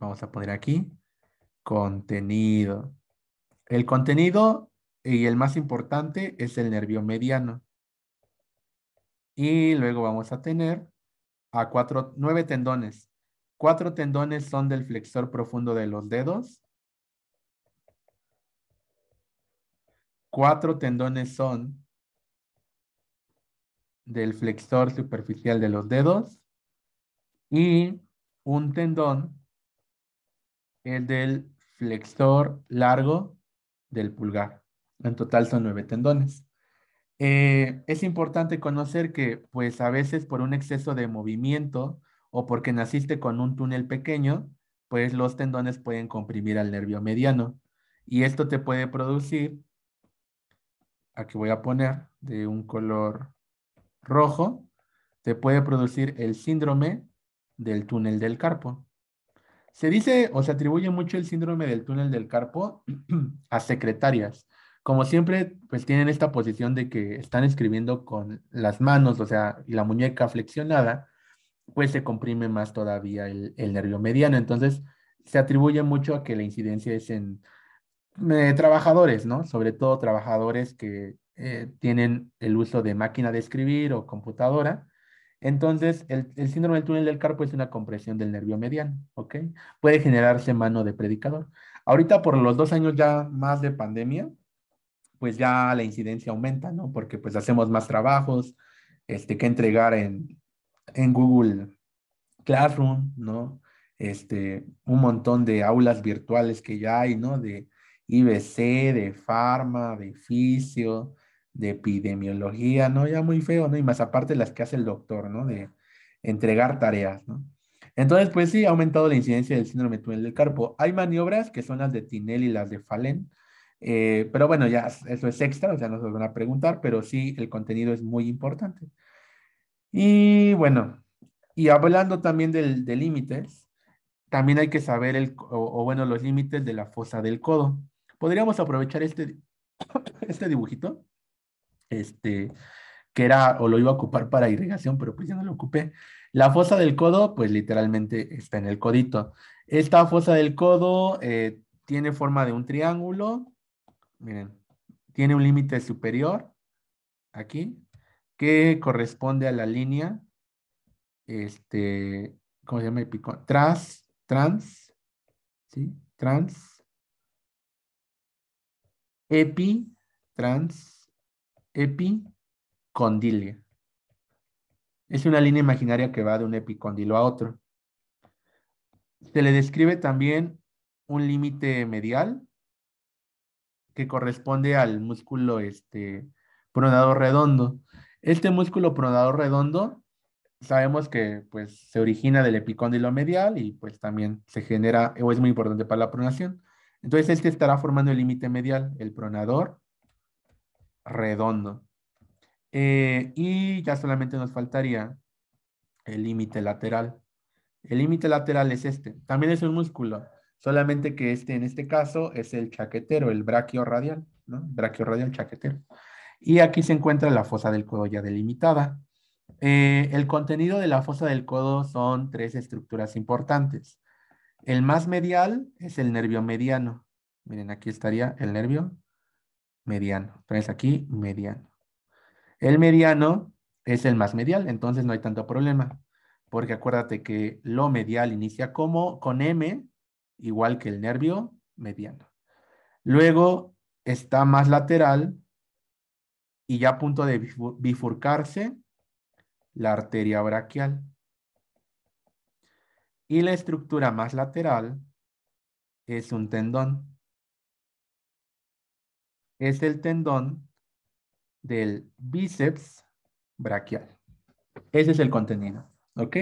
[SPEAKER 1] Vamos a poner aquí, contenido. El contenido y el más importante es el nervio mediano. Y luego vamos a tener a cuatro, nueve tendones. Cuatro tendones son del flexor profundo de los dedos. Cuatro tendones son del flexor superficial de los dedos y un tendón, el del flexor largo del pulgar. En total son nueve tendones. Eh, es importante conocer que, pues a veces por un exceso de movimiento o porque naciste con un túnel pequeño, pues los tendones pueden comprimir al nervio mediano. Y esto te puede producir, aquí voy a poner de un color rojo, se puede producir el síndrome del túnel del carpo. Se dice o se atribuye mucho el síndrome del túnel del carpo a secretarias. Como siempre, pues tienen esta posición de que están escribiendo con las manos, o sea, y la muñeca flexionada, pues se comprime más todavía el, nervio mediano. Entonces, se atribuye mucho a que la incidencia es en eh, trabajadores, ¿no? Sobre todo trabajadores que eh, tienen el uso de máquina de escribir o computadora. Entonces, el, síndrome del túnel del carpo es una compresión del nervio mediano, ¿ok? Puede generarse mano de predicador. Ahorita por los dos años ya más de pandemia, pues ya la incidencia aumenta, ¿no? Porque pues hacemos más trabajos este, que entregar en, Google Classroom, ¿no? Este, un montón de aulas virtuales que ya hay, ¿no? De IBC, de Pharma, de Fisio, de epidemiología, ¿no? Ya muy feo, ¿no? Y más aparte las que hace el doctor, ¿no? De entregar tareas, ¿no? Entonces, pues sí, ha aumentado la incidencia del síndrome túnel del carpo. Hay maniobras que son las de Tinel y las de FALEN, eh, pero bueno, ya eso es extra, o sea, no se van a preguntar, pero sí, el contenido es muy importante. Y bueno, y hablando también de límites, también hay que saber, o, o bueno, los límites de la fosa del codo. Podríamos aprovechar este, este dibujito este, que era o lo iba a ocupar para irrigación, pero pues ya no lo ocupé. La fosa del codo, pues literalmente está en el codito. Esta fosa del codo eh, tiene forma de un triángulo, miren, tiene un límite superior aquí que corresponde a la línea, este, ¿cómo se llama? Trans, trans, ¿sí? Trans, epi, trans, epicondilia. Es una línea imaginaria que va de un epicondilo a otro. Se le describe también un límite medial que corresponde al músculo este, pronador redondo. Este músculo pronador redondo sabemos que pues se origina del epicóndilo medial y pues también se genera o es muy importante para la pronación. Entonces este estará formando el límite medial, el pronador redondo. Eh, y ya solamente nos faltaría el límite lateral. El límite lateral es este. También es un músculo, solamente que este en este caso es el chaquetero, el braquio ¿no? Braquio chaquetero. Y aquí se encuentra la fosa del codo ya delimitada. Eh, el contenido de la fosa del codo son tres estructuras importantes. El más medial es el nervio mediano. Miren, aquí estaría el nervio mediano. Traes aquí mediano. El mediano es el más medial, entonces no hay tanto problema. Porque acuérdate que lo medial inicia como con M, igual que el nervio mediano. Luego está más lateral y ya a punto de bifurcarse la arteria braquial. Y la estructura más lateral es un tendón es el tendón del bíceps braquial. Ese es el contenido, ¿ok?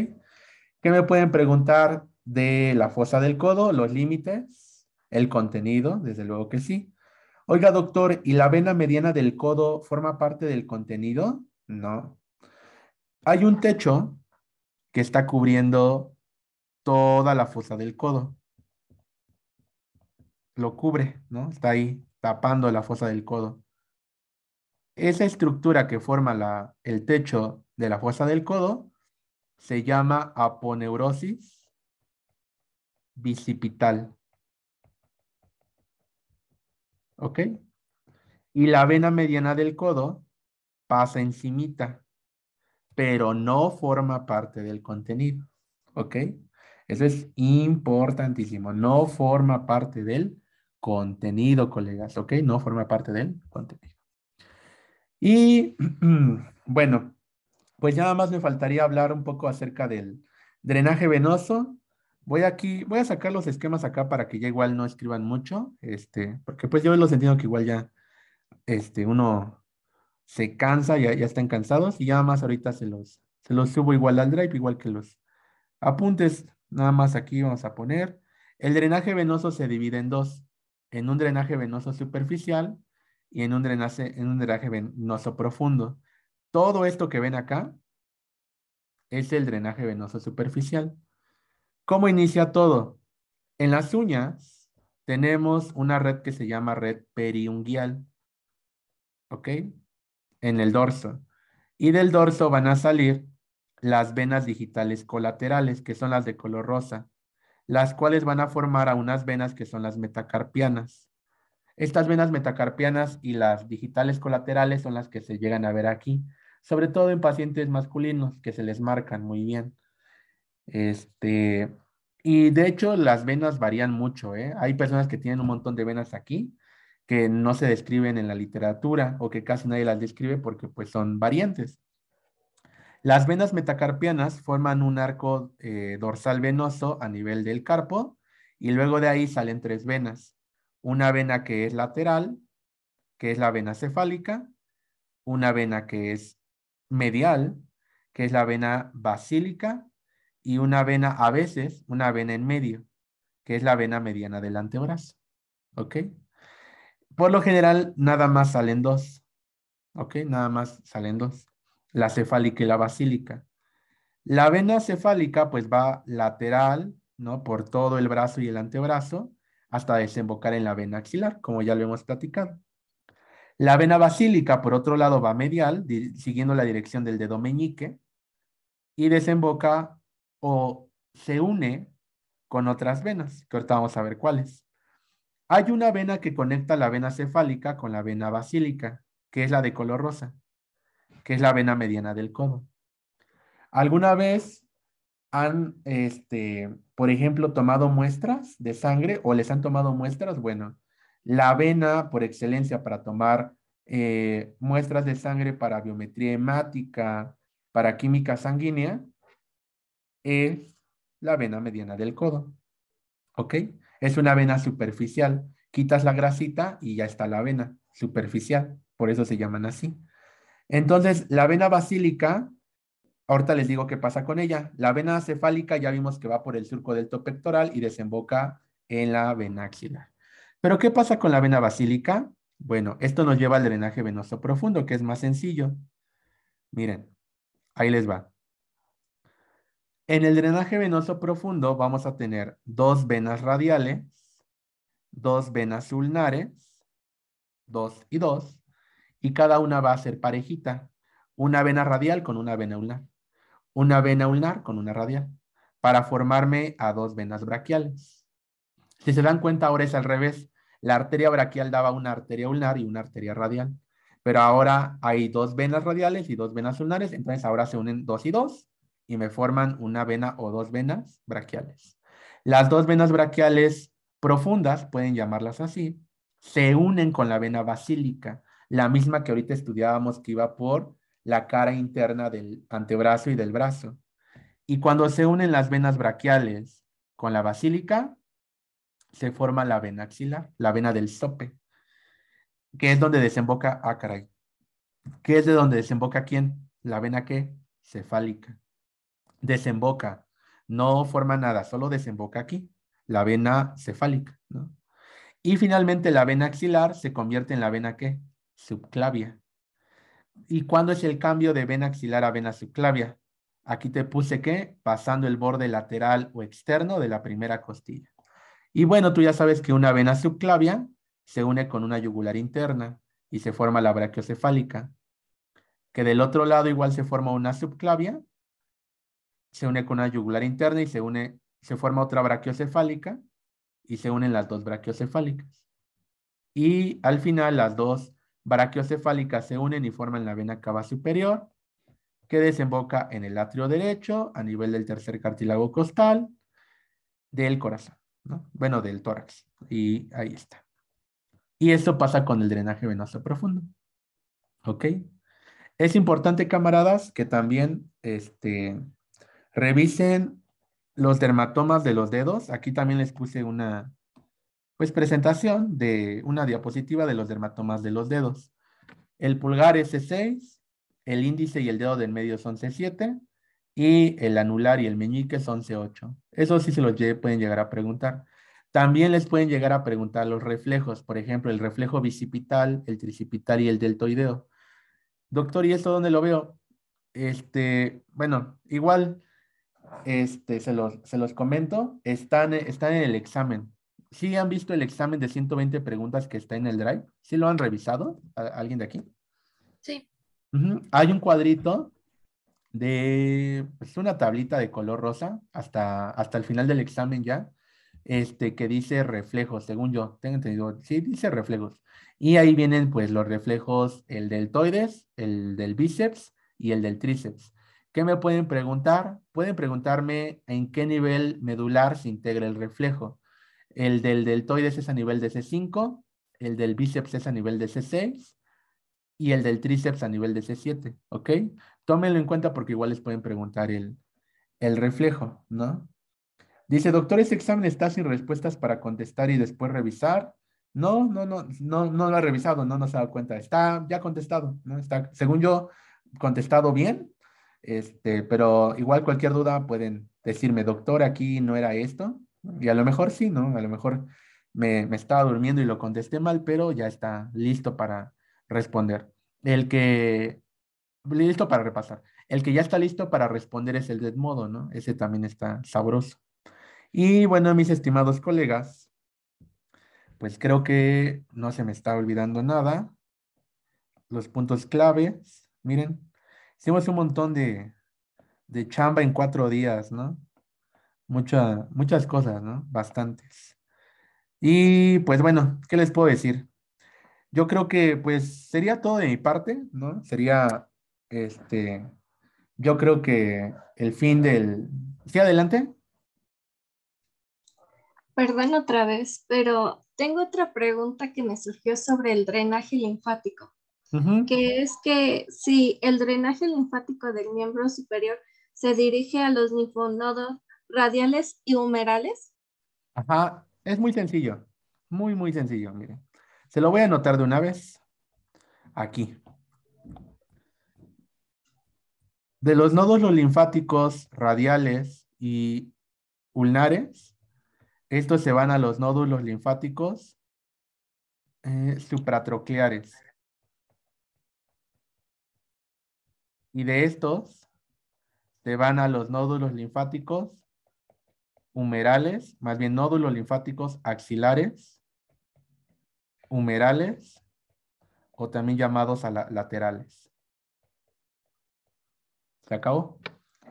[SPEAKER 1] ¿Qué me pueden preguntar de la fosa del codo? Los límites, el contenido, desde luego que sí. Oiga, doctor, ¿y la vena mediana del codo forma parte del contenido? No. Hay un techo que está cubriendo toda la fosa del codo. Lo cubre, ¿no? Está ahí tapando la fosa del codo. Esa estructura que forma el techo de la fosa del codo se llama aponeurosis bicipital. ¿Ok? Y la vena mediana del codo pasa encimita, pero no forma parte del contenido. ¿Ok? Eso es importantísimo. No forma parte del contenido, colegas, ¿ok? No forma parte del contenido. Y bueno, pues ya nada más me faltaría hablar un poco acerca del drenaje venoso. Voy aquí, voy a sacar los esquemas acá para que ya igual no escriban mucho, este, porque pues yo lo entiendo que igual ya, este, uno se cansa, ya, ya están cansados y ya nada más ahorita se los, se los subo igual al drive, igual que los apuntes. Nada más aquí vamos a poner. El drenaje venoso se divide en dos en un drenaje venoso superficial y en un drenaje, en un drenaje venoso profundo. Todo esto que ven acá es el drenaje venoso superficial. ¿Cómo inicia todo? En las uñas tenemos una red que se llama red periungual. ¿Ok? En el dorso. Y del dorso van a salir las venas digitales colaterales, que son las de color rosa las cuales van a formar a unas venas que son las metacarpianas. Estas venas metacarpianas y las digitales colaterales son las que se llegan a ver aquí, sobre todo en pacientes masculinos que se les marcan muy bien. Este, y de hecho las venas varían mucho, ¿eh? Hay personas que tienen un montón de venas aquí que no se describen en la literatura o que casi nadie las describe porque pues son variantes. Las venas metacarpianas forman un arco eh, dorsal venoso a nivel del carpo y luego de ahí salen tres venas. Una vena que es lateral, que es la vena cefálica, una vena que es medial, que es la vena basílica, y una vena, a veces, una vena en medio, que es la vena mediana del antebrazo. ¿Ok? Por lo general, nada más salen dos. ¿Ok? Nada más salen dos la cefálica y la basílica. La vena cefálica pues va lateral, ¿no? Por todo el brazo y el antebrazo hasta desembocar en la vena axilar, como ya lo hemos platicado. La vena basílica, por otro lado, va medial, siguiendo la dirección del dedo meñique, y desemboca o se une con otras venas, que ahorita vamos a ver cuáles. Hay una vena que conecta la vena cefálica con la vena basílica, que es la de color rosa que es la vena mediana del codo. ¿Alguna vez han, este, por ejemplo, tomado muestras de sangre o les han tomado muestras? Bueno, la vena por excelencia para tomar eh, muestras de sangre para biometría hemática, para química sanguínea, es la vena mediana del codo. ¿Ok? Es una vena superficial. Quitas la grasita y ya está la vena superficial. Por eso se llaman así. Entonces, la vena basílica, ahorita les digo qué pasa con ella. La vena cefálica ya vimos que va por el surco delto pectoral y desemboca en la vena axilar. Pero, ¿qué pasa con la vena basílica? Bueno, esto nos lleva al drenaje venoso profundo, que es más sencillo. Miren, ahí les va. En el drenaje venoso profundo vamos a tener dos venas radiales, dos venas ulnares, dos y dos, y cada una va a ser parejita. Una vena radial con una vena ulnar. Una vena ulnar con una radial. Para formarme a dos venas braquiales. Si se dan cuenta, ahora es al revés. La arteria braquial daba una arteria ulnar y una arteria radial. Pero ahora hay dos venas radiales y dos venas ulnares. Entonces ahora se unen dos y dos y me forman una vena o dos venas braquiales. Las dos venas braquiales profundas, pueden llamarlas así, se unen con la vena basílica la misma que ahorita estudiábamos que iba por la cara interna del antebrazo y del brazo. Y cuando se unen las venas braquiales con la basílica, se forma la vena axilar, la vena del sope, que es donde desemboca, ah, caray, que es de donde desemboca quién? La vena qué? cefálica. Desemboca, no forma nada, solo desemboca aquí, la vena cefálica, Y finalmente la vena axilar se convierte en la vena qué? subclavia. ¿Y cuándo es el cambio de vena axilar a vena subclavia? Aquí te puse que pasando el borde lateral o externo de la primera costilla. Y bueno, tú ya sabes que una vena subclavia se une con una yugular interna y se forma la brachiocefálica, que del otro lado igual se forma una subclavia, se une con una yugular interna y se une, se forma otra brachiocefálica y se unen las dos brachiocefálicas. Y al final las dos cefálica se unen y forman la vena cava superior, que desemboca en el atrio derecho a nivel del tercer cartílago costal del corazón, bueno, del tórax. Y ahí está. Y eso pasa con el drenaje venoso profundo. ¿Ok? Es importante, camaradas, que también este, revisen los dermatomas de los dedos. Aquí también les puse una, pues presentación de una diapositiva de los dermatomas de los dedos. El pulgar es C6, el índice y el dedo del medio son C7 y el anular y el meñique son C8. Eso sí se los pueden llegar a preguntar. También les pueden llegar a preguntar los reflejos, por ejemplo, el reflejo bicipital, el tricipital y el deltoideo. Doctor, ¿y esto dónde lo veo? Este, bueno, igual este, se, los, se los comento, están, están en el examen. ¿Sí han visto el examen de 120 preguntas que está en el Drive? ¿Sí lo han revisado? ¿Alguien de aquí? Sí. Hay un cuadrito de pues, una tablita de color rosa hasta, hasta el final del examen ya, este, que dice reflejos, según yo, tengo entendido, sí, dice reflejos. Y ahí vienen pues los reflejos, el deltoides, el del bíceps y el del tríceps. ¿Qué me pueden preguntar? Pueden preguntarme en qué nivel medular se integra el reflejo el del deltoides es a nivel de C5, el del bíceps es a nivel de C6 y el del tríceps a nivel de C7, ¿ok? Tómenlo en cuenta porque igual les pueden preguntar el, reflejo, ¿no? Dice, doctor, ¿ese examen está sin respuestas para contestar y después revisar? No, no, no, no, no lo ha revisado, no nos ha dado cuenta. Está ya contestado, ¿no? Está, según yo, contestado bien, este, pero igual cualquier duda pueden decirme, doctor, aquí no era esto. Y a lo mejor sí, ¿no? A lo mejor me, estaba durmiendo y lo contesté mal, pero ya está listo para responder. El que, listo para repasar. El que ya está listo para responder es el de modo, ¿no? Ese también está sabroso. Y bueno, mis estimados colegas, pues creo que no se me está olvidando nada. Los puntos claves, miren, hicimos un montón de chamba en cuatro días, ¿no? muchas cosas, ¿no? Bastantes. Y pues bueno, ¿qué les puedo decir? Yo creo que pues sería todo de mi parte, ¿no? Sería, este, yo creo que el fin del... ¿Sí adelante?
[SPEAKER 3] Perdón otra vez, pero tengo otra pregunta que me surgió sobre el drenaje linfático, que es que si el drenaje linfático del miembro superior se dirige a los linfonodos radiales y humerales?
[SPEAKER 1] Ajá, es muy sencillo, muy, muy sencillo, miren. Se lo voy a anotar de una vez aquí. De los nódulos linfáticos radiales y ulnares, estos se van a los nódulos linfáticos eh, supratrocleares. Y de estos se van a los nódulos linfáticos humerales, más bien nódulos linfáticos axilares, humerales o también llamados laterales. ¿Se acabó?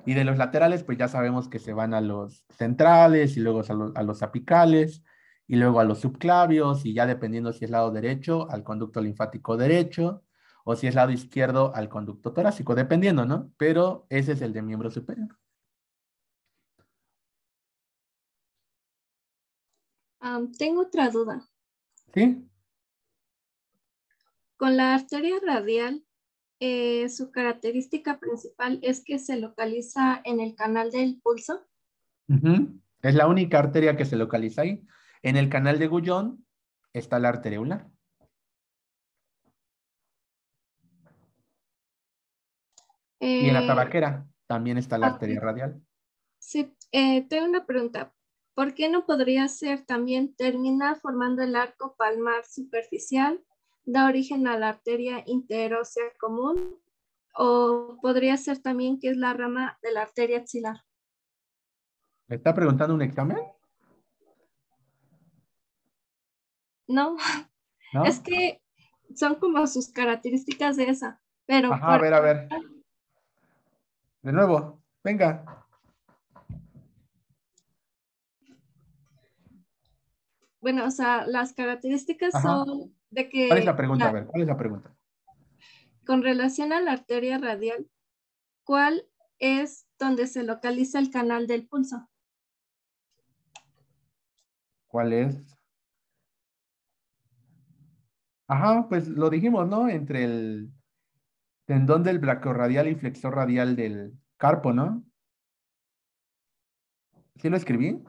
[SPEAKER 1] Y de los laterales, pues ya sabemos que se van a los centrales y luego a los, a los apicales y luego a los subclavios y ya dependiendo si es lado derecho, al conducto linfático derecho o si es lado izquierdo, al conducto torácico, dependiendo, ¿no? Pero ese es el de miembro superior.
[SPEAKER 3] tengo otra duda. ¿Sí? Con la arteria radial, eh, su característica principal es que se localiza en el canal del pulso.
[SPEAKER 1] Es la única arteria que se localiza ahí. En el canal de Gullón está la arteriola.
[SPEAKER 2] y en la eh, tabaquera
[SPEAKER 1] también está la arteria radial.
[SPEAKER 3] Sí, eh, tengo una pregunta. ¿Por qué no podría ser también termina formando el arco palmar superficial, da origen a la arteria interósea común, o podría ser también que es la rama de la arteria axilar?
[SPEAKER 1] ¿Me está preguntando un examen? No. es
[SPEAKER 3] que son como sus características de esa, pero... a ver, a ver.
[SPEAKER 1] De nuevo, venga.
[SPEAKER 3] bueno, o sea, las características son de que... ¿Cuál es la pregunta? a ver,
[SPEAKER 1] ¿cuál es la pregunta?
[SPEAKER 3] Con relación a la arteria radial, ¿cuál es donde se localiza el canal del pulso?
[SPEAKER 1] ¿Cuál es? Ajá, pues lo dijimos, ¿no? Entre el tendón del radial y flexor radial del carpo, ¿no? ¿Sí lo escribí?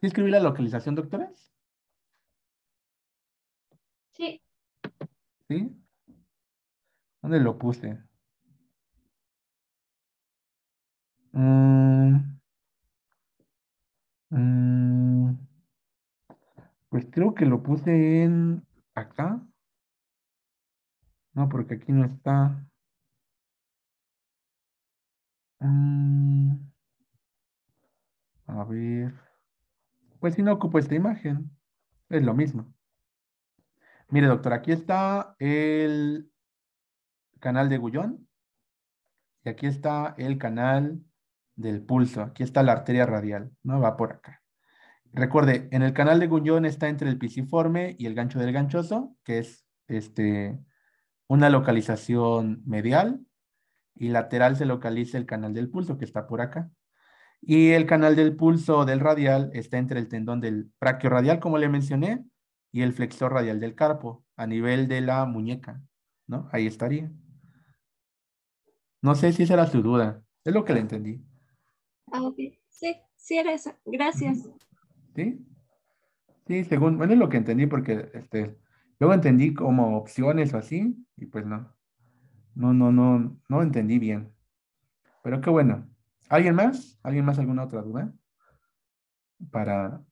[SPEAKER 1] ¿Sí escribí la localización, doctores? Sí. ¿Sí? ¿Dónde lo puse?
[SPEAKER 2] Mm. Mm.
[SPEAKER 1] Pues creo que lo puse en acá. No, porque aquí no está. Mm. A ver. Pues si no ocupo esta imagen, es lo mismo. Mire, doctor, aquí está el canal de Gullón y aquí está el canal del pulso. Aquí está la arteria radial, ¿no? Va por acá. Recuerde, en el canal de Gullón está entre el pisiforme y el gancho del ganchoso, que es este, una localización medial, y lateral se localiza el canal del pulso, que está por acá. Y el canal del pulso del radial está entre el tendón del radial, como le mencioné, y el flexor radial del carpo, a nivel de la muñeca, ¿no? Ahí estaría. No sé si esa era su duda, es lo que le entendí.
[SPEAKER 3] Ah, ok. Sí, sí era esa. Gracias.
[SPEAKER 1] ¿Sí? Sí, según, bueno, es lo que entendí porque este, luego entendí como opciones o así, y pues no. No, no, no, no entendí bien. Pero qué bueno. ¿Alguien más? ¿Alguien más alguna otra duda? Para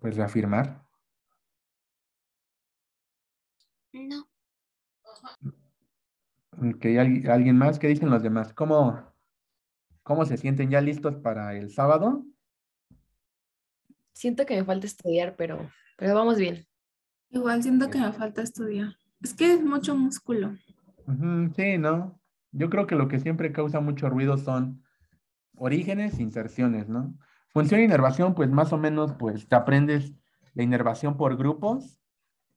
[SPEAKER 1] pues reafirmar. No. Okay, ¿Alguien más? ¿Qué dicen los demás? ¿Cómo, ¿Cómo se sienten ya listos para el sábado?
[SPEAKER 3] Siento que me falta estudiar, pero, pero vamos bien. Igual siento que me falta estudiar. Es que es mucho músculo.
[SPEAKER 1] sí, ¿no? Yo creo que lo que siempre causa mucho ruido son orígenes, inserciones, ¿no? Función e inervación, pues más o menos, pues te aprendes la inervación por grupos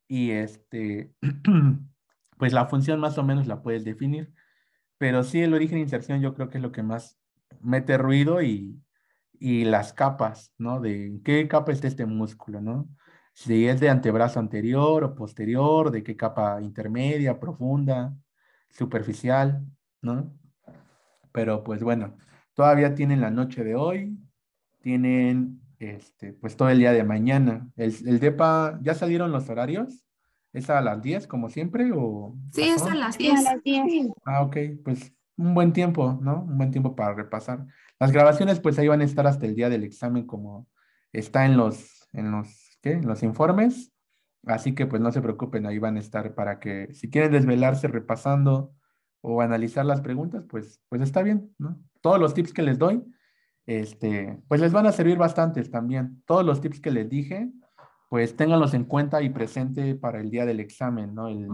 [SPEAKER 1] y este, pues la función más o menos la puedes definir. Pero sí, el origen e inserción yo creo que es lo que más mete ruido y, y las capas, ¿no? De qué capa está este músculo, ¿no? Si es de antebrazo anterior o posterior, de qué capa intermedia, profunda, superficial, ¿no? Pero pues bueno, Todavía tienen la noche de hoy, tienen este, pues todo el día de mañana. El, DEPA, ¿ya salieron los horarios? ¿Es a las 10 como siempre? O sí, es a las 10. Ah, ok, pues un buen tiempo, ¿no? Un buen tiempo para repasar. Las grabaciones pues ahí van a estar hasta el día del examen como está en los, en los, ¿qué? los informes. Así que pues no se preocupen, ahí van a estar para que si quieren desvelarse repasando o analizar las preguntas, pues, pues está bien, ¿no? todos los tips que les doy, este, pues les van a servir bastantes también. Todos los tips que les dije, pues ténganlos en cuenta y presente para el día del examen, ¿no? El,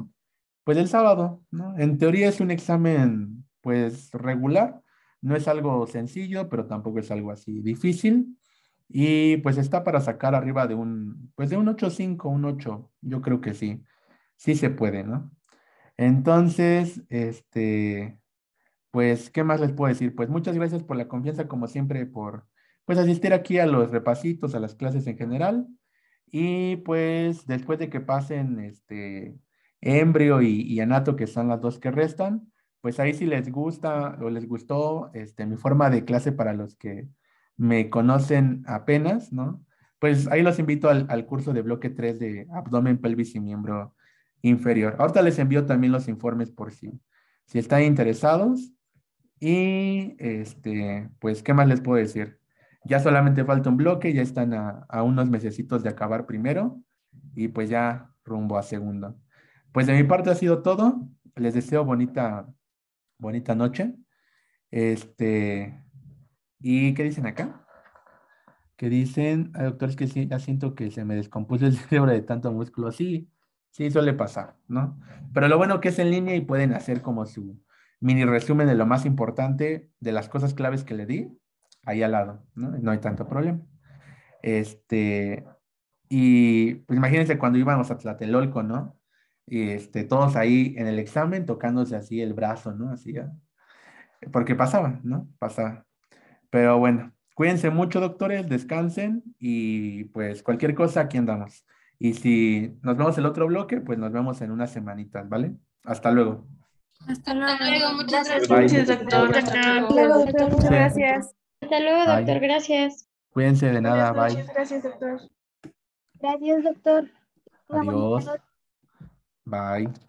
[SPEAKER 1] pues el sábado, ¿no? En teoría es un examen, pues regular, no es algo sencillo, pero tampoco es algo así difícil. Y pues está para sacar arriba de un, pues de un 8.5, un 8, yo creo que sí, sí se puede, ¿no? Entonces, este, pues, ¿qué más les puedo decir? Pues muchas gracias por la confianza, como siempre, por pues asistir aquí a los repasitos, a las clases en general. Y pues después de que pasen este Embrio y, Anato, que son las dos que restan, pues ahí si les gusta o les gustó este, mi forma de clase para los que me conocen apenas, ¿no? Pues ahí los invito al, curso de bloque 3 de abdomen, pelvis y miembro inferior. Ahorita les envío también los informes por si, si están interesados. Y este, pues, ¿qué más les puedo decir? Ya solamente falta un bloque, ya están a, unos mesecitos de acabar primero y pues ya rumbo a segundo. Pues de mi parte ha sido todo. Les deseo bonita, bonita noche. Este, ¿y qué dicen acá? Que dicen, es que sí, ya siento que se me descompuso el cerebro de tanto músculo. Sí, sí, suele pasar, ¿no? Pero lo bueno que es en línea y pueden hacer como su, mini resumen de lo más importante, de las cosas claves que le di, ahí al lado, ¿no? No hay tanto problema. Este, y pues imagínense cuando íbamos a Tlatelolco, ¿no? Y este, todos ahí en el examen tocándose así el brazo, ¿no? Así ¿ah? Porque pasaba, ¿no? Pasaba. Pero bueno, cuídense mucho, doctores, descansen y pues cualquier cosa aquí andamos. Y si nos vemos el otro bloque, pues nos vemos en unas semanitas, ¿vale? Hasta luego.
[SPEAKER 3] Hasta luego. Muchas gracias. doctor. Hasta luego, doctor. Muchas gracias. Hasta luego, doctor. Gracias.
[SPEAKER 1] Cuídense de nada. Bye. bye.
[SPEAKER 3] Gracias, doctor.
[SPEAKER 2] Gracias, doctor. Adiós.
[SPEAKER 1] Bye.